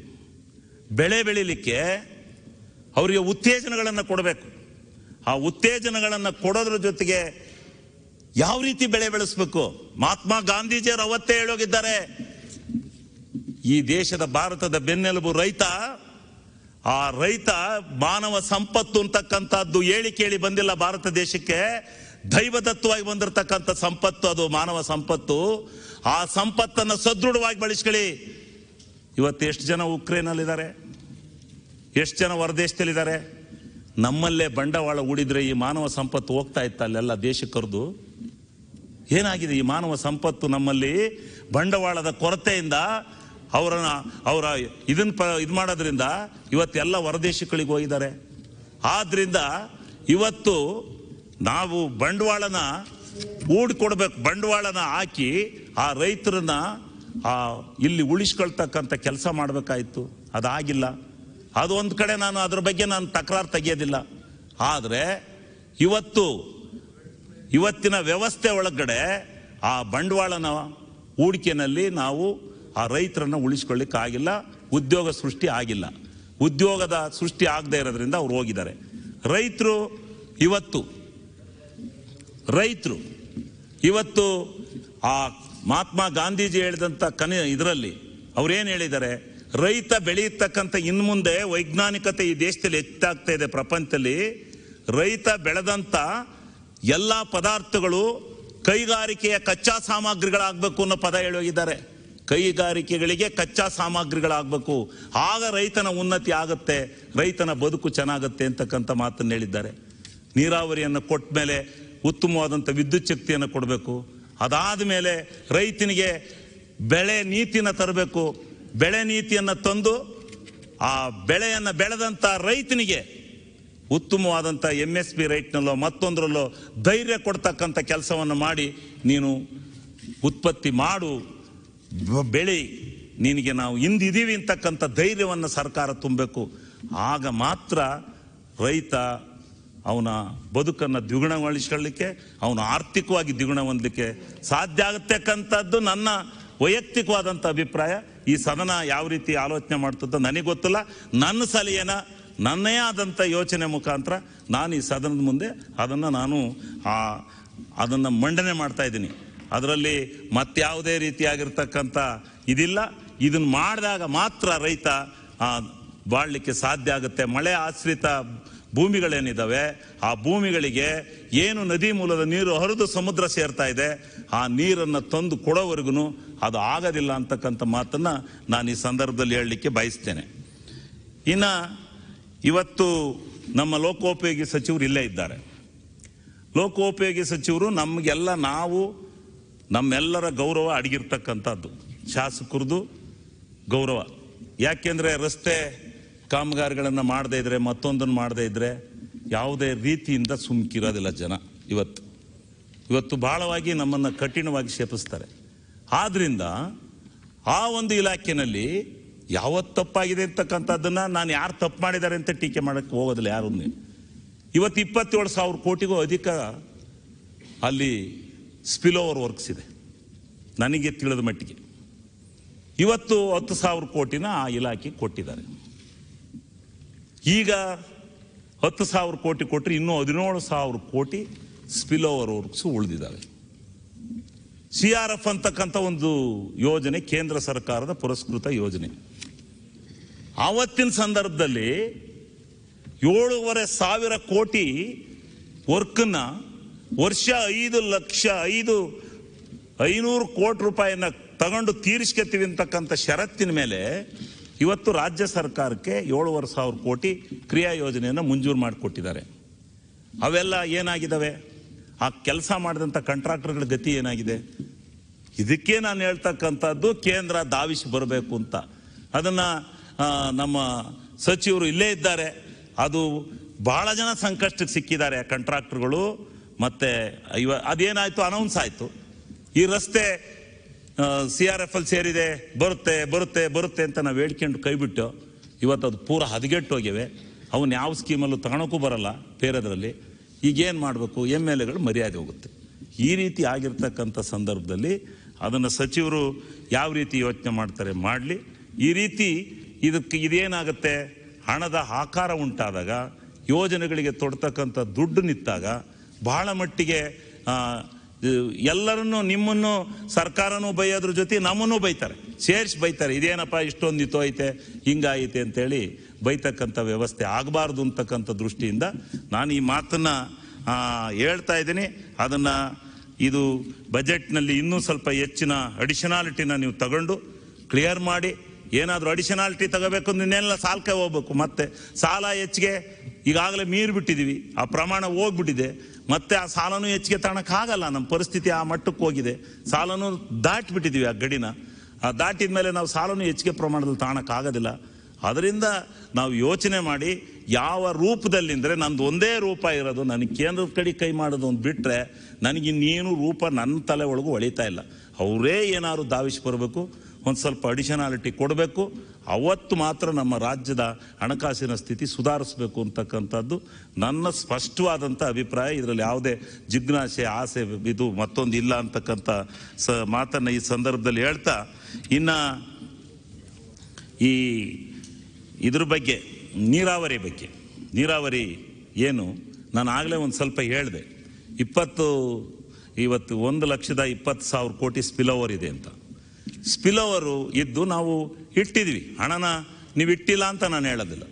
ಬೆಳೆ ಬೆಳಿಲಿಕ್ಕೆ ಅವರಿಗೆ ಉತ್ತೇಜನಗಳನ್ನು ಕೊಡಬೇಕು ಆ ಉತ್ತೇಜನಗಳನ್ನು ಕೊಡೋದ್ರ ಜೊತೆಗೆ ಯಾವ ರೀತಿ ಬೆಳೆ ಬೆಳೆಸಬೇಕು ಮಹಾತ್ಮ ಗಾಂಧೀಜಿಯವರು ಅವತ್ತೇ ಹೇಳೋಗಿದ್ದಾರೆ ಈ ದೇಶದ ಭಾರತದ ಬೆನ್ನೆಲುಬು ರೈತ ಆ ರೈತ ಮಾನವ ಸಂಪತ್ತು ಅಂತಕ್ಕಂಥದ್ದು ಹೇಳಿ ಕೇಳಿ ಬಂದಿಲ್ಲ ಭಾರತ ದೇಶಕ್ಕೆ ದೈವದತ್ವವಾಗಿ ಬಂದಿರತಕ್ಕಂಥ ಸಂಪತ್ತು ಅದು ಮಾನವ ಸಂಪತ್ತು ಆ ಸಂಪತ್ತನ್ನು ಸದೃಢವಾಗಿ ಬಳಸ್ಕೊಳ್ಳಿ ಇವತ್ತು ಎಷ್ಟು ಜನ ಉಕ್ರೇನಲ್ಲಿದ್ದಾರೆ ಎಷ್ಟು ಜನ ಹೊರದೇಶದಲ್ಲಿದ್ದಾರೆ ನಮ್ಮಲ್ಲೇ ಬಂಡವಾಳ ಹೂಡಿದ್ರೆ ಈ ಮಾನವ ಸಂಪತ್ತು ಹೋಗ್ತಾ ಇತ್ತು ಅಲ್ಲೆಲ್ಲ ದೇಶಕ್ಕರ್ದು ಏನಾಗಿದೆ ಈ ಮಾನವ ಸಂಪತ್ತು ನಮ್ಮಲ್ಲಿ ಬಂಡವಾಳದ ಕೊರತೆಯಿಂದ ಅವರನ್ನ ಅವರ ಇದನ್ನ ಪ ಇದು ಮಾಡೋದ್ರಿಂದ ಇವತ್ತೆಲ್ಲ ಹೊರದೇಶಗಳಿಗೆ ಹೋಗಿದ್ದಾರೆ ಆದ್ದರಿಂದ ಇವತ್ತು ನಾವು ಬಂಡವಾಳನ ಕೊಡಬೇಕು ಬಂಡವಾಳನ ಹಾಕಿ ಆ ರೈತರನ್ನ ಆ ಇಲ್ಲಿ ಉಳಿಸ್ಕೊಳ್ತಕ್ಕಂಥ ಕೆಲಸ ಮಾಡಬೇಕಾಯಿತು ಅದಾಗಿಲ್ಲ ಅದು ಒಂದು ಕಡೆ ನಾನು ಅದ್ರ ಬಗ್ಗೆ ನಾನು ತಕರಾರು ತೆಗೆಯೋದಿಲ್ಲ ಆದರೆ ಇವತ್ತು ಇವತ್ತಿನ ವ್ಯವಸ್ಥೆ ಒಳಗಡೆ ಆ ಬಂಡವಾಳನ ಹೂಡಿಕೆನಲ್ಲಿ ನಾವು ಆ ರೈತರನ್ನು ಉಳಿಸ್ಕೊಳ್ಳಿಕ್ಕಾಗಿಲ್ಲ ಉದ್ಯೋಗ ಸೃಷ್ಟಿ ಆಗಿಲ್ಲ ಉದ್ಯೋಗದ ಸೃಷ್ಟಿ ಆಗದೇ ಇರೋದ್ರಿಂದ ಅವ್ರು ಹೋಗಿದ್ದಾರೆ ರೈತರು ಇವತ್ತು ರೈತರು ಇವತ್ತು ಆ ಮಹಾತ್ಮ ಗಾಂಧೀಜಿ ಹೇಳಿದಂಥ ಕನಿ ಇದರಲ್ಲಿ ಅವ್ರೇನು ಹೇಳಿದ್ದಾರೆ ರೈತ ಬೆಳೆಯತಕ್ಕಂಥ ಇನ್ನು ಮುಂದೆ ವೈಜ್ಞಾನಿಕತೆ ಈ ದೇಶದಲ್ಲಿ ಹೆಚ್ಚಾಗ್ತಾ ಇದೆ ಪ್ರಪಂಚದಲ್ಲಿ ರೈತ ಬೆಳೆದಂಥ ಎಲ್ಲ ಪದಾರ್ಥಗಳು ಕೈಗಾರಿಕೆಯ ಕಚ್ಚಾ ಸಾಮಗ್ರಿಗಳಾಗಬೇಕು ಅನ್ನೋ ಪದ ಹೇಳೋಗಿದ್ದಾರೆ ಕೈಗಾರಿಕೆಗಳಿಗೆ ಕಚ್ಚಾ ಸಾಮಗ್ರಿಗಳಾಗಬೇಕು ಆಗ ರೈತನ ಉನ್ನತಿ ಆಗುತ್ತೆ ರೈತನ ಬದುಕು ಚೆನ್ನಾಗುತ್ತೆ ಅಂತಕ್ಕಂಥ ಮಾತನ್ನು ಹೇಳಿದ್ದಾರೆ ನೀರಾವರಿಯನ್ನು ಕೊಟ್ಟ ಮೇಲೆ ಉತ್ತಮವಾದಂಥ ವಿದ್ಯುತ್ ಶಕ್ತಿಯನ್ನು ಕೊಡಬೇಕು ಅದಾದ ಮೇಲೆ ರೈತನಿಗೆ ಬೆಳೆ ನೀತಿಯನ್ನು ತರಬೇಕು ಬೆಳೆ ನೀತಿಯನ್ನು ತಂದು ಆ ಬೆಳೆಯನ್ನು ಬೆಳೆದಂಥ ರೈತನಿಗೆ ಉತ್ತಮವಾದಂಥ ಎಮ್ ಎಸ್ ಪಿ ರೈಟ್ನಲ್ಲೋ ಮತ್ತೊಂದರಲ್ಲೋ ಧೈರ್ಯ ಕೊಡ್ತಕ್ಕಂಥ ಕೆಲಸವನ್ನು ಮಾಡಿ ನೀನು ಉತ್ಪತ್ತಿ ಮಾಡು ಬೆಳಿ ನಿನಗೆ ನಾವು ಹಿಂದಿದ್ದೀವಿ ಅಂತಕ್ಕಂಥ ಧೈರ್ಯವನ್ನು ಸರ್ಕಾರ ತುಂಬಬೇಕು ಆಗ ಮಾತ್ರ ರೈತ ಅವನ ಬದುಕನ್ನು ದ್ವಿಗುಣಗೊಳಿಸ್ಕೊಳ್ಳಿಕ್ಕೆ ಅವನು ಆರ್ಥಿಕವಾಗಿ ದ್ವಿಗುಣ ಹೊಂದಲಿಕ್ಕೆ ಸಾಧ್ಯ ಆಗತಕ್ಕಂಥದ್ದು ನನ್ನ ವೈಯಕ್ತಿಕವಾದಂಥ ಅಭಿಪ್ರಾಯ ಈ ಸದನ ಯಾವ ರೀತಿ ಆಲೋಚನೆ ಮಾಡ್ತದ ನನಗೆ ಗೊತ್ತಿಲ್ಲ ನನ್ನ ಸಲಹೆನ ನನ್ನೇ ಆದಂಥ ಯೋಚನೆ ಮುಖಾಂತರ ನಾನು ಈ ಸದನದ ಮುಂದೆ ಅದನ್ನು ನಾನು ಆ ಅದನ್ನು ಮಂಡನೆ ಮಾಡ್ತಾ ಇದ್ದೀನಿ ಅದರಲ್ಲಿ ಮತ್ತಾವುದೇ ರೀತಿಯಾಗಿರ್ತಕ್ಕಂಥ ಇದಿಲ್ಲ ಇದನ್ನು ಮಾಡಿದಾಗ ಮಾತ್ರ ರೈತ ಬಾಳಲಿಕ್ಕೆ ಸಾಧ್ಯ ಆಗುತ್ತೆ ಮಳೆ ಆಶ್ರಿತ ಭೂಮಿಗಳೇನಿದ್ದಾವೆ ಆ ಭೂಮಿಗಳಿಗೆ ಏನು ನದಿ ಮೂಲದ ನೀರು ಹರಿದು ಸಮುದ್ರ ಸೇರ್ತಾ ಇದೆ ಆ ನೀರನ್ನು ತಂದು ಕೊಡೋವರೆಗೂ ಅದು ಆಗೋದಿಲ್ಲ ಅಂತಕ್ಕಂಥ ಮಾತನ್ನು ನಾನು ಈ ಸಂದರ್ಭದಲ್ಲಿ ಹೇಳಲಿಕ್ಕೆ ಬಯಸ್ತೇನೆ ಇನ್ನು ಇವತ್ತು ನಮ್ಮ ಲೋಕೋಪಯೋಗಿ ಸಚಿವರು ಇಲ್ಲೇ ಇದ್ದಾರೆ ಲೋಕೋಪಯೋಗಿ ಸಚಿವರು ನಮಗೆಲ್ಲ ನಾವು ನಮ್ಮೆಲ್ಲರ ಗೌರವ ಅಡಗಿರ್ತಕ್ಕಂಥದ್ದು ಶಾಸಕರದು ಗೌರವ ಯಾಕೆಂದರೆ ರಸ್ತೆ ಕಾಮಗಾರಿಗಳನ್ನು ಮಾಡದೇ ಇದ್ದರೆ ಮತ್ತೊಂದನ್ನು ಮಾಡದೇ ಇದ್ದರೆ ಯಾವುದೇ ರೀತಿಯಿಂದ ಸುಮ್ಕಿರೋದಿಲ್ಲ ಜನ ಇವತ್ತು ಇವತ್ತು ಬಹಳವಾಗಿ ನಮ್ಮನ್ನು ಕಠಿಣವಾಗಿ ಶೇಪಿಸ್ತಾರೆ ಆದ್ದರಿಂದ ಆ ಒಂದು ಇಲಾಖೆಯಲ್ಲಿ ಯಾವತ್ತು ತಪ್ಪಾಗಿದೆ ಅಂತಕ್ಕಂಥದ್ದನ್ನು ನಾನು ಯಾರು ತಪ್ಪು ಮಾಡಿದ್ದಾರೆ ಅಂತ ಟೀಕೆ ಮಾಡಕ್ಕೆ ಹೋಗೋದಿಲ್ಲ ಯಾರು ಇವತ್ತು ಇಪ್ಪತ್ತೇಳು ಸಾವಿರ ಕೋಟಿಗೂ ಅಧಿಕ ಅಲ್ಲಿ ಸ್ಪಿಲ್ ಓವರ್ ವರ್ಕ್ಸ್ ಇದೆ ನನಗೆ ತಿಳಿದ ಮಟ್ಟಿಗೆ ಇವತ್ತು ಹತ್ತು ಸಾವಿರ ಕೋಟಿನ ಆ ಇಲಾಖೆ ಕೊಟ್ಟಿದ್ದಾರೆ ಈಗ ಹತ್ತು ಸಾವಿರ ಕೋಟಿ ಕೊಟ್ಟರೆ ಇನ್ನೂ ಹದಿನೇಳು ಸಾವಿರ ಕೋಟಿ ಸ್ಪಿಲ್ ಓವರ್ ವರ್ಕ್ಸು ಉಳಿದಿದ್ದಾವೆ ಸಿ ಆರ್ ಎಫ್ ಅಂತಕ್ಕಂಥ ಒಂದು ಯೋಜನೆ ಕೇಂದ್ರ ಸರ್ಕಾರದ ಪುರಸ್ಕೃತ ಯೋಜನೆ ಆವತ್ತಿನ ಸಂದರ್ಭದಲ್ಲಿ ಏಳೂವರೆ ಸಾವಿರ ಕೋಟಿ ವರ್ಕನ್ನ ವರ್ಷ ಐದು ಲಕ್ಷ ಐದು ಐನೂರು ಕೋಟಿ ರೂಪಾಯಿನ ತಗೊಂಡು ತೀರಿಸ್ಕೊತೀವಿ ಅಂತಕ್ಕಂಥ ಷರತ್ತಿನ ಮೇಲೆ ಇವತ್ತು ರಾಜ್ಯ ಸರ್ಕಾರಕ್ಕೆ ಏಳುವರೆ ಸಾವಿರ ಕೋಟಿ ಕ್ರಿಯಾ ಯೋಜನೆಯನ್ನು ಮಂಜೂರು ಮಾಡಿಕೊಟ್ಟಿದ್ದಾರೆ ಅವೆಲ್ಲ ಏನಾಗಿದ್ದಾವೆ ಆ ಕೆಲಸ ಮಾಡಿದಂಥ ಕಾಂಟ್ರಾಕ್ಟರ್ಗಳ ಗತಿ ಏನಾಗಿದೆ ಇದಕ್ಕೆ ನಾನು ಹೇಳ್ತಕ್ಕಂಥದ್ದು ಕೇಂದ್ರ ಧಾವಿಸಿ ಬರಬೇಕು ಅಂತ ಅದನ್ನು ನಮ್ಮ ಸಚಿವರು ಇಲ್ಲೇ ಇದ್ದಾರೆ ಅದು ಬಹಳ ಜನ ಸಂಕಷ್ಟಕ್ಕೆ ಸಿಕ್ಕಿದ್ದಾರೆ ಕಂಟ್ರಾಕ್ಟ್ರುಗಳು ಮತ್ತು ಇವ ಅದೇನಾಯಿತು ಅನೌನ್ಸ್ ಆಯಿತು ಈ ರಸ್ತೆ ಸಿ ಆರ್ ಎಫ್ ಅಲ್ಲಿ ಸೇರಿದೆ ಬರುತ್ತೆ ಬರುತ್ತೆ ಬರುತ್ತೆ ಅಂತ ನಾವು ಹೇಳ್ಕೊಂಡು ಕೈಬಿಟ್ಟು ಇವತ್ತು ಅದು ಪೂರ ಹದಗೆಟ್ಟು ಹೋಗಿವೆ ಅವನು ಯಾವ ಸ್ಕೀಮಲ್ಲೂ ತಗೊಳೋಕ್ಕೂ ಬರಲ್ಲ ಬೇರೆದರಲ್ಲಿ ಈಗೇನು ಮಾಡಬೇಕು ಎಮ್ ಎಲ್ ಎಗಳು ಮರ್ಯಾದೆ ಹೋಗುತ್ತೆ ಈ ರೀತಿ ಆಗಿರ್ತಕ್ಕಂಥ ಸಂದರ್ಭದಲ್ಲಿ ಅದನ್ನು ಸಚಿವರು ಯಾವ ರೀತಿ ಯೋಚನೆ ಮಾಡ್ತಾರೆ ಮಾಡಲಿ ಈ ರೀತಿ ಇದಕ್ಕೆ ಇದೇನಾಗುತ್ತೆ ಹಣದ ಆಕಾರ ಉಂಟಾದಾಗ ಯೋಜನೆಗಳಿಗೆ ತೊಡ್ತಕ್ಕಂಥ ದುಡ್ಡು ನಿಂತಾಗ ಬಹಳ ಮಟ್ಟಿಗೆ ಎಲ್ಲರನ್ನೂ ನಿಮ್ಮನ್ನು ಸರ್ಕಾರನೂ ಬೈಯೋದ್ರ ಜೊತೆ ನಮ್ಮನ್ನು ಬೈತಾರೆ ಸೇರಿಸಿ ಬೈತಾರೆ ಇದೇನಪ್ಪ ಇಷ್ಟೊಂದು ಇತ್ತು ಐತೆ ಹಿಂಗಾಯಿತೆ ಅಂತೇಳಿ ಬೈತಕ್ಕಂಥ ವ್ಯವಸ್ಥೆ ಆಗಬಾರ್ದು ಅಂತಕ್ಕಂಥ ದೃಷ್ಟಿಯಿಂದ ನಾನು ಈ ಮಾತನ್ನು ಹೇಳ್ತಾ ಇದ್ದೀನಿ ಅದನ್ನು ಇದು ಬಜೆಟ್ನಲ್ಲಿ ಇನ್ನೂ ಸ್ವಲ್ಪ ಹೆಚ್ಚಿನ ಅಡಿಷನಾಲಿಟಿನ ನೀವು ತಗೊಂಡು ಕ್ಲಿಯರ್ ಮಾಡಿ ಏನಾದರೂ ಅಡಿಷನಾಲಿಟಿ ತಗೋಬೇಕು ಅಂದ್ರೆ ಇನ್ನೆಲ್ಲ ಸಾಲಕ್ಕೆ ಹೋಗ್ಬೇಕು ಮತ್ತೆ ಸಾಲ ಹೆಚ್ಚಿಗೆ ಈಗಾಗಲೇ ಮೀರಿಬಿಟ್ಟಿದ್ದೀವಿ ಆ ಪ್ರಮಾಣ ಹೋಗ್ಬಿಟ್ಟಿದೆ ಮತ್ತೆ ಆ ಸಾಲನೂ ಹೆಚ್ಚಿಗೆ ಆಗಲ್ಲ ನಮ್ಮ ಪರಿಸ್ಥಿತಿ ಆ ಮಟ್ಟಕ್ಕೆ ಹೋಗಿದೆ ಸಾಲನೂ ದಾಟಿಬಿಟ್ಟಿದ್ದೀವಿ ಆ ಗಡಿನ ಆ ದಾಟಿದ ಮೇಲೆ ನಾವು ಸಾಲನೂ ಹೆಚ್ಚಿಗೆ ಪ್ರಮಾಣದಲ್ಲಿ ತಾಣಕ್ಕಾಗೋದಿಲ್ಲ ಅದರಿಂದ ನಾವು ಯೋಚನೆ ಮಾಡಿ ಯಾವ ರೂಪದಲ್ಲಿ ಅಂದರೆ ನಂದು ಒಂದೇ ರೂಪ ಇರೋದು ನನಗೆ ಕೇಂದ್ರದ ಕಡೆ ಕೈ ಮಾಡೋದು ಅಂತ ಬಿಟ್ಟರೆ ನನಗಿನ್ನೇನು ರೂಪ ನನ್ನ ತಲೆ ಒಳಗೂ ಹೊಳಿತಾ ಇಲ್ಲ ಅವರೇ ಏನಾದರೂ ಧಾವಿಸಿ ಬರಬೇಕು ಒಂದು ಸ್ವಲ್ಪ ಅಡಿಷನಾಲಿಟಿ ಕೊಡಬೇಕು ಅವತ್ತು ಮಾತ್ರ ನಮ್ಮ ರಾಜ್ಯದ ಹಣಕಾಸಿನ ಸ್ಥಿತಿ ಸುಧಾರಿಸಬೇಕು ಅಂತಕ್ಕಂಥದ್ದು ನನ್ನ ಸ್ಪಷ್ಟವಾದಂಥ ಅಭಿಪ್ರಾಯ ಇದರಲ್ಲಿ ಯಾವುದೇ ಜಿಜ್ಞಾಸೆ ಆಸೆ ಇದು ಮತ್ತೊಂದು ಇಲ್ಲ ಅಂತಕ್ಕಂಥ ಸ ಮಾತನ್ನು ಈ ಸಂದರ್ಭದಲ್ಲಿ ಹೇಳ್ತಾ ಇನ್ನು ಈ ಇದ್ರ ಬಗ್ಗೆ ನೀರಾವರಿ ಬಗ್ಗೆ ನೀರಾವರಿ ಏನು ನಾನು ಆಗಲೇ ಒಂದು ಸ್ವಲ್ಪ ಹೇಳಿದೆ ಇಪ್ಪತ್ತು ಇವತ್ತು ಒಂದು ಲಕ್ಷದ ಇಪ್ಪತ್ತು ಸಾವಿರ ಕೋಟಿ ಸ್ಪಿಲ್ ಓವರ್ ಇದೆ ಅಂತ ಸ್ಪಿಲ್ ಓವರು ಇದ್ದು ನಾವು ಇಟ್ಟಿದ್ವಿ ಹಣನ ನೀವು ಇಟ್ಟಿಲ್ಲ ಅಂತ ನಾನು ಹೇಳೋದಿಲ್ಲ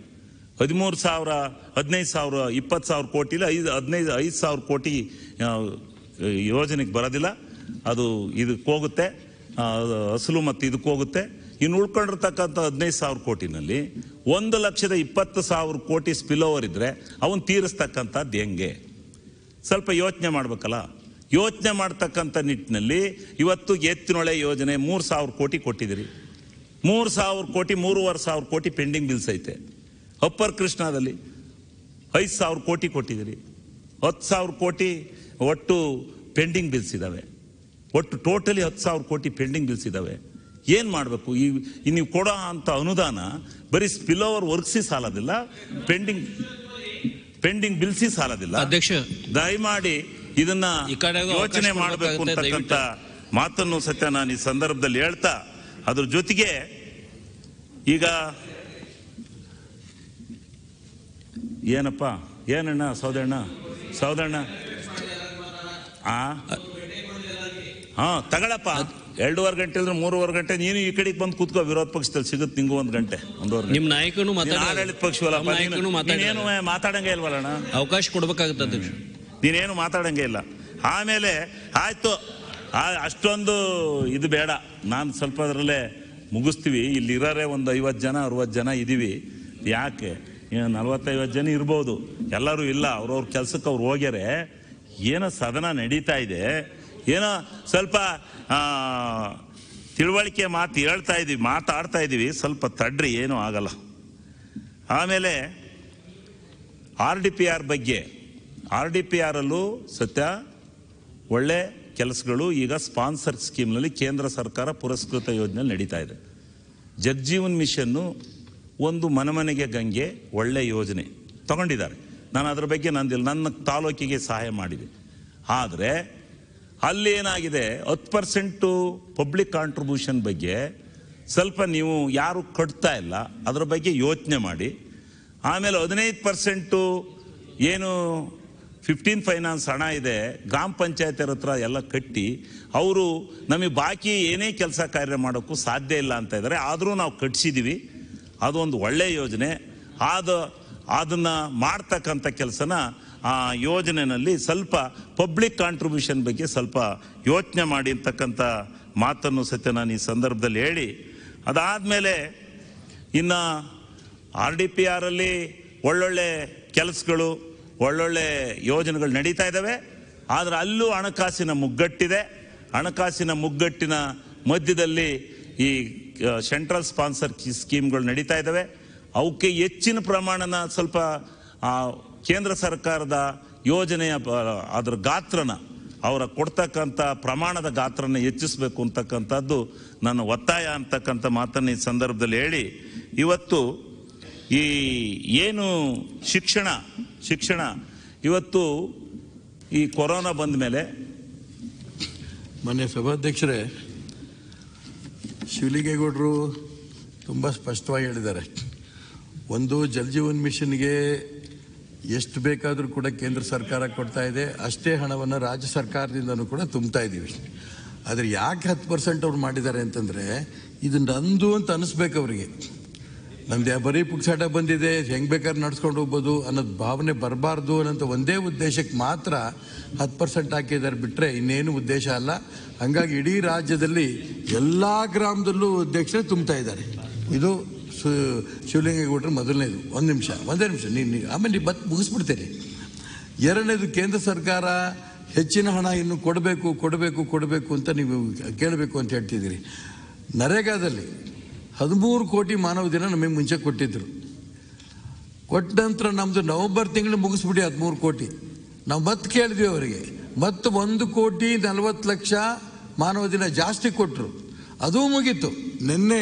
ಹದಿಮೂರು ಸಾವಿರ ಹದಿನೈದು ಸಾವಿರ ಇಪ್ಪತ್ತು ಸಾವಿರ ಇಲ್ಲ ಐದು ಹದಿನೈದು ಐದು ಸಾವಿರ ಕೋಟಿ ಯೋಜನೆಗೆ ಬರೋದಿಲ್ಲ ಅದು ಇದಕ್ಕೆ ಹೋಗುತ್ತೆ ಅಸಲು ಮತ್ತು ಇದಕ್ಕೆ ಹೋಗುತ್ತೆ ಇನ್ನು ಉಳ್ಕೊಂಡಿರ್ತಕ್ಕಂಥ ಹದಿನೈದು ಸಾವಿರ ಕೋಟಿನಲ್ಲಿ ಒಂದು ಲಕ್ಷದ ಇಪ್ಪತ್ತು ಸಾವಿರ ಕೋಟಿ ಸ್ಪಿಲ್ ಓವರ್ ಇದ್ದರೆ ಅವನು ತೀರಿಸ್ತಕ್ಕಂಥದ್ದು ಹೆಂಗೆ ಸ್ವಲ್ಪ ಯೋಚನೆ ಮಾಡಬೇಕಲ್ಲ ಯೋಚನೆ ಮಾಡ್ತಕ್ಕಂಥ ನಿಟ್ಟಿನಲ್ಲಿ ಇವತ್ತು ಎತ್ತಿನೊಳೆ ಯೋಜನೆ ಮೂರು ಸಾವಿರ ಕೋಟಿ ಕೊಟ್ಟಿದ್ದೀರಿ ಮೂರು ಸಾವಿರ ಕೋಟಿ ಮೂರುವರೆ ಸಾವಿರ ಕೋಟಿ ಪೆಂಡಿಂಗ್ ಬಿಲ್ಸ್ ಐತೆ ಅಪ್ಪರ್ ಕೃಷ್ಣಾದಲ್ಲಿ ಐದು ಸಾವಿರ ಕೋಟಿ ಕೊಟ್ಟಿದ್ದೀರಿ ಹತ್ತು ಸಾವಿರ ಕೋಟಿ ಒಟ್ಟು ಪೆಂಡಿಂಗ್ ಬಿಲ್ಸ್ ಇದ್ದಾವೆ ಒಟ್ಟು ಟೋಟಲಿ ಹತ್ತು ಸಾವಿರ ಕೋಟಿ ಪೆಂಡಿಂಗ್ ಬಿಲ್ಸ್ ಇದ್ದಾವೆ ಏನು ಮಾಡಬೇಕು ಈ ನೀವು ಕೊಡೋ ಅಂಥ ಅನುದಾನ ಬರೀ ಸ್ಪಿಲ್ ಓವರ್ ವರ್ಕ್ಸಿ ಸಾಲೋದಿಲ್ಲ ಪೆಂಡಿಂಗ್ ಪೆಂಡಿಂಗ್ ಬಿಲ್ಸಿ ಸಾಲೋದಿಲ್ಲ ಅಧ್ಯಕ್ಷ ದಯಮಾಡಿ ಇದನ್ನ ಯೋಚನೆ ಮಾಡಬೇಕು ಅಂತಕ್ಕಂಥ ಮಾತನ್ನು ಸತ್ಯ ನಾನು ಈ ಸಂದರ್ಭದಲ್ಲಿ ಹೇಳ್ತಾ ಅದ್ರ ಜೊತೆಗೆ ಈಗ ಏನಪ್ಪ ಏನಣ್ಣ ಸೌದಣ್ಣ ಸೌದಣ್ಣ ಆ ಹಾ ತಗೊಳಪ್ಪ ಎರಡೂವರೆ ಗಂಟೆ ಅಂದ್ರೆ ಮೂರುವರೆ ಗಂಟೆ ನೀನು ಈ ಕಡೆಗೆ ಬಂದು ಕೂತ್ಕೋ ವಿರೋಧ ಪಕ್ಷದಲ್ಲಿ ಸಿಗುತ್ತೆ ನಿಂಗೂ ಒಂದು ಗಂಟೆ ಒಂದೂವರೆ ನಿಮ್ಮ ನಾಯಕನು ಆಡಳಿತ ಪಕ್ಷವಲ್ಲ ಮಾತಾಡಂಗೆ ಇಲ್ವಲ್ಲ ಅವಕಾಶ ಕೊಡ್ಬೇಕಾಗುತ್ತೆ ನೀನೇನು ಮಾತಾಡಂಗೆ ಇಲ್ಲ ಆಮೇಲೆ ಆಯಿತು ಅಷ್ಟೊಂದು ಇದು ಬೇಡ ನಾನು ಸ್ವಲ್ಪ ಅದರಲ್ಲೇ ಮುಗಿಸ್ತೀವಿ ಇಲ್ಲಿ ಇಲ್ಲಿರೋರೆ ಒಂದು ಐವತ್ತು ಜನ ಅರುವತ್ತು ಜನ ಇದ್ದೀವಿ ಯಾಕೆ ನಲ್ವತ್ತೈವತ್ತು ಜನ ಇರ್ಬೋದು ಎಲ್ಲರೂ ಇಲ್ಲ ಅವ್ರವ್ರ ಕೆಲಸಕ್ಕೆ ಅವ್ರು ಹೋಗ್ಯಾರೆ ಏನೋ ಸದನ ನಡೀತಾ ಇದೆ ಏನೋ ಸ್ವಲ್ಪ ತಿಳುವಳಿಕೆ ಮಾತು ಹೇಳ್ತಾ ಇದ್ದೀವಿ ಮಾತಾಡ್ತಾ ಇದ್ದೀವಿ ಸ್ವಲ್ಪ ತಡ್ರಿ ಏನೂ ಆಗಲ್ಲ ಆಮೇಲೆ ಆರ್ ಡಿ ಪಿ ಆರ್ ಬಗ್ಗೆ ಆರ್ ಡಿ ಪಿ ಆರಲ್ಲೂ ಸತ್ಯ ಒಳ್ಳೆ ಕೆಲಸಗಳು ಈಗ ಸ್ಪಾನ್ಸರ್ ಸ್ಕೀಮ್ನಲ್ಲಿ ಕೇಂದ್ರ ಸರ್ಕಾರ ಪುರಸ್ಕೃತ ಯೋಜನೆ ನಡೀತಾ ಇದೆ ಜಗ್ಜೀವನ್ ಮಿಷನ್ನು ಒಂದು ಮನಮನೆಗೆ ಗಂಗೆ ಒಳ್ಳೆ ಯೋಜನೆ ತಗೊಂಡಿದ್ದಾರೆ ನಾನು ಅದ್ರ ಬಗ್ಗೆ ನಂದಿಲ್ಲ ನನ್ನ ತಾಲೂಕಿಗೆ ಸಹಾಯ ಮಾಡಿದೆ ಆದರೆ ಅಲ್ಲಿ ಏನಾಗಿದೆ ಹತ್ತು ಪರ್ಸೆಂಟು ಪಬ್ಲಿಕ್ ಕಾಂಟ್ರಿಬ್ಯೂಷನ್ ಬಗ್ಗೆ ಸ್ವಲ್ಪ ನೀವು ಯಾರು ಕಟ್ತಾ ಇಲ್ಲ ಅದರ ಬಗ್ಗೆ ಯೋಚನೆ ಮಾಡಿ ಆಮೇಲೆ ಹದಿನೈದು ಪರ್ಸೆಂಟು ಏನು ಫಿಫ್ಟೀನ್ ಫೈನಾನ್ಸ್ ಹಣ ಇದೆ ಗ್ರಾಮ ಪಂಚಾಯತಿಯರ ಹತ್ರ ಎಲ್ಲ ಕಟ್ಟಿ ಅವರು ನಮಗೆ ಬಾಕಿ ಏನೇ ಕೆಲಸ ಕಾರ್ಯ ಮಾಡೋಕ್ಕೂ ಸಾಧ್ಯ ಇಲ್ಲ ಅಂತ ಇದ್ದಾರೆ ಆದರೂ ನಾವು ಕಟ್ಸಿದ್ದೀವಿ ಅದೊಂದು ಒಳ್ಳೆಯ ಯೋಜನೆ ಆದ ಅದನ್ನು ಮಾಡ್ತಕ್ಕಂಥ ಕೆಲಸನ ಆ ಯೋಜನೆಯಲ್ಲಿ ಸ್ವಲ್ಪ ಪಬ್ಲಿಕ್ ಕಾಂಟ್ರಿಬ್ಯೂಷನ್ ಬಗ್ಗೆ ಸ್ವಲ್ಪ ಯೋಚನೆ ಮಾಡಿ ಮಾತನ್ನು ಸತ್ಯ ನಾನು ಈ ಸಂದರ್ಭದಲ್ಲಿ ಹೇಳಿ ಅದಾದಮೇಲೆ ಇನ್ನು ಆರ್ ಡಿ ಪಿ ಆರಲ್ಲಿ ಒಳ್ಳೊಳ್ಳೆ ಕೆಲಸಗಳು ಒಳ್ಳೊಳ್ಳೆ ಯೋಜನೆಗಳು ನಡೀತಾ ಇದ್ದಾವೆ ಆದರೆ ಅಲ್ಲೂ ಹಣಕಾಸಿನ ಮುಗ್ಗಟ್ಟಿದೆ ಹಣಕಾಸಿನ ಮುಗ್ಗಟ್ಟಿನ ಮಧ್ಯದಲ್ಲಿ ಈ ಸೆಂಟ್ರಲ್ ಸ್ಪಾನ್ಸರ್ ಸ್ಕೀಮ್ಗಳು ನಡೀತಾ ಇದ್ದಾವೆ ಅವಕ್ಕೆ ಹೆಚ್ಚಿನ ಪ್ರಮಾಣನ ಸ್ವಲ್ಪ ಕೇಂದ್ರ ಸರ್ಕಾರದ ಯೋಜನೆಯ ಅದರ ಗಾತ್ರನ ಅವರ ಕೊಡ್ತಕ್ಕಂಥ ಪ್ರಮಾಣದ ಗಾತ್ರನ ಹೆಚ್ಚಿಸಬೇಕು ಅಂತಕ್ಕಂಥದ್ದು ನನ್ನ ಒತ್ತಾಯ ಅಂತಕ್ಕಂಥ ಮಾತನ್ನು ಈ ಸಂದರ್ಭದಲ್ಲಿ ಹೇಳಿ ಇವತ್ತು ಈ ಏನು ಶಿಕ್ಷಣ ಶಿಕ್ಷಣ ಇವತ್ತು ಈ ಕೊರೋನಾ ಬಂದ ಮೇಲೆ ಮೊನ್ನೆ ಸಭಾಧ್ಯಕ್ಷರೇ ಶಿವಲಿಂಗೇಗೌಡರು ತುಂಬ ಸ್ಪಷ್ಟವಾಗಿ ಹೇಳಿದ್ದಾರೆ ಒಂದು ಜಲಜೀವನ್ ಮಿಷನ್ಗೆ ಎಷ್ಟು ಬೇಕಾದರೂ ಕೂಡ ಕೇಂದ್ರ ಸರ್ಕಾರ ಕೊಡ್ತಾ ಇದೆ ಅಷ್ಟೇ ಹಣವನ್ನು ರಾಜ್ಯ ಸರ್ಕಾರದಿಂದನೂ ಕೂಡ ತುಂಬ್ತಾ ಇದ್ದೀವಿ ಆದರೆ ಯಾಕೆ ಹತ್ತು ಪರ್ಸೆಂಟ್ ಅವ್ರು ಮಾಡಿದ್ದಾರೆ ಅಂತಂದರೆ ಇದು ನಂದು ಅಂತ ಅನಿಸ್ಬೇಕು ಅವರಿಗೆ ನಮ್ದು ಬರೀ ಪುಕ್ಸಾಟ ಬಂದಿದೆ ಹೆಂಗ್ ಬೇಕಾದ್ರೆ ನಡ್ಸ್ಕೊಂಡು ಹೋಗ್ಬೋದು ಅನ್ನೋದು ಭಾವನೆ ಬರಬಾರ್ದು ಅನ್ನೋಂಥ ಒಂದೇ ಉದ್ದೇಶಕ್ಕೆ ಮಾತ್ರ ಹತ್ತು ಪರ್ಸೆಂಟ್ ಹಾಕಿದ್ದಾರೆ ಬಿಟ್ಟರೆ ಇನ್ನೇನು ಉದ್ದೇಶ ಅಲ್ಲ ಹಾಗಾಗಿ ಇಡೀ ರಾಜ್ಯದಲ್ಲಿ ಎಲ್ಲ ಗ್ರಾಮದಲ್ಲೂ ಅಧ್ಯಕ್ಷರೇ ತುಂಬ್ತಾ ಇದ್ದಾರೆ ಇದು ಸು ಶಿವಲಿಂಗೇಗೌಡರು ಮೊದಲನೇದು ಒಂದು ನಿಮಿಷ ಒಂದೇ ನಿಮಿಷ ನೀನು ಆಮೇಲೆ ನೀವು ಬತ್ ಮುಗಿಸ್ಬಿಡ್ತೀರಿ ಎರಡನೇದು ಕೇಂದ್ರ ಸರ್ಕಾರ ಹೆಚ್ಚಿನ ಹಣ ಇನ್ನು ಕೊಡಬೇಕು ಕೊಡಬೇಕು ಕೊಡಬೇಕು ಅಂತ ನೀವು ಕೇಳಬೇಕು ಅಂತ ಹೇಳ್ತಿದ್ದೀರಿ ನರೇಗಾದಲ್ಲಿ ಹದಿಮೂರು ಕೋಟಿ ಮಾನವ ದಿನ ನಮಗೆ ಮುಂಚೆ ಕೊಟ್ಟಿದ್ದರು ಕೊಟ್ಟ ನಂತರ ನಮ್ಮದು ನವಂಬರ್ ತಿಂಗಳು ಮುಗಿಸ್ಬಿಡಿ ಹದಿಮೂರು ಕೋಟಿ ನಾವು ಮತ್ತೆ ಕೇಳಿದ್ವಿ ಅವರಿಗೆ ಮತ್ತು ಒಂದು ಕೋಟಿ ನಲವತ್ತು ಲಕ್ಷ ಮಾನವ ದಿನ ಜಾಸ್ತಿ ಕೊಟ್ಟರು ಅದೂ ಮುಗೀತು ನಿನ್ನೆ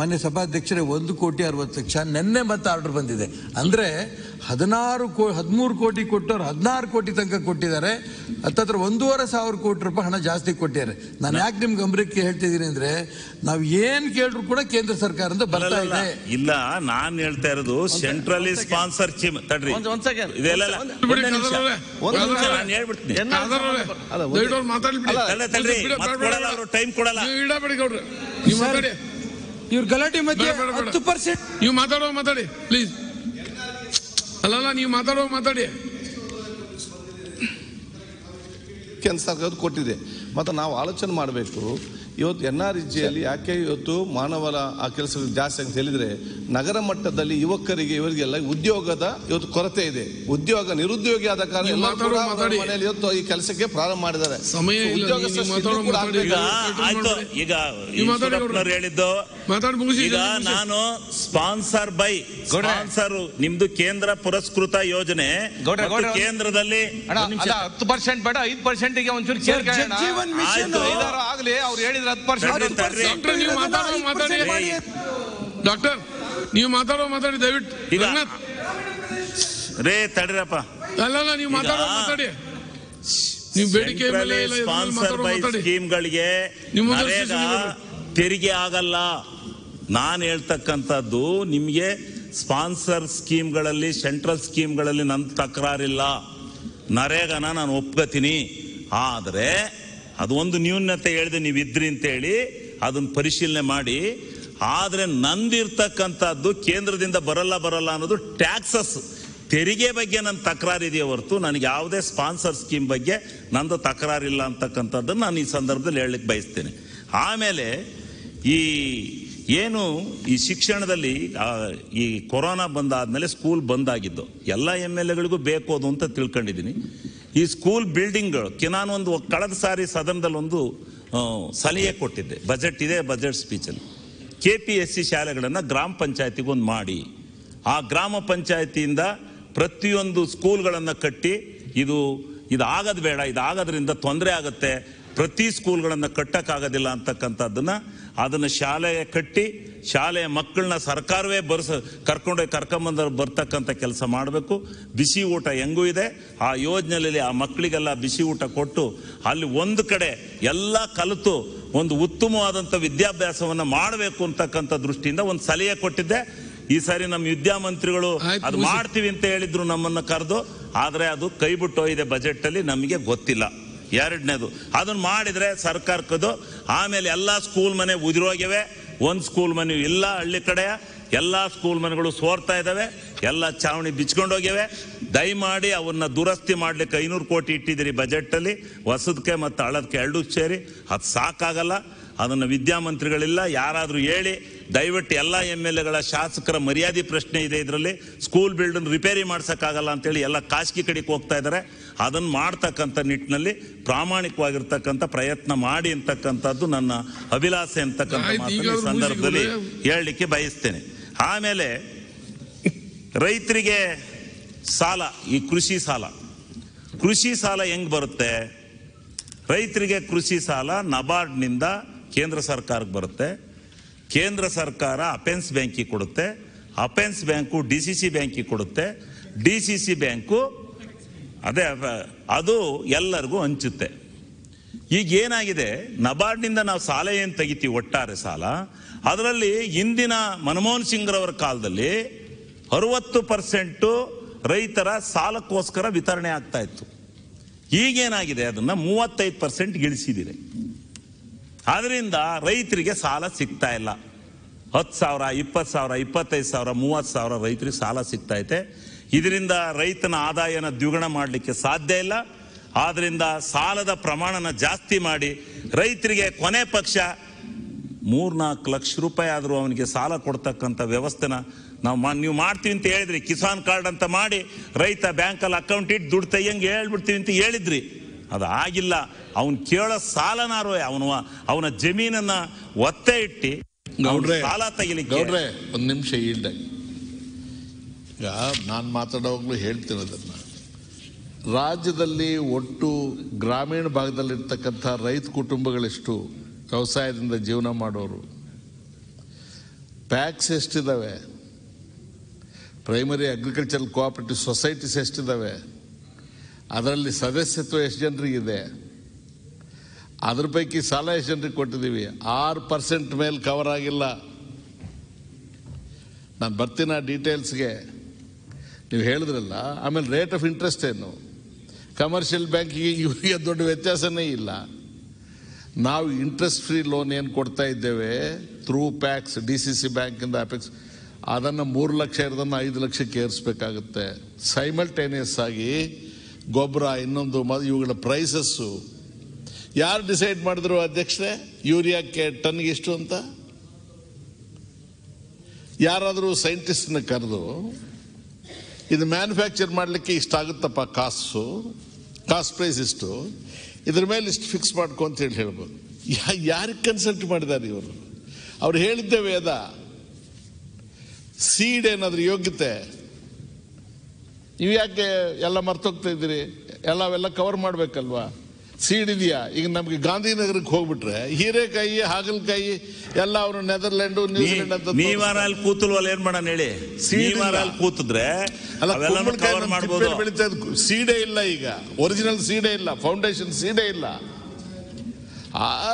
ಮಾನ್ಯ ಸಭಾಧ್ಯಕ್ಷರೇ ಒಂದು ಕೋಟಿ ಅರವತ್ತು ಲಕ್ಷ ನಿನ್ನೆ ಮತ್ತೆ ಆರ್ಡರ್ ಬಂದಿದೆ ಅಂದ್ರೆ ಹದಿನಾರು ಕೋ ಹದಿಮೂರು ಕೋಟಿ ಕೊಟ್ಟವ್ರು ಹದಿನಾರು ಕೋಟಿ ತನಕ ಕೊಟ್ಟಿದ್ದಾರೆ ಹತ್ತತ್ರ ಒಂದೂವರೆ ಸಾವಿರ ಕೋಟಿ ರೂಪಾಯಿ ಹಣ ಜಾಸ್ತಿ ಕೊಟ್ಟಿದ್ದಾರೆ ನಾನು ಯಾಕೆ ನಿಮ್ಗೆ ಗಂಭೀರಕ್ಕೆ ಹೇಳ್ತಿದ್ದೀನಿ ಅಂದರೆ ನಾವು ಏನು ಕೇಳಿದ್ರು ಕೂಡ ಕೇಂದ್ರ ಸರ್ಕಾರದಿಂದ ಬರ್ತಾ ಇದೆ ಇಲ್ಲ ನಾನು ಹೇಳ್ತಾ ಇರೋದು ಸೆಂಟ್ರಲ್ ಸ್ಪಾನ್ಸರ್ ಚಿಮ್ ತಡ್ರಿ ನಾನು ಹೇಳ್ಬಿಡ್ತೀನಿ ತಡ್ರಿ ಟೈಮ್ ಕೊಡಲ್ಲ ಇವ್ರ ಗಲಾಟೆ ಮಧ್ಯೆ ಹತ್ತು ಪರ್ಸೆಂಟ್ ನೀವು ಮಾತಾಡೋ ಮಾತಾಡಿ ಪ್ಲೀಸ್ ಅಲ್ಲಲ್ಲ ನೀವು ಮಾತಾಡೋ ಮಾತಾಡಿ ಕೆಲಸ ಕೊಟ್ಟಿದೆ ಮತ್ತು ನಾವು ಆಲೋಚನೆ ಮಾಡಬೇಕು ಇವತ್ತು ಎನ್ ಆರ್ ಜಿಯಲ್ಲಿ ಯಾಕೆ ಇವತ್ತು ಮಾನವರ ಆ ಕೆಲಸಗಳು ಜಾಸ್ತಿ ಅಂತ ಹೇಳಿದ್ರೆ ನಗರ ಮಟ್ಟದಲ್ಲಿ ಯುವಕರಿಗೆ ಇವರಿಗೆಲ್ಲ ಉದ್ಯೋಗದ ಇವತ್ತು ಕೊರತೆ ಇದೆ ಉದ್ಯೋಗ ನಿರುದ್ಯೋಗಿ ಆದ ಕಾರಣ ಮನೆಯಲ್ಲಿ ಇವತ್ತು ಈ ಕೆಲಸಕ್ಕೆ ಪ್ರಾರಂಭ ಮಾಡಿದ್ದಾರೆ ಈಗ ಈಗ ನಾನು ಸ್ಪಾನ್ಸರ್ ಬೈ ಸ್ಪಾನ್ಸರ್ ನಿಮ್ದು ಕೇಂದ್ರ ಪುರಸ್ಕೃತ ಯೋಜನೆ ಕೇಂದ್ರದಲ್ಲಿ ಹತ್ತು ಪರ್ಸೆಂಟ್ ಬೇಡ ಐದು ಪರ್ಸೆಂಟ್ ಒಂಚೂರು ಆಗಲಿ ಅವ್ರು ಹೇಳಿದ್ರು ಡಾಕ್ಟರ್ ನೀವು ಮಾತಾಡೋ ಮಾತಾಡಿ ಡಾಕ್ಟರ್ ನೀವು ಮಾತಾಡೋ ಮಾತಾಡಿ ದಯವಿಟ್ಟು ರೇ ತಡಿರಪ್ಪ ಅಲ್ಲ ಅಲ್ಲ ನೀವು ಮಾತಾಡೋ ಮಾತಾಡಿ ನೀವು ಬೇಡಿಕೆ ಮೇಲೆ ಸ್ಪಾನ್ಸರ್ ಬೈ ಸ್ಕೀಮ್ಗಳಿಗೆ ತೆರಿಗೆ ಆಗಲ್ಲ ನಾನು ಹೇಳ್ತಕ್ಕಂಥದ್ದು ನಿಮಗೆ ಸ್ಪಾನ್ಸರ್ ಸ್ಕೀಮ್ಗಳಲ್ಲಿ ಸೆಂಟ್ರಲ್ ಸ್ಕೀಮ್ಗಳಲ್ಲಿ ನನ್ನ ತಕರಾರಿಲ್ಲ ನರೇಗಾನ ನಾನು ಒಪ್ಕೋತೀನಿ ಆದರೆ ಅದು ಒಂದು ನ್ಯೂನತೆ ಹೇಳಿದೆ ನೀವು ಇದ್ರಿ ಅಂತೇಳಿ ಅದನ್ನು ಪರಿಶೀಲನೆ ಮಾಡಿ ಆದರೆ ನಂದಿರ್ತಕ್ಕಂಥದ್ದು ಕೇಂದ್ರದಿಂದ ಬರಲ್ಲ ಬರಲ್ಲ ಅನ್ನೋದು ಟ್ಯಾಕ್ಸಸ್ ತೆರಿಗೆ ಬಗ್ಗೆ ನನ್ನ ಇದೆಯೇ ಹೊರತು ನನಗೆ ಯಾವುದೇ ಸ್ಪಾನ್ಸರ್ ಸ್ಕೀಮ್ ಬಗ್ಗೆ ನಂದು ತಕರಾರಿಲ್ಲ ಅಂತಕ್ಕಂಥದ್ದನ್ನು ನಾನು ಈ ಸಂದರ್ಭದಲ್ಲಿ ಹೇಳಲಿಕ್ಕೆ ಬಯಸ್ತೇನೆ ಆಮೇಲೆ ಈ ಏನು ಈ ಶಿಕ್ಷಣದಲ್ಲಿ ಈ ಕೊರೋನಾ ಬಂದಾದಮೇಲೆ ಸ್ಕೂಲ್ ಬಂದಾಗಿದ್ದು ಎಲ್ಲ ಎಮ್ ಎಲ್ ಎಗಳಿಗೂ ಬೇಕು ಅದು ಅಂತ ತಿಳ್ಕೊಂಡಿದ್ದೀನಿ ಈ ಸ್ಕೂಲ್ ಬಿಲ್ಡಿಂಗ್ಗಳು ಒಂದು ಕಳೆದ ಸಾರಿ ಸದನದಲ್ಲಿ ಒಂದು ಸಲಹೆ ಕೊಟ್ಟಿದ್ದೆ ಬಜೆಟ್ ಇದೆ ಬಜೆಟ್ ಸ್ಪೀಚಲ್ಲಿ ಕೆ ಪಿ ಎಸ್ ಸಿ ಶಾಲೆಗಳನ್ನು ಗ್ರಾಮ ಪಂಚಾಯತಿಗೊಂದು ಮಾಡಿ ಆ ಗ್ರಾಮ ಪಂಚಾಯತಿಯಿಂದ ಪ್ರತಿಯೊಂದು ಸ್ಕೂಲ್ಗಳನ್ನು ಕಟ್ಟಿ ಇದು ಇದು ಬೇಡ ಇದು ತೊಂದರೆ ಆಗುತ್ತೆ ಪ್ರತಿ ಸ್ಕೂಲ್ಗಳನ್ನು ಕಟ್ಟಕ್ಕಾಗೋದಿಲ್ಲ ಅಂತಕ್ಕಂಥದ್ದನ್ನ ಅದನ್ನು ಶಾಲೆಯ ಕಟ್ಟಿ ಶಾಲೆಯ ಮಕ್ಕಳನ್ನ ಸರ್ಕಾರವೇ ಬರ್ಸ ಕರ್ಕೊಂಡೋಗಿ ಕರ್ಕೊಂಬಂದ ಬರ್ತಕ್ಕಂಥ ಕೆಲಸ ಮಾಡಬೇಕು ಬಿಸಿ ಊಟ ಹೆಂಗೂ ಇದೆ ಆ ಯೋಜನೆಯಲ್ಲಿ ಆ ಮಕ್ಕಳಿಗೆಲ್ಲ ಬಿಸಿ ಊಟ ಕೊಟ್ಟು ಅಲ್ಲಿ ಒಂದು ಕಡೆ ಎಲ್ಲ ಕಲಿತು ಒಂದು ಉತ್ತಮವಾದಂಥ ವಿದ್ಯಾಭ್ಯಾಸವನ್ನು ಮಾಡಬೇಕು ಅಂತಕ್ಕಂಥ ದೃಷ್ಟಿಯಿಂದ ಒಂದು ಸಲಹೆ ಕೊಟ್ಟಿದ್ದೆ ಈ ಸಾರಿ ನಮ್ಮ ವಿದ್ಯಾಮಂತ್ರಿಗಳು ಅದು ಮಾಡ್ತೀವಿ ಅಂತ ಹೇಳಿದ್ರು ನಮ್ಮನ್ನು ಕರೆದು ಆದರೆ ಅದು ಕೈ ಬಿಟ್ಟು ಹೋಗಿದೆ ಬಜೆಟ್ ಅಲ್ಲಿ ನಮಗೆ ಗೊತ್ತಿಲ್ಲ ಎರಡನೇದು ಅದನ್ನು ಮಾಡಿದರೆ ಸರ್ಕಾರಕ್ಕದು ಆಮೇಲೆ ಎಲ್ಲ ಸ್ಕೂಲ್ ಮನೆ ಉದಿರೋಗಿವೆ ಒಂದು ಸ್ಕೂಲ್ ಮನೆ ಇಲ್ಲ ಹಳ್ಳಿ ಕಡೆಯ ಎಲ್ಲ ಸ್ಕೂಲ್ ಮನೆಗಳು ಸೋರ್ತಾ ಇದ್ದಾವೆ ಎಲ್ಲ ಚಾವಣಿ ಬಿಚ್ಕೊಂಡೋಗಿವೆ ದಯಮಾಡಿ ಅವನ್ನ ದುರಸ್ತಿ ಮಾಡಲಿಕ್ಕೆ ಐನೂರು ಕೋಟಿ ಇಟ್ಟಿದ್ದೀರಿ ಬಜೆಟಲ್ಲಿ ಹೊಸದಕ್ಕೆ ಮತ್ತು ಹಳದಕ್ಕೆ ಎರಡೂ ಸೇರಿ ಅದು ಸಾಕಾಗಲ್ಲ ಅದನ್ನು ವಿದ್ಯಾಮಂತ್ರಿಗಳಿಲ್ಲ ಯಾರಾದರೂ ಹೇಳಿ ದಯವಿಟ್ಟು ಎಲ್ಲ ಎಮ್ ಎಲ್ ಎಗಳ ಶಾಸಕರ ಮರ್ಯಾದೆ ಪ್ರಶ್ನೆ ಇದೆ ಇದರಲ್ಲಿ ಸ್ಕೂಲ್ ಬಿಲ್ಡನ್ ರಿಪೇರಿ ಮಾಡ್ಸೋಕ್ಕಾಗಲ್ಲ ಅಂತೇಳಿ ಎಲ್ಲ ಖಾಸಗಿ ಕಡೆಗೆ ಹೋಗ್ತಾ ಇದ್ದಾರೆ ಅದನ್ನು ಮಾಡ್ತಕ್ಕಂಥ ನಿಟ್ಟಿನಲ್ಲಿ ಪ್ರಾಮಾಣಿಕವಾಗಿರ್ತಕ್ಕಂಥ ಪ್ರಯತ್ನ ಮಾಡಿ ಅಂತಕ್ಕಂಥದ್ದು ನನ್ನ ಅಭಿಲಾಷೆ ಅಂತಕ್ಕಂಥ ಮಾತನ್ನು ಈ ಸಂದರ್ಭದಲ್ಲಿ ಹೇಳಲಿಕ್ಕೆ ಬಯಸ್ತೇನೆ ಆಮೇಲೆ ರೈತರಿಗೆ ಸಾಲ ಈ ಕೃಷಿ ಸಾಲ ಕೃಷಿ ಸಾಲ ಹೆಂಗೆ ಬರುತ್ತೆ ರೈತರಿಗೆ ಕೃಷಿ ಸಾಲ ನಬಾರ್ಡ್ನಿಂದ ಕೇಂದ್ರ ಸರ್ಕಾರಕ್ಕೆ ಬರುತ್ತೆ ಕೇಂದ್ರ ಸರ್ಕಾರ ಅಪೆನ್ಸ್ ಬ್ಯಾಂಕಿಗೆ ಕೊಡುತ್ತೆ apex bank D C C ಬ್ಯಾಂಕಿಗೆ ಕೊಡುತ್ತೆ ಡಿ ಸಿ ಸಿ ಬ್ಯಾಂಕು ಅದೇ ಅದು ಎಲ್ಲರಿಗೂ ಹಂಚುತ್ತೆ ಈಗ ಏನಾಗಿದೆ ನಬಾರ್ಡ್ನಿಂದ ನಾವು ಸಾಲ ಏನು ತೆಗಿತೀವಿ ಒಟ್ಟಾರೆ ಸಾಲ ಅದರಲ್ಲಿ ಇಂದಿನ ಮನಮೋಹನ್ ಸಿಂಗ್ರವರ ಕಾಲದಲ್ಲಿ ಅರುವತ್ತು ಪರ್ಸೆಂಟು ರೈತರ ಸಾಲಕ್ಕೋಸ್ಕರ ವಿತರಣೆ ಆಗ್ತಾ ಇತ್ತು ಈಗೇನಾಗಿದೆ ಅದನ್ನು ಮೂವತ್ತೈದು ಪರ್ಸೆಂಟ್ ಗಿಳಿಸಿದ್ದೀರಿ ಅದರಿಂದ ರೈತರಿಗೆ ಸಾಲ ಸಿಗ್ತಾ ಇಲ್ಲ ಹತ್ತು ಸಾವಿರ ಇಪ್ಪತ್ತು ಸಾವಿರ ಇಪ್ಪತ್ತೈದು ಸಾವಿರ ಮೂವತ್ತು ಸಾವಿರ ರೈತರಿಗೆ ಸಾಲ ಸಿಗ್ತೈತೆ ಇದರಿಂದ ರೈತನ ಆದಾಯನ ದ್ವಿಗುಣ ಮಾಡಲಿಕ್ಕೆ ಸಾಧ್ಯ ಇಲ್ಲ ಆದ್ದರಿಂದ ಸಾಲದ ಪ್ರಮಾಣನ ಜಾಸ್ತಿ ಮಾಡಿ ರೈತರಿಗೆ ಕೊನೆ ಪಕ್ಷ ಮೂರ್ನಾಲ್ಕು ಲಕ್ಷ ರೂಪಾಯಿ ಆದರೂ ಅವನಿಗೆ ಸಾಲ ಕೊಡ್ತಕ್ಕಂಥ ವ್ಯವಸ್ಥೆನ ನಾವು ಮಾ ನೀವು ಮಾಡ್ತೀವಿ ಅಂತ ಹೇಳಿದ್ರಿ ಕಿಸಾನ್ ಕಾರ್ಡ್ ಅಂತ ಮಾಡಿ ರೈತ ಬ್ಯಾಂಕಲ್ಲಿ ಅಕೌಂಟ್ ಇಟ್ಟು ದುಡ್ಡು ತೆಗಿಯಂಗೆ ಹೇಳ್ಬಿಡ್ತೀವಿ ಅಂತ ಹೇಳಿದ್ರಿ ಅದು ಆಗಿಲ್ಲ ಅವನು ಕೇಳೋ ಸಾಲನಾರೋ ಅವನು ಅವನ ಜಮೀನನ್ನ ಒತ್ತೆ ಇಟ್ಟು ಸಾಲ ತೆಗಿಲಿಕ್ಕೆ ಗೌಡ್ರೆ ಒಂದು ನಿಮಿಷ ಇಲ್ಲ ಈಗ ನಾನು ಮಾತಾಡೋವಾಗಲೂ ಹೇಳ್ತೀನಿ ಅದನ್ನು ರಾಜ್ಯದಲ್ಲಿ ಒಟ್ಟು ಗ್ರಾಮೀಣ ಭಾಗದಲ್ಲಿರ್ತಕ್ಕಂಥ ರೈತ ಕುಟುಂಬಗಳೆಷ್ಟು ವ್ಯವಸಾಯದಿಂದ ಜೀವನ ಮಾಡೋರು ಪ್ಯಾಕ್ಸ್ ಎಷ್ಟಿದ್ದಾವೆ ಪ್ರೈಮರಿ ಅಗ್ರಿಕಲ್ಚರಲ್ ಕೋಆಪರೇಟಿವ್ ಸೊಸೈಟೀಸ್ ಎಷ್ಟಿದ್ದಾವೆ ಅದರಲ್ಲಿ ಸದಸ್ಯತ್ವ ಎಷ್ಟು ಜನರಿಗೆ ಇದೆ ಅದ್ರ ಪೈಕಿ ಸಾಲ ಎಷ್ಟು ಜನರಿಗೆ ಕೊಟ್ಟಿದ್ದೀವಿ ಆರು ಪರ್ಸೆಂಟ್ ಮೇಲೆ ಕವರ್ ಆಗಿಲ್ಲ ನಾನು ಬರ್ತೀನಿ ಆ ಡೀಟೇಲ್ಸ್ಗೆ ನೀವು ಹೇಳಿದ್ರಲ್ಲ ಆಮೇಲೆ ರೇಟ್ ಆಫ್ ಇಂಟ್ರೆಸ್ಟ್ ಏನು ಕಮರ್ಷಿಯಲ್ ಬ್ಯಾಂಕಿಗೆ ಇವರಿಗೆ ದೊಡ್ಡ ವ್ಯತ್ಯಾಸನೇ ಇಲ್ಲ ನಾವು ಇಂಟ್ರೆಸ್ಟ್ ಫ್ರೀ ಲೋನ್ ಏನು ಕೊಡ್ತಾ ಇದ್ದೇವೆ through PACS D C C ಬ್ಯಾಂಕಿಂದ ಅಪೆಕ್ಸ್ ಅದನ್ನು ಮೂರು ಲಕ್ಷ ಇರೋದನ್ನು ಐದು ಲಕ್ಷಕ್ಕೆ ಏರಿಸಬೇಕಾಗುತ್ತೆ ಸೈಮಲ್ಟೇನಿಯಸ್ ಆಗಿ ಗೊಬ್ಬರ ಇನ್ನೊಂದು ಇವುಗಳ ಪ್ರೈಸಸ್ಸು ಯಾರು ಡಿಸೈಡ್ ಮಾಡಿದ್ರು ಅಧ್ಯಕ್ಷರೇ ಯೂರಿಯಾಕ್ಕೆ ಟನ್ಗೆ ಎಷ್ಟು ಅಂತ ಯಾರಾದರೂ ಸೈಂಟಿಸ್ಟ್ನ ಕರೆದು ಇದು ಮ್ಯಾನುಫ್ಯಾಕ್ಚರ್ ಮಾಡಲಿಕ್ಕೆ ಇಷ್ಟಾಗುತ್ತಪ್ಪ ಕಾಸು ಕಾಸ್ಟ್ ಪ್ರೈಸ್ ಇಷ್ಟು ಇದ್ರ ಮೇಲೆ ಇಷ್ಟು ಫಿಕ್ಸ್ ಮಾಡ್ಕೊ ಅಂತ ಹೇಳಿ ಹೇಳ್ಬೋದು ಯಾರಿಗೆ ಕನ್ಸಲ್ಟ್ ಮಾಡಿದ್ದಾರೆ ಇವರು ಅವ್ರು ಹೇಳಿದ್ದೆ ವೇದ ಸೀಡ್ ಏನಾದರೂ ಯೋಗ್ಯತೆ ನೀವು ಯಾಕೆ ಎಲ್ಲ ಮರ್ತೋಗ್ತಾ ಇದ್ದೀರಿ ಎಲ್ಲ ಅವೆಲ್ಲ ಕವರ್ ಮಾಡಬೇಕಲ್ವಾ ಇದೆಯಾ ಈಗ ನಮಗೆ ಗಾಂಧಿನಗರಕ್ಕೆ ಹೋಗ್ಬಿಟ್ರೆ ಹೀರೆಕಾಯಿ ಹಾಗಲಕಾಯಿ ಎಲ್ಲ ಅವರು ನೆದರ್ಲೆಂಡ್ ನ್ಯೂಜಿಲೆಂಡ್ ಅಂತ ನೀವಾರ ಅಲ್ಲಿ ಕೂತಲ್ವಲ್ಲ ಏನ್ ಹೇಳಿ ಅಲ್ಲಿ ಕೂತಿದ್ರೆ ಬೆಳೀತಾ ಸೀಡೇ ಇಲ್ಲ ಈಗ ಒರಿಜಿನಲ್ ಸೀಡೇ ಇಲ್ಲ ಫೌಂಡೇಶನ್ ಸೀಡೇ ಇಲ್ಲ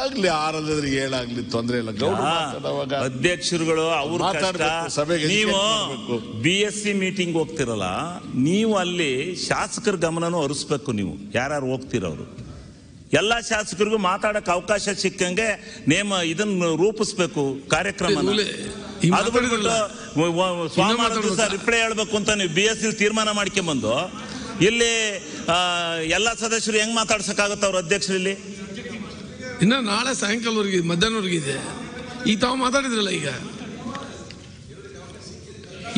ಆಗ್ಲಿ ಆರಲ್ಲದ್ರೆ ಏಳಾಗ್ಲಿ ತೊಂದ್ರೆ ಇಲ್ಲ ಅಧ್ಯಕ್ಷರುಗಳು ಅವ್ರು ನೀವು ಬಿ ಎಸ್ ಸಿ ಮೀಟಿಂಗ್ ಹೋಗ್ತಿರಲ್ಲ ನೀವು ಅಲ್ಲಿ ಶಾಸಕರ ಗಮನನೂ ಅರಿಸ್ಬೇಕು ನೀವು ಯಾರ್ಯಾರು ಹೋಗ್ತಿರೋರು ಎಲ್ಲ ಶಾಸಕರಿಗೂ ಮಾತಾಡಕ್ ಅವಕಾಶ ಸಿಕ್ಕಂಗೆ ನೇಮ ಇದನ್ನ ರೂಪಿಸ್ಬೇಕು ಕಾರ್ಯಕ್ರಮ ರಿಪ್ಲೈ ಹೇಳ್ಬೇಕು ಅಂತ ನೀವು ಬಿ ಎಸ್ ಸಿ ತೀರ್ಮಾನ ಮಾಡ್ಕೊಂಬಂದು ಇಲ್ಲಿ ಎಲ್ಲಾ ಸದಸ್ಯರು ಹೆಂಗ್ ಆಗುತ್ತೆ ಅವ್ರ ಅಧ್ಯಕ್ಷರಲ್ಲಿ ಇನ್ನ ನಾಳೆ ಸಾಯಂಕಾಲವರೆಗೆ ಮಧ್ಯಾಹ್ನವರೆಗಿದೆ ಈ ತಾವು ಮಾತಾಡಿದ್ರಲ್ಲ ಈಗ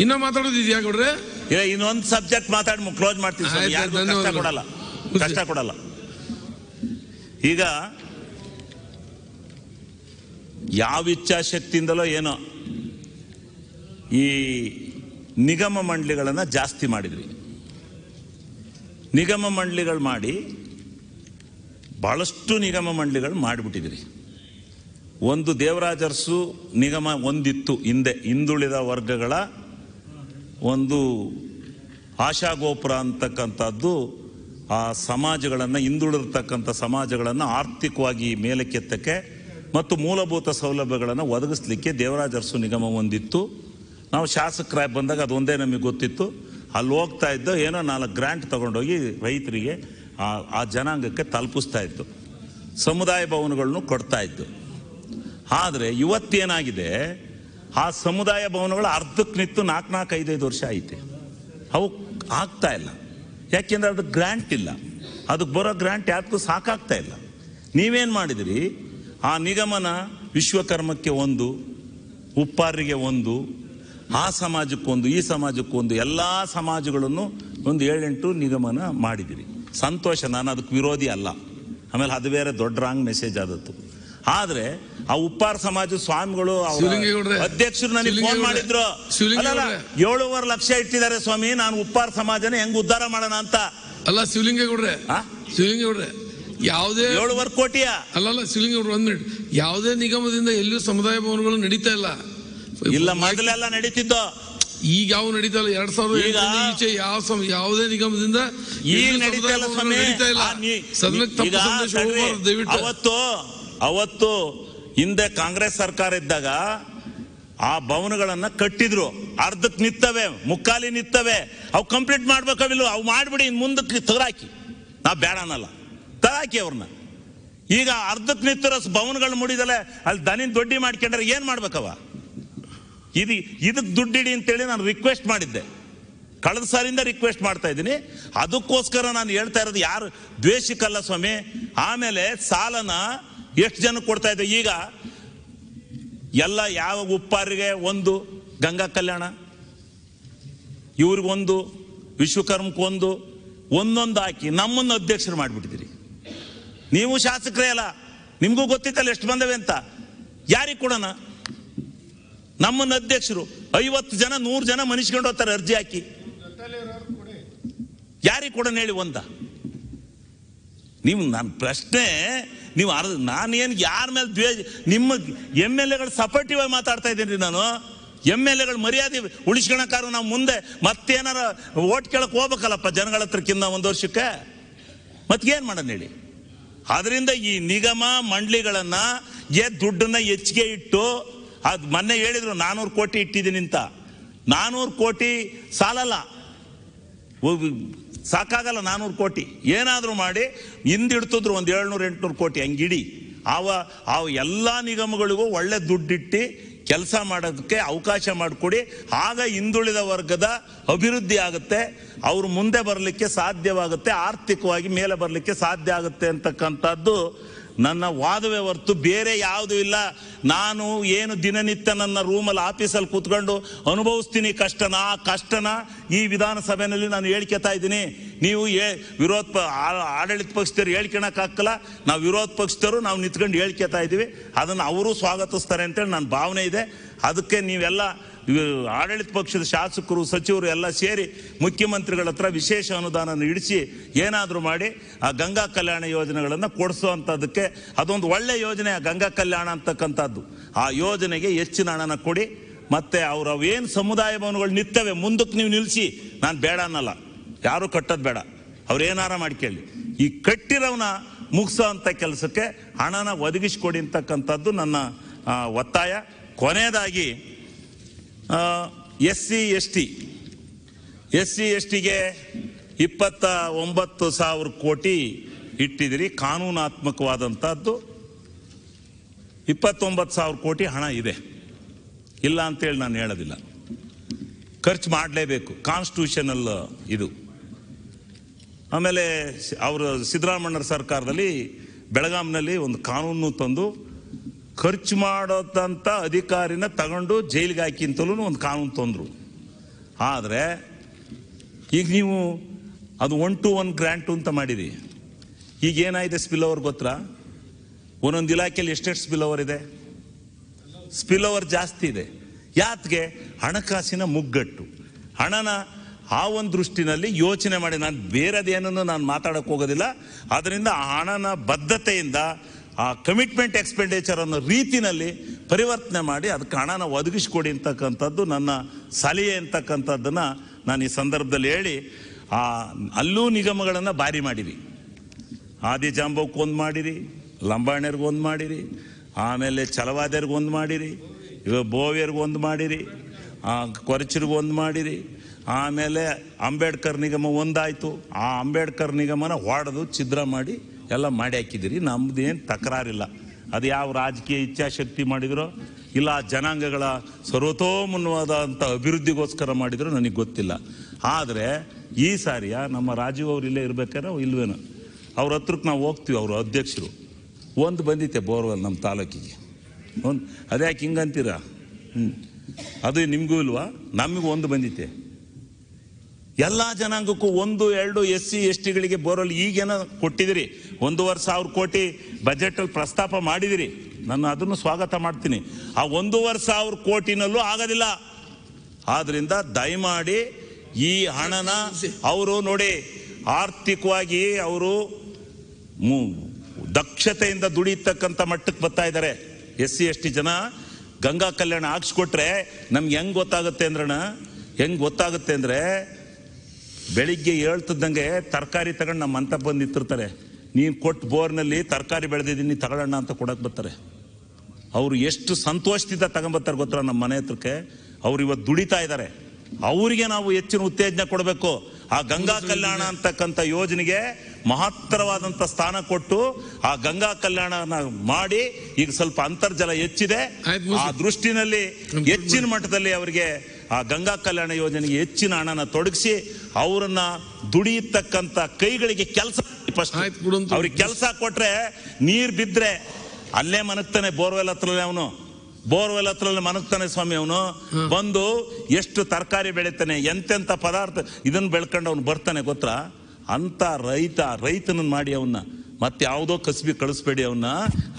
ಇನ್ನ ಮಾತಾಡೋದಿದ್ಯಾ ಗೌಡ್ರೆ ಇಲ್ಲ ಇನ್ನೊಂದು ಸಬ್ಜೆಕ್ಟ್ ಮಾತಾಡಿ ಕ್ಲೋಸ್ ಮಾಡ್ತೀವಿ ಕೊಡಲ್ಲ ಕಷ್ಟ ಕೊಡಲ್ಲ ಈಗ ಯಾವ ಇಚ್ಛಾಶಕ್ತಿಯಿಂದಲೋ ಏನೋ ಈ ನಿಗಮ ಮಂಡಳಿಗಳನ್ನು ಜಾಸ್ತಿ ಮಾಡಿದ್ವಿ ನಿಗಮ ಮಂಡಳಿಗಳು ಮಾಡಿ ಭಾಳಷ್ಟು ನಿಗಮ ಮಂಡಳಿಗಳು ಮಾಡಿಬಿಟ್ಟಿದ್ರಿ ಒಂದು ದೇವರಾಜರ್ಸು ನಿಗಮ ಒಂದಿತ್ತು ಹಿಂದೆ ಹಿಂದುಳಿದ ವರ್ಗಗಳ ಒಂದು ಆಶಾಗೋಪುರ ಅಂತಕ್ಕಂಥದ್ದು ಆ ಸಮಾಜಗಳನ್ನು ಹಿಂದುಳಿದಿರ್ತಕ್ಕಂಥ ಸಮಾಜಗಳನ್ನು ಆರ್ಥಿಕವಾಗಿ ಮೇಲಕ್ಕೆತ್ತಕ್ಕೆ ಮತ್ತು ಮೂಲಭೂತ ಸೌಲಭ್ಯಗಳನ್ನು ಒದಗಿಸ್ಲಿಕ್ಕೆ ದೇವರಾಜರ್ಸು ನಿಗಮ ಒಂದಿತ್ತು ನಾವು ಶಾಸಕರಾಗಿ ಬಂದಾಗ ಅದೊಂದೇ ನಮಗೆ ಗೊತ್ತಿತ್ತು ಅಲ್ಲಿ ಹೋಗ್ತಾ ಇದ್ದೋ ಏನೋ ನಾಲ್ಕು ಗ್ರ್ಯಾಂಟ್ ತಗೊಂಡೋಗಿ ರೈತರಿಗೆ ಆ ಆ ಜನಾಂಗಕ್ಕೆ ತಲುಪಿಸ್ತಾ ಇತ್ತು ಸಮುದಾಯ ಭವನಗಳನ್ನು ಕೊಡ್ತಾ ಇತ್ತು ಆದರೆ ಇವತ್ತೇನಾಗಿದೆ ಆ ಸಮುದಾಯ ಭವನಗಳು ಅರ್ಧಕ್ಕೆ ನಿಂತು ನಾಲ್ಕು ನಾಲ್ಕು ಐದೈದು ವರ್ಷ ಐತೆ ಅವು ಆಗ್ತಾ ಇಲ್ಲ ಯಾಕೆಂದರೆ ಅದು ಗ್ರ್ಯಾಂಟ್ ಇಲ್ಲ ಅದಕ್ಕೆ ಬರೋ ಗ್ರ್ಯಾಂಟ್ ಯಾರಿಗೂ ಸಾಕಾಗ್ತಾ ಇಲ್ಲ ನೀವೇನು ಮಾಡಿದಿರಿ ಆ ನಿಗಮನ ವಿಶ್ವಕರ್ಮಕ್ಕೆ ಒಂದು ಉಪ್ಪಾರಿಗೆ ಒಂದು ಆ ಸಮಾಜಕ್ಕೊಂದು ಈ ಸಮಾಜಕ್ಕೊಂದು ಎಲ್ಲ ಸಮಾಜಗಳನ್ನು ಒಂದು ಏಳೆಂಟು ನಿಗಮನ ಮಾಡಿದಿರಿ ಸಂತೋಷ ನಾನು ಅದಕ್ಕೆ ವಿರೋಧಿ ಅಲ್ಲ ಆಮೇಲೆ ಅದು ಬೇರೆ ದೊಡ್ಡ ರಾಂಗ್ ಮೆಸೇಜ್ ಆದತ್ತು ಆದ್ರೆ ಆ ಉಪ್ಪಾರ ಸಮಾಜ ಸ್ವಾಮಿಗಳು ಅಧ್ಯಕ್ಷರು ನನಗೆ ಫೋನ್ ಮಾಡಿದ್ರು ಏಳುವರೆ ಲಕ್ಷ ಇಟ್ಟಿದ್ದಾರೆ ಸ್ವಾಮಿ ನಾನು ಉಪ್ಪಾರ ಸಮಾಜನ ಹೆಂಗ್ ಉದ್ಧಾರ ಮಾಡೋಣ ಅಂತ ಅಲ್ಲ ಶಿವಲಿಂಗೇಗೌಡ್ರೆ ಶಿವಲಿಂಗೇಗೌಡ್ರೆ ಯಾವುದೇ ಏಳುವರೆ ಕೋಟಿಯ ಅಲ್ಲಲ್ಲ ಶಿವಲಿಂಗೇಗೌಡ್ರು ಒಂದ್ ಮಿನಿಟ್ ಯಾವುದೇ ನಿಗಮದಿಂದ ಎಲ್ಲೂ ಸಮುದಾಯ ಭವನಗಳು ನಡೀತಾ ಇಲ್ಲ ಇಲ್ಲ ಮೊದಲೆಲ್ಲ ನಡೀತಿದ್ದು ಈಗ ಯಾವ ನಡೀತಲ್ಲ ಎರಡ್ ಸಾವಿರದ ಯಾವ ಸಮ ಯಾವುದೇ ನಿಗಮದಿಂದ ಈಗ ಅವತ್ತು ಅವತ್ತು ಹಿಂದೆ ಕಾಂಗ್ರೆಸ್ ಸರ್ಕಾರ ಇದ್ದಾಗ ಆ ಭವನಗಳನ್ನ ಕಟ್ಟಿದ್ರು ಅರ್ಧಕ್ ನಿತ್ತವೆ ಮುಕ್ಕಾಲಿ ನಿತ್ತವೆ ಅವು ಕಂಪ್ಲೀಟ್ ಮಾಡ್ಬೇಕಾವಿಲ್ಲ ಅವು ಮಾಡ್ಬಿಡಿ ಇನ್ ಮುಂದಕ್ಕೆ ತಗರಾಕಿ ನಾ ಬೇಡ ಅನ್ನಲ್ಲ ತಗಾಕಿ ಅವ್ರನ್ನ ಈಗ ಅರ್ಧಕ್ ನಿಂತಿರೋ ಭವನಗಳು ಮುಡಿದಲೆ ಅಲ್ಲಿ ದನಿನ್ ದೊಡ್ಡಿ ಮಾಡ್ಕೊಂಡ್ರೆ ಏನ್ ಮಾಡ್ಬೇಕವ ಇದು ಇದಕ್ಕೆ ದುಡ್ಡಿಡಿ ಅಂತೇಳಿ ನಾನು ರಿಕ್ವೆಸ್ಟ್ ಮಾಡಿದ್ದೆ ಕಳೆದ ಸಾರಿಂದ ರಿಕ್ವೆಸ್ಟ್ ಮಾಡ್ತಾ ಇದ್ದೀನಿ ಅದಕ್ಕೋಸ್ಕರ ನಾನು ಹೇಳ್ತಾ ಇರೋದು ಯಾರು ದ್ವೇಷಕ್ಕಲ್ಲ ಸ್ವಾಮಿ ಆಮೇಲೆ ಸಾಲನ ಎಷ್ಟು ಜನ ಕೊಡ್ತಾ ಇದ್ದೆ ಈಗ ಎಲ್ಲ ಯಾವ ಉಪ್ಪಾರಿಗೆ ಒಂದು ಗಂಗಾ ಕಲ್ಯಾಣ ಇವ್ರಿಗೊಂದು ವಿಶ್ವಕರ್ಮಕ್ಕೊಂದು ಒಂದೊಂದು ಹಾಕಿ ನಮ್ಮನ್ನು ಅಧ್ಯಕ್ಷರು ಮಾಡಿಬಿಟ್ಟಿದ್ದೀರಿ ನೀವು ಶಾಸಕರೇ ಅಲ್ಲ ನಿಮಗೂ ಗೊತ್ತಿತ್ತಲ್ಲ ಎಷ್ಟು ಬಂದವೆ ಅಂತ ಯಾರಿಗೆ ಕೊಡೋಣ ನಮ್ಮನ್ನ ಅಧ್ಯಕ್ಷರು ಐವತ್ತು ಜನ ನೂರು ಜನ ಮನಿಸ್ಕೊಂಡು ಹೋಗ್ತಾರೆ ಅರ್ಜಿ ಹಾಕಿ ಯಾರಿಗೆ ಕೊಡೋಣ ಹೇಳಿ ಒಂದ ನೀವು ನನ್ನ ಪ್ರಶ್ನೆ ನೀವು ಅರ್ಧ ಏನು ಯಾರ ಮೇಲೆ ದ್ವೇಷ ನಿಮ್ಮ ಎಮ್ ಎಲ್ ಎಗಳು ಸಪೋರ್ಟಿವ್ ಆಗಿ ಮಾತಾಡ್ತಾ ಇದ್ದೀನಿ ನಾನು ಎಮ್ ಎಲ್ ಎಗಳು ಮರ್ಯಾದೆ ಉಳಿಸ್ಕೊಳಕಾರ ನಾವು ಮುಂದೆ ಮತ್ತೇನಾರ ಓಟ್ ಕೇಳಕ್ಕೆ ಹೋಗ್ಬೇಕಲ್ಲಪ್ಪ ಜನಗಳ ಹತ್ರಕ್ಕಿಂತ ಒಂದು ವರ್ಷಕ್ಕೆ ಮತ್ತೇನು ಮಾಡೋಣ ಹೇಳಿ ಅದರಿಂದ ಈ ನಿಗಮ ಮಂಡಳಿಗಳನ್ನ ಏ ದುಡ್ಡನ್ನ ಹೆಚ್ಚಿಗೆ ಇಟ್ಟು ಅದು ಮೊನ್ನೆ ಹೇಳಿದ್ರು ನಾನ್ನೂರು ಕೋಟಿ ಇಟ್ಟಿದ್ದೀನಿ ಅಂತ ನಾನ್ನೂರು ಕೋಟಿ ಸಾಲಲ್ಲ ಸಾಕಾಗಲ್ಲ ನಾನ್ನೂರು ಕೋಟಿ ಏನಾದರೂ ಮಾಡಿ ಹಿಂದಿಡ್ತಿದ್ರು ಒಂದು ಏಳ್ನೂರು ಎಂಟುನೂರು ಕೋಟಿ ಹಂಗಿಡಿ ಆವ ಆ ಎಲ್ಲ ನಿಗಮಗಳಿಗೂ ಒಳ್ಳೆ ದುಡ್ಡಿಟ್ಟು ಕೆಲಸ ಮಾಡೋದಕ್ಕೆ ಅವಕಾಶ ಮಾಡಿಕೊಡಿ ಆಗ ಹಿಂದುಳಿದ ವರ್ಗದ ಅಭಿವೃದ್ಧಿ ಆಗುತ್ತೆ ಅವರು ಮುಂದೆ ಬರಲಿಕ್ಕೆ ಸಾಧ್ಯವಾಗುತ್ತೆ ಆರ್ಥಿಕವಾಗಿ ಮೇಲೆ ಬರಲಿಕ್ಕೆ ಸಾಧ್ಯ ಆಗುತ್ತೆ ಅಂತಕ್ಕಂಥದ್ದು ನನ್ನ ವಾದವೇ ಹೊರ್ತು ಬೇರೆ ಯಾವುದೂ ಇಲ್ಲ ನಾನು ಏನು ದಿನನಿತ್ಯ ನನ್ನ ರೂಮಲ್ಲಿ ಆಫೀಸಲ್ಲಿ ಕೂತ್ಕೊಂಡು ಅನುಭವಿಸ್ತೀನಿ ಕಷ್ಟನ ಆ ಕಷ್ಟನ ಈ ವಿಧಾನಸಭೆಯಲ್ಲಿ ನಾನು ಹೇಳ್ಕೆತಾ ಇದ್ದೀನಿ ನೀವು ಏ ವಿರೋಧ ಪ ಆಡಳಿತ ಪಕ್ಷದವ್ರು ಹೇಳ್ಕೊಳಕ್ಕಾಗಲ್ಲ ನಾವು ವಿರೋಧ ಪಕ್ಷದವರು ನಾವು ನಿಂತ್ಕೊಂಡು ಹೇಳ್ಕೆತಾ ಇದ್ದೀವಿ ಅದನ್ನು ಅವರು ಸ್ವಾಗತಿಸ್ತಾರೆ ಅಂತೇಳಿ ನನ್ನ ಭಾವನೆ ಇದೆ ಅದಕ್ಕೆ ನೀವೆಲ್ಲ ಆಡಳಿತ ಪಕ್ಷದ ಶಾಸಕರು ಸಚಿವರು ಎಲ್ಲ ಸೇರಿ ಮುಖ್ಯಮಂತ್ರಿಗಳ ಹತ್ರ ವಿಶೇಷ ಅನುದಾನ ಇಡಿಸಿ ಏನಾದರೂ ಮಾಡಿ ಆ ಗಂಗಾ ಕಲ್ಯಾಣ ಯೋಜನೆಗಳನ್ನು ಕೊಡಿಸುವಂಥದ್ದಕ್ಕೆ ಅದೊಂದು ಒಳ್ಳೆ ಯೋಜನೆ ಆ ಗಂಗಾ ಕಲ್ಯಾಣ ಅಂತಕ್ಕಂಥದ್ದು ಆ ಯೋಜನೆಗೆ ಹೆಚ್ಚಿನ ಹಣನ ಕೊಡಿ ಮತ್ತೆ ಅವರು ಏನು ಸಮುದಾಯ ಭವನಗಳು ನಿತ್ತವೆ ಮುಂದಕ್ಕೆ ನೀವು ನಿಲ್ಲಿಸಿ ನಾನು ಬೇಡ ಅನ್ನಲ್ಲ ಯಾರೂ ಕಟ್ಟೋದು ಬೇಡ ಅವ್ರೇನಾರ ಮಾಡ್ಕೊಳ್ಳಿ ಈ ಕಟ್ಟಿರೋವನ್ನ ಮುಗಿಸೋ ಅಂಥ ಕೆಲಸಕ್ಕೆ ಹಣನ ಒದಗಿಸ್ಕೊಡಿ ಅಂತಕ್ಕಂಥದ್ದು ನನ್ನ ಒತ್ತಾಯ ಕೊನೆಯದಾಗಿ S C S T S C S ಟಿಗೆ ಇಪ್ಪತ್ತ ಒಂಬತ್ತು ಸಾವಿರ ಕೋಟಿ ಇಟ್ಟಿದ್ದೀರಿ ಕಾನೂನಾತ್ಮಕವಾದಂಥದ್ದು ಇಪ್ಪತ್ತೊಂಬತ್ತು ಸಾವಿರ ಕೋಟಿ ಹಣ ಇದೆ ಇಲ್ಲ ಅಂತೇಳಿ ನಾನು ಹೇಳೋದಿಲ್ಲ ಖರ್ಚು ಮಾಡಲೇಬೇಕು ಕಾನ್ಸ್ಟಿಟ್ಯೂಷನಲ್ ಇದು ಆಮೇಲೆ ಅವರು ಸಿದ್ದರಾಮಣ್ಣರ ಸರ್ಕಾರದಲ್ಲಿ ಬೆಳಗಾಂನಲ್ಲಿ ಒಂದು ಕಾನೂನು ತಂದು ಖರ್ಚು ಮಾಡೋದಂಥ ಅಧಿಕಾರಿನ ತಗೊಂಡು ಜೈಲಿಗೆ ಹಾಕಿಂತಲೂ ಒಂದು ಕಾನೂನು ತೊಂದರು ಆದರೆ ಈಗ ನೀವು ಅದು ಒನ್ ಟು ಒನ್ ಗ್ರ್ಯಾಂಟು ಅಂತ ಮಾಡಿರಿ ಈಗ ಏನಾಯಿತು ಸ್ಪಿಲ್ ಓವರ್ ಗೊತ್ತ ಒಂದೊಂದು ಇಲಾಖೆಯಲ್ಲಿ ಎಷ್ಟೆಷ್ಟು ಸ್ಪಿಲ್ ಓವರ್ ಇದೆ ಸ್ಪಿಲ್ ಓವರ್ ಜಾಸ್ತಿ ಇದೆ ಯಾತ್ಗೆ ಹಣಕಾಸಿನ ಮುಗ್ಗಟ್ಟು ಹಣನ ಆ ಒಂದು ದೃಷ್ಟಿನಲ್ಲಿ ಯೋಚನೆ ಮಾಡಿ ನಾನು ಬೇರೆದೇನನ್ನು ನಾನು ಮಾತಾಡೋಕ್ಕೆ ಹೋಗೋದಿಲ್ಲ ಅದರಿಂದ ಹಣನ ಬದ್ಧತೆಯಿಂದ ಆ ಕಮಿಟ್ಮೆಂಟ್ ಎಕ್ಸ್ಪೆಂಡಿಚರ್ ಅನ್ನೋ ರೀತಿನಲ್ಲಿ ಪರಿವರ್ತನೆ ಮಾಡಿ ಅದಕ್ಕೆ ಹಣನ ಒದಗಿಸ್ಕೊಡಿ ಅಂತಕ್ಕಂಥದ್ದು ನನ್ನ ಸಲಹೆ ಅಂತಕ್ಕಂಥದ್ದನ್ನು ನಾನು ಈ ಸಂದರ್ಭದಲ್ಲಿ ಹೇಳಿ ಆ ಅಲ್ಲೂ ನಿಗಮಗಳನ್ನು ಭಾರಿ ಮಾಡಿರಿ ಆದಿ ಒಂದು ಮಾಡಿರಿ ಒಂದು ಮಾಡಿರಿ ಆಮೇಲೆ ಒಂದು ಮಾಡಿರಿ ಇವಾಗ ಒಂದು ಮಾಡಿರಿ ಒಂದು ಮಾಡಿರಿ ಆಮೇಲೆ ಅಂಬೇಡ್ಕರ್ ನಿಗಮ ಒಂದಾಯಿತು ಆ ಅಂಬೇಡ್ಕರ್ ನಿಗಮನ ಹೊಡೆದು ಛಿದ್ರ ಮಾಡಿ ಎಲ್ಲ ಮಾಡಿ ಹಾಕಿದ್ದೀರಿ ನಮ್ಮದೇನು ತಕರಾರಿಲ್ಲ ಅದು ಯಾವ ರಾಜಕೀಯ ಇಚ್ಛಾಶಕ್ತಿ ಮಾಡಿದ್ರೋ ಇಲ್ಲ ಜನಾಂಗಗಳ ಸರ್ವತೋಮುನ್ವಾದಂಥ ಅಭಿವೃದ್ಧಿಗೋಸ್ಕರ ಮಾಡಿದ್ರು ನನಗೆ ಗೊತ್ತಿಲ್ಲ ಆದರೆ ಈ ಸಾರಿಯ ನಮ್ಮ ರಾಜೀವ್ ಅವರು ಇಲ್ಲೇ ಇರಬೇಕಾದ್ರೆ ಇಲ್ವೇನೋ ಅವ್ರ ಹತ್ರಕ್ಕೆ ನಾವು ಹೋಗ್ತೀವಿ ಅವರು ಅಧ್ಯಕ್ಷರು ಒಂದು ಬಂದಿತ್ತೆ ಬೋರ್ವೆಲ್ ನಮ್ಮ ತಾಲೂಕಿಗೆ ಒಂದು ಅದ್ಯಾಕೆ ಹಿಂಗಂತೀರ ಹ್ಞೂ ಅದು ನಿಮಗೂ ಇಲ್ವಾ ನಮಗೂ ಒಂದು ಬಂದಿತ್ತೆ ಎಲ್ಲ ಜನಾಂಗಕ್ಕೂ ಒಂದು ಎರಡು ಎಸ್ ಸಿ ಎಸ್ ಟಿಗಳಿಗೆ ಬೋರ್ವೆಲ್ ಈಗೇನೋ ಕೊಟ್ಟಿದ್ದೀರಿ ಒಂದೂವರೆ ಸಾವಿರ ಕೋಟಿ ಬಜೆಟಲ್ಲಿ ಪ್ರಸ್ತಾಪ ಮಾಡಿದಿರಿ ನಾನು ಅದನ್ನು ಸ್ವಾಗತ ಮಾಡ್ತೀನಿ ಆ ಒಂದೂವರೆ ಸಾವಿರ ಕೋಟಿನಲ್ಲೂ ಆಗೋದಿಲ್ಲ ಆದ್ರಿಂದ ದಯಮಾಡಿ ಈ ಹಣನ ಅವರು ನೋಡಿ ಆರ್ಥಿಕವಾಗಿ ಅವರು ದಕ್ಷತೆಯಿಂದ ದುಡಿಯತಕ್ಕಂಥ ಮಟ್ಟಕ್ಕೆ ಬರ್ತಾ ಇದ್ದಾರೆ ಎಸ್ ಸಿ ಎಸ್ ಟಿ ಜನ ಗಂಗಾ ಕಲ್ಯಾಣ ಹಾಕ್ಸ್ಕೊಟ್ರೆ ನಮ್ಗೆ ಹೆಂಗೆ ಗೊತ್ತಾಗುತ್ತೆ ಅಂದ್ರಣ ಹೆಂಗ್ ಗೊತ್ತಾಗುತ್ತೆ ಅಂದರೆ ಬೆಳಿಗ್ಗೆ ಹೇಳ್ತಿದ್ದಂಗೆ ತರಕಾರಿ ತಗೊಂಡು ನಮ್ಮ ಅಂತ ಬಂದು ನಿಂತಿರ್ತಾರೆ ನೀನು ಕೊಟ್ಟು ಬೋರ್ನಲ್ಲಿ ತರಕಾರಿ ಬೆಳೆದಿದ್ದೀನಿ ತಗೊಳ್ಳೋಣ ಅಂತ ಕೊಡಕ್ಕೆ ಬರ್ತಾರೆ ಅವರು ಎಷ್ಟು ಸಂತೋಷದಿಂದ ತಗೊಂಬರ್ತಾರೆ ಗೊತ್ತಾ ನಮ್ಮ ಮನೆ ಹತ್ರಕ್ಕೆ ಅವ್ರು ಇವತ್ತು ದುಡಿತಾ ಇದ್ದಾರೆ ಅವರಿಗೆ ನಾವು ಹೆಚ್ಚಿನ ಉತ್ತೇಜನ ಕೊಡಬೇಕು ಆ ಗಂಗಾ ಕಲ್ಯಾಣ ಅಂತಕ್ಕಂಥ ಯೋಜನೆಗೆ ಮಹತ್ತರವಾದಂಥ ಸ್ಥಾನ ಕೊಟ್ಟು ಆ ಗಂಗಾ ಕಲ್ಯಾಣನ ಮಾಡಿ ಈಗ ಸ್ವಲ್ಪ ಅಂತರ್ಜಲ ಹೆಚ್ಚಿದೆ ಆ ದೃಷ್ಟಿನಲ್ಲಿ ಹೆಚ್ಚಿನ ಮಟ್ಟದಲ್ಲಿ ಅವರಿಗೆ ಆ ಗಂಗಾ ಕಲ್ಯಾಣ ಯೋಜನೆಗೆ ಹೆಚ್ಚಿನ ಹಣನ ತೊಡಗಿಸಿ ಅವರನ್ನ ದುಡಿಯತಕ್ಕಂತ ಕೈಗಳಿಗೆ ಕೆಲಸ ಅವ್ರಿಗೆ ಕೆಲಸ ಕೊಟ್ರೆ ನೀರ್ ಬಿದ್ರೆ ಅಲ್ಲೇ ಮನಗ್ತಾನೆ ಬೋರ್ವೆಲ್ ಹತ್ರಲ್ಲೇ ಅವನು ಬೋರ್ವೆಲ್ ಹತ್ರ ಮನಗ್ತಾನೆ ಸ್ವಾಮಿ ಅವನು ಬಂದು ಎಷ್ಟು ತರಕಾರಿ ಬೆಳಿತಾನೆ ಎಂತೆಂತ ಪದಾರ್ಥ ಇದನ್ನ ಬೆಳ್ಕೊಂಡು ಅವ್ನು ಬರ್ತಾನೆ ಗೊತ್ತಾ ಅಂತ ರೈತ ರೈತನ ಮಾಡಿ ಅವನ್ನ ಮತ್ತೆ ಯಾವುದೋ ಕಸಬಿ ಕಳಿಸ್ಬೇಡಿ ಅವನ್ನ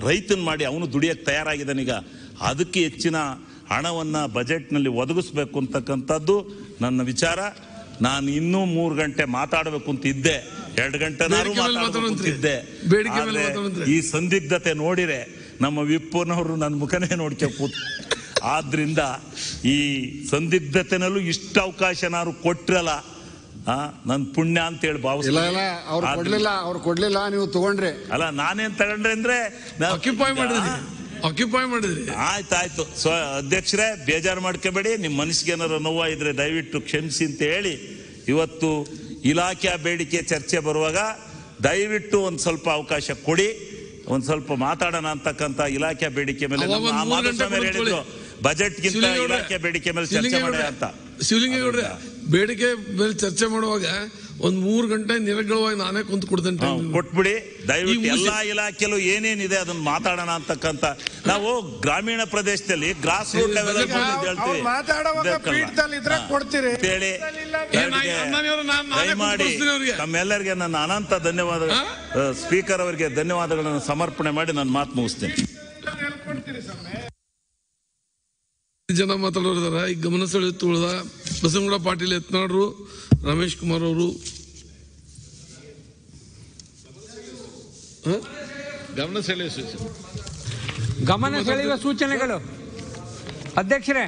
ರೈತನ ಮಾಡಿ ಅವನು ದುಡಿಯಕ್ಕೆ ತಯಾರಾಗಿದ್ದಾನೀಗ ಅದಕ್ಕೆ ಹೆಚ್ಚಿನ ಹಣವನ್ನ ಬಜೆಟ್ನಲ್ಲಿ ಒದಗಿಸ್ಬೇಕು ಅಂತಕ್ಕಂಥದ್ದು ನನ್ನ ವಿಚಾರ ನಾನು ಇನ್ನೂ ಮೂರು ಗಂಟೆ ಮಾತಾಡಬೇಕು ಅಂತ ಇದ್ದೆ ಎರಡು ಗಂಟೆ ಇದ್ದೆ ಈ ಸಂದಿಗ್ಧತೆ ನೋಡಿರೆ ನಮ್ಮ ವಿಪ್ಪನವರು ನನ್ನ ಮುಖನೇ ನೋಡ್ಕೋ ಕೂತ್ ಆದ್ರಿಂದ ಈ ಸಂದಿಗ್ಧತೆನಲ್ಲೂ ಇಷ್ಟ ಅವಕಾಶ ನಾನು ಕೊಟ್ರಲ್ಲ ನನ್ ಪುಣ್ಯ ಅಂತ ಹೇಳಿ ಭಾವಿಸ್ಲಿಲ್ಲ ಅವ್ರು ಕೊಡ್ಲಿಲ್ಲ ನೀವು ತಗೊಂಡ್ರೆ ಅಲ್ಲ ನಾನೇನ್ ತಗೊಂಡ್ರೆ ಅಂದ್ರೆ ಆಕ್ಯುಪೈ ಮಾಡಿದ್ರಿ ಆಯ್ತಾಯ್ತು ಸ್ವ ಅಧ್ಯಕ್ಷರೇ ಬೇಜಾರು ಮಾಡ್ಕೋಬೇಡಿ ನಿಮ್ಮ ಮನಸ್ಸಿಗೆ ಏನಾರ ನೋವ ಇದ್ರೆ ದಯವಿಟ್ಟು ಕ್ಷಮಿಸಿ ಅಂತ ಹೇಳಿ ಇವತ್ತು ಇಲಾಖೆಯ ಬೇಡಿಕೆ ಚರ್ಚೆ ಬರುವಾಗ ದಯವಿಟ್ಟು ಒಂದ್ ಸ್ವಲ್ಪ ಅವಕಾಶ ಕೊಡಿ ಒಂದ್ ಸ್ವಲ್ಪ ಮಾತಾಡೋಣ ಅಂತಕ್ಕಂಥ ಇಲಾಖೆ ಬೇಡಿಕೆ ಮೇಲೆ ಹೇಳಿದ್ರು ಬಜೆಟ್ಗಿಂತ ಇಲಾಖೆ ಬೇಡಿಕೆ ಮೇಲೆ ಚರ್ಚೆ ಮಾಡಿ ಅಂತ ಶಿವಲಿಂಗ ಬೇಡಿಕೆ ಮೇಲೆ ಚರ್ಚೆ ಮಾಡುವಾಗ ಒಂದ್ ಮೂರು ಗಂಟೆ ನಿರಗಳವಾಗಿ ನಾನೇ ಕುಂತ್ ಕೊಡ್ತೇನೆ ಕೊಟ್ಬಿಡಿ ದಯವಿಟ್ಟು ಎಲ್ಲಾ ಇಲಾಖೆಲೂ ಏನೇನಿದೆ ಅದನ್ನ ಮಾತಾಡೋಣ ಅಂತಕ್ಕಂತ ನಾವು ಗ್ರಾಮೀಣ ಪ್ರದೇಶದಲ್ಲಿ ಗ್ರಾಸ್ ರೂಟ್ ಲೆವೆಲ್ ಹೇಳಿ ದಯಮಾಡಿ ನಮ್ಮೆಲ್ಲರಿಗೆ ನನ್ನ ಅನಂತ ಧನ್ಯವಾದ ಸ್ಪೀಕರ್ ಅವರಿಗೆ ಧನ್ಯವಾದಗಳನ್ನು ಸಮರ್ಪಣೆ ಮಾಡಿ ನನ್ನ ಮಾತು ಮುಗಿಸ್ತೇನೆ ಜನ ಮಾತಾಡೋರಿದಾರ ಈಗ ಗಮನ ಸೆಳೆಯುತ್ತ ಉಳಿದ ಬಸವನಗೌಡ ಪಾಟೀಲ್ ಎತ್ನಾಡ್ರು ರಮೇಶ್ ಕುಮಾರ್ ಅವರು ಗಮನ ಸೆಳೆಯುವ ಸೂಚನೆ ಗಮನ ಸೆಳೆಯುವ ಸೂಚನೆಗಳು ಅಧ್ಯಕ್ಷರೇ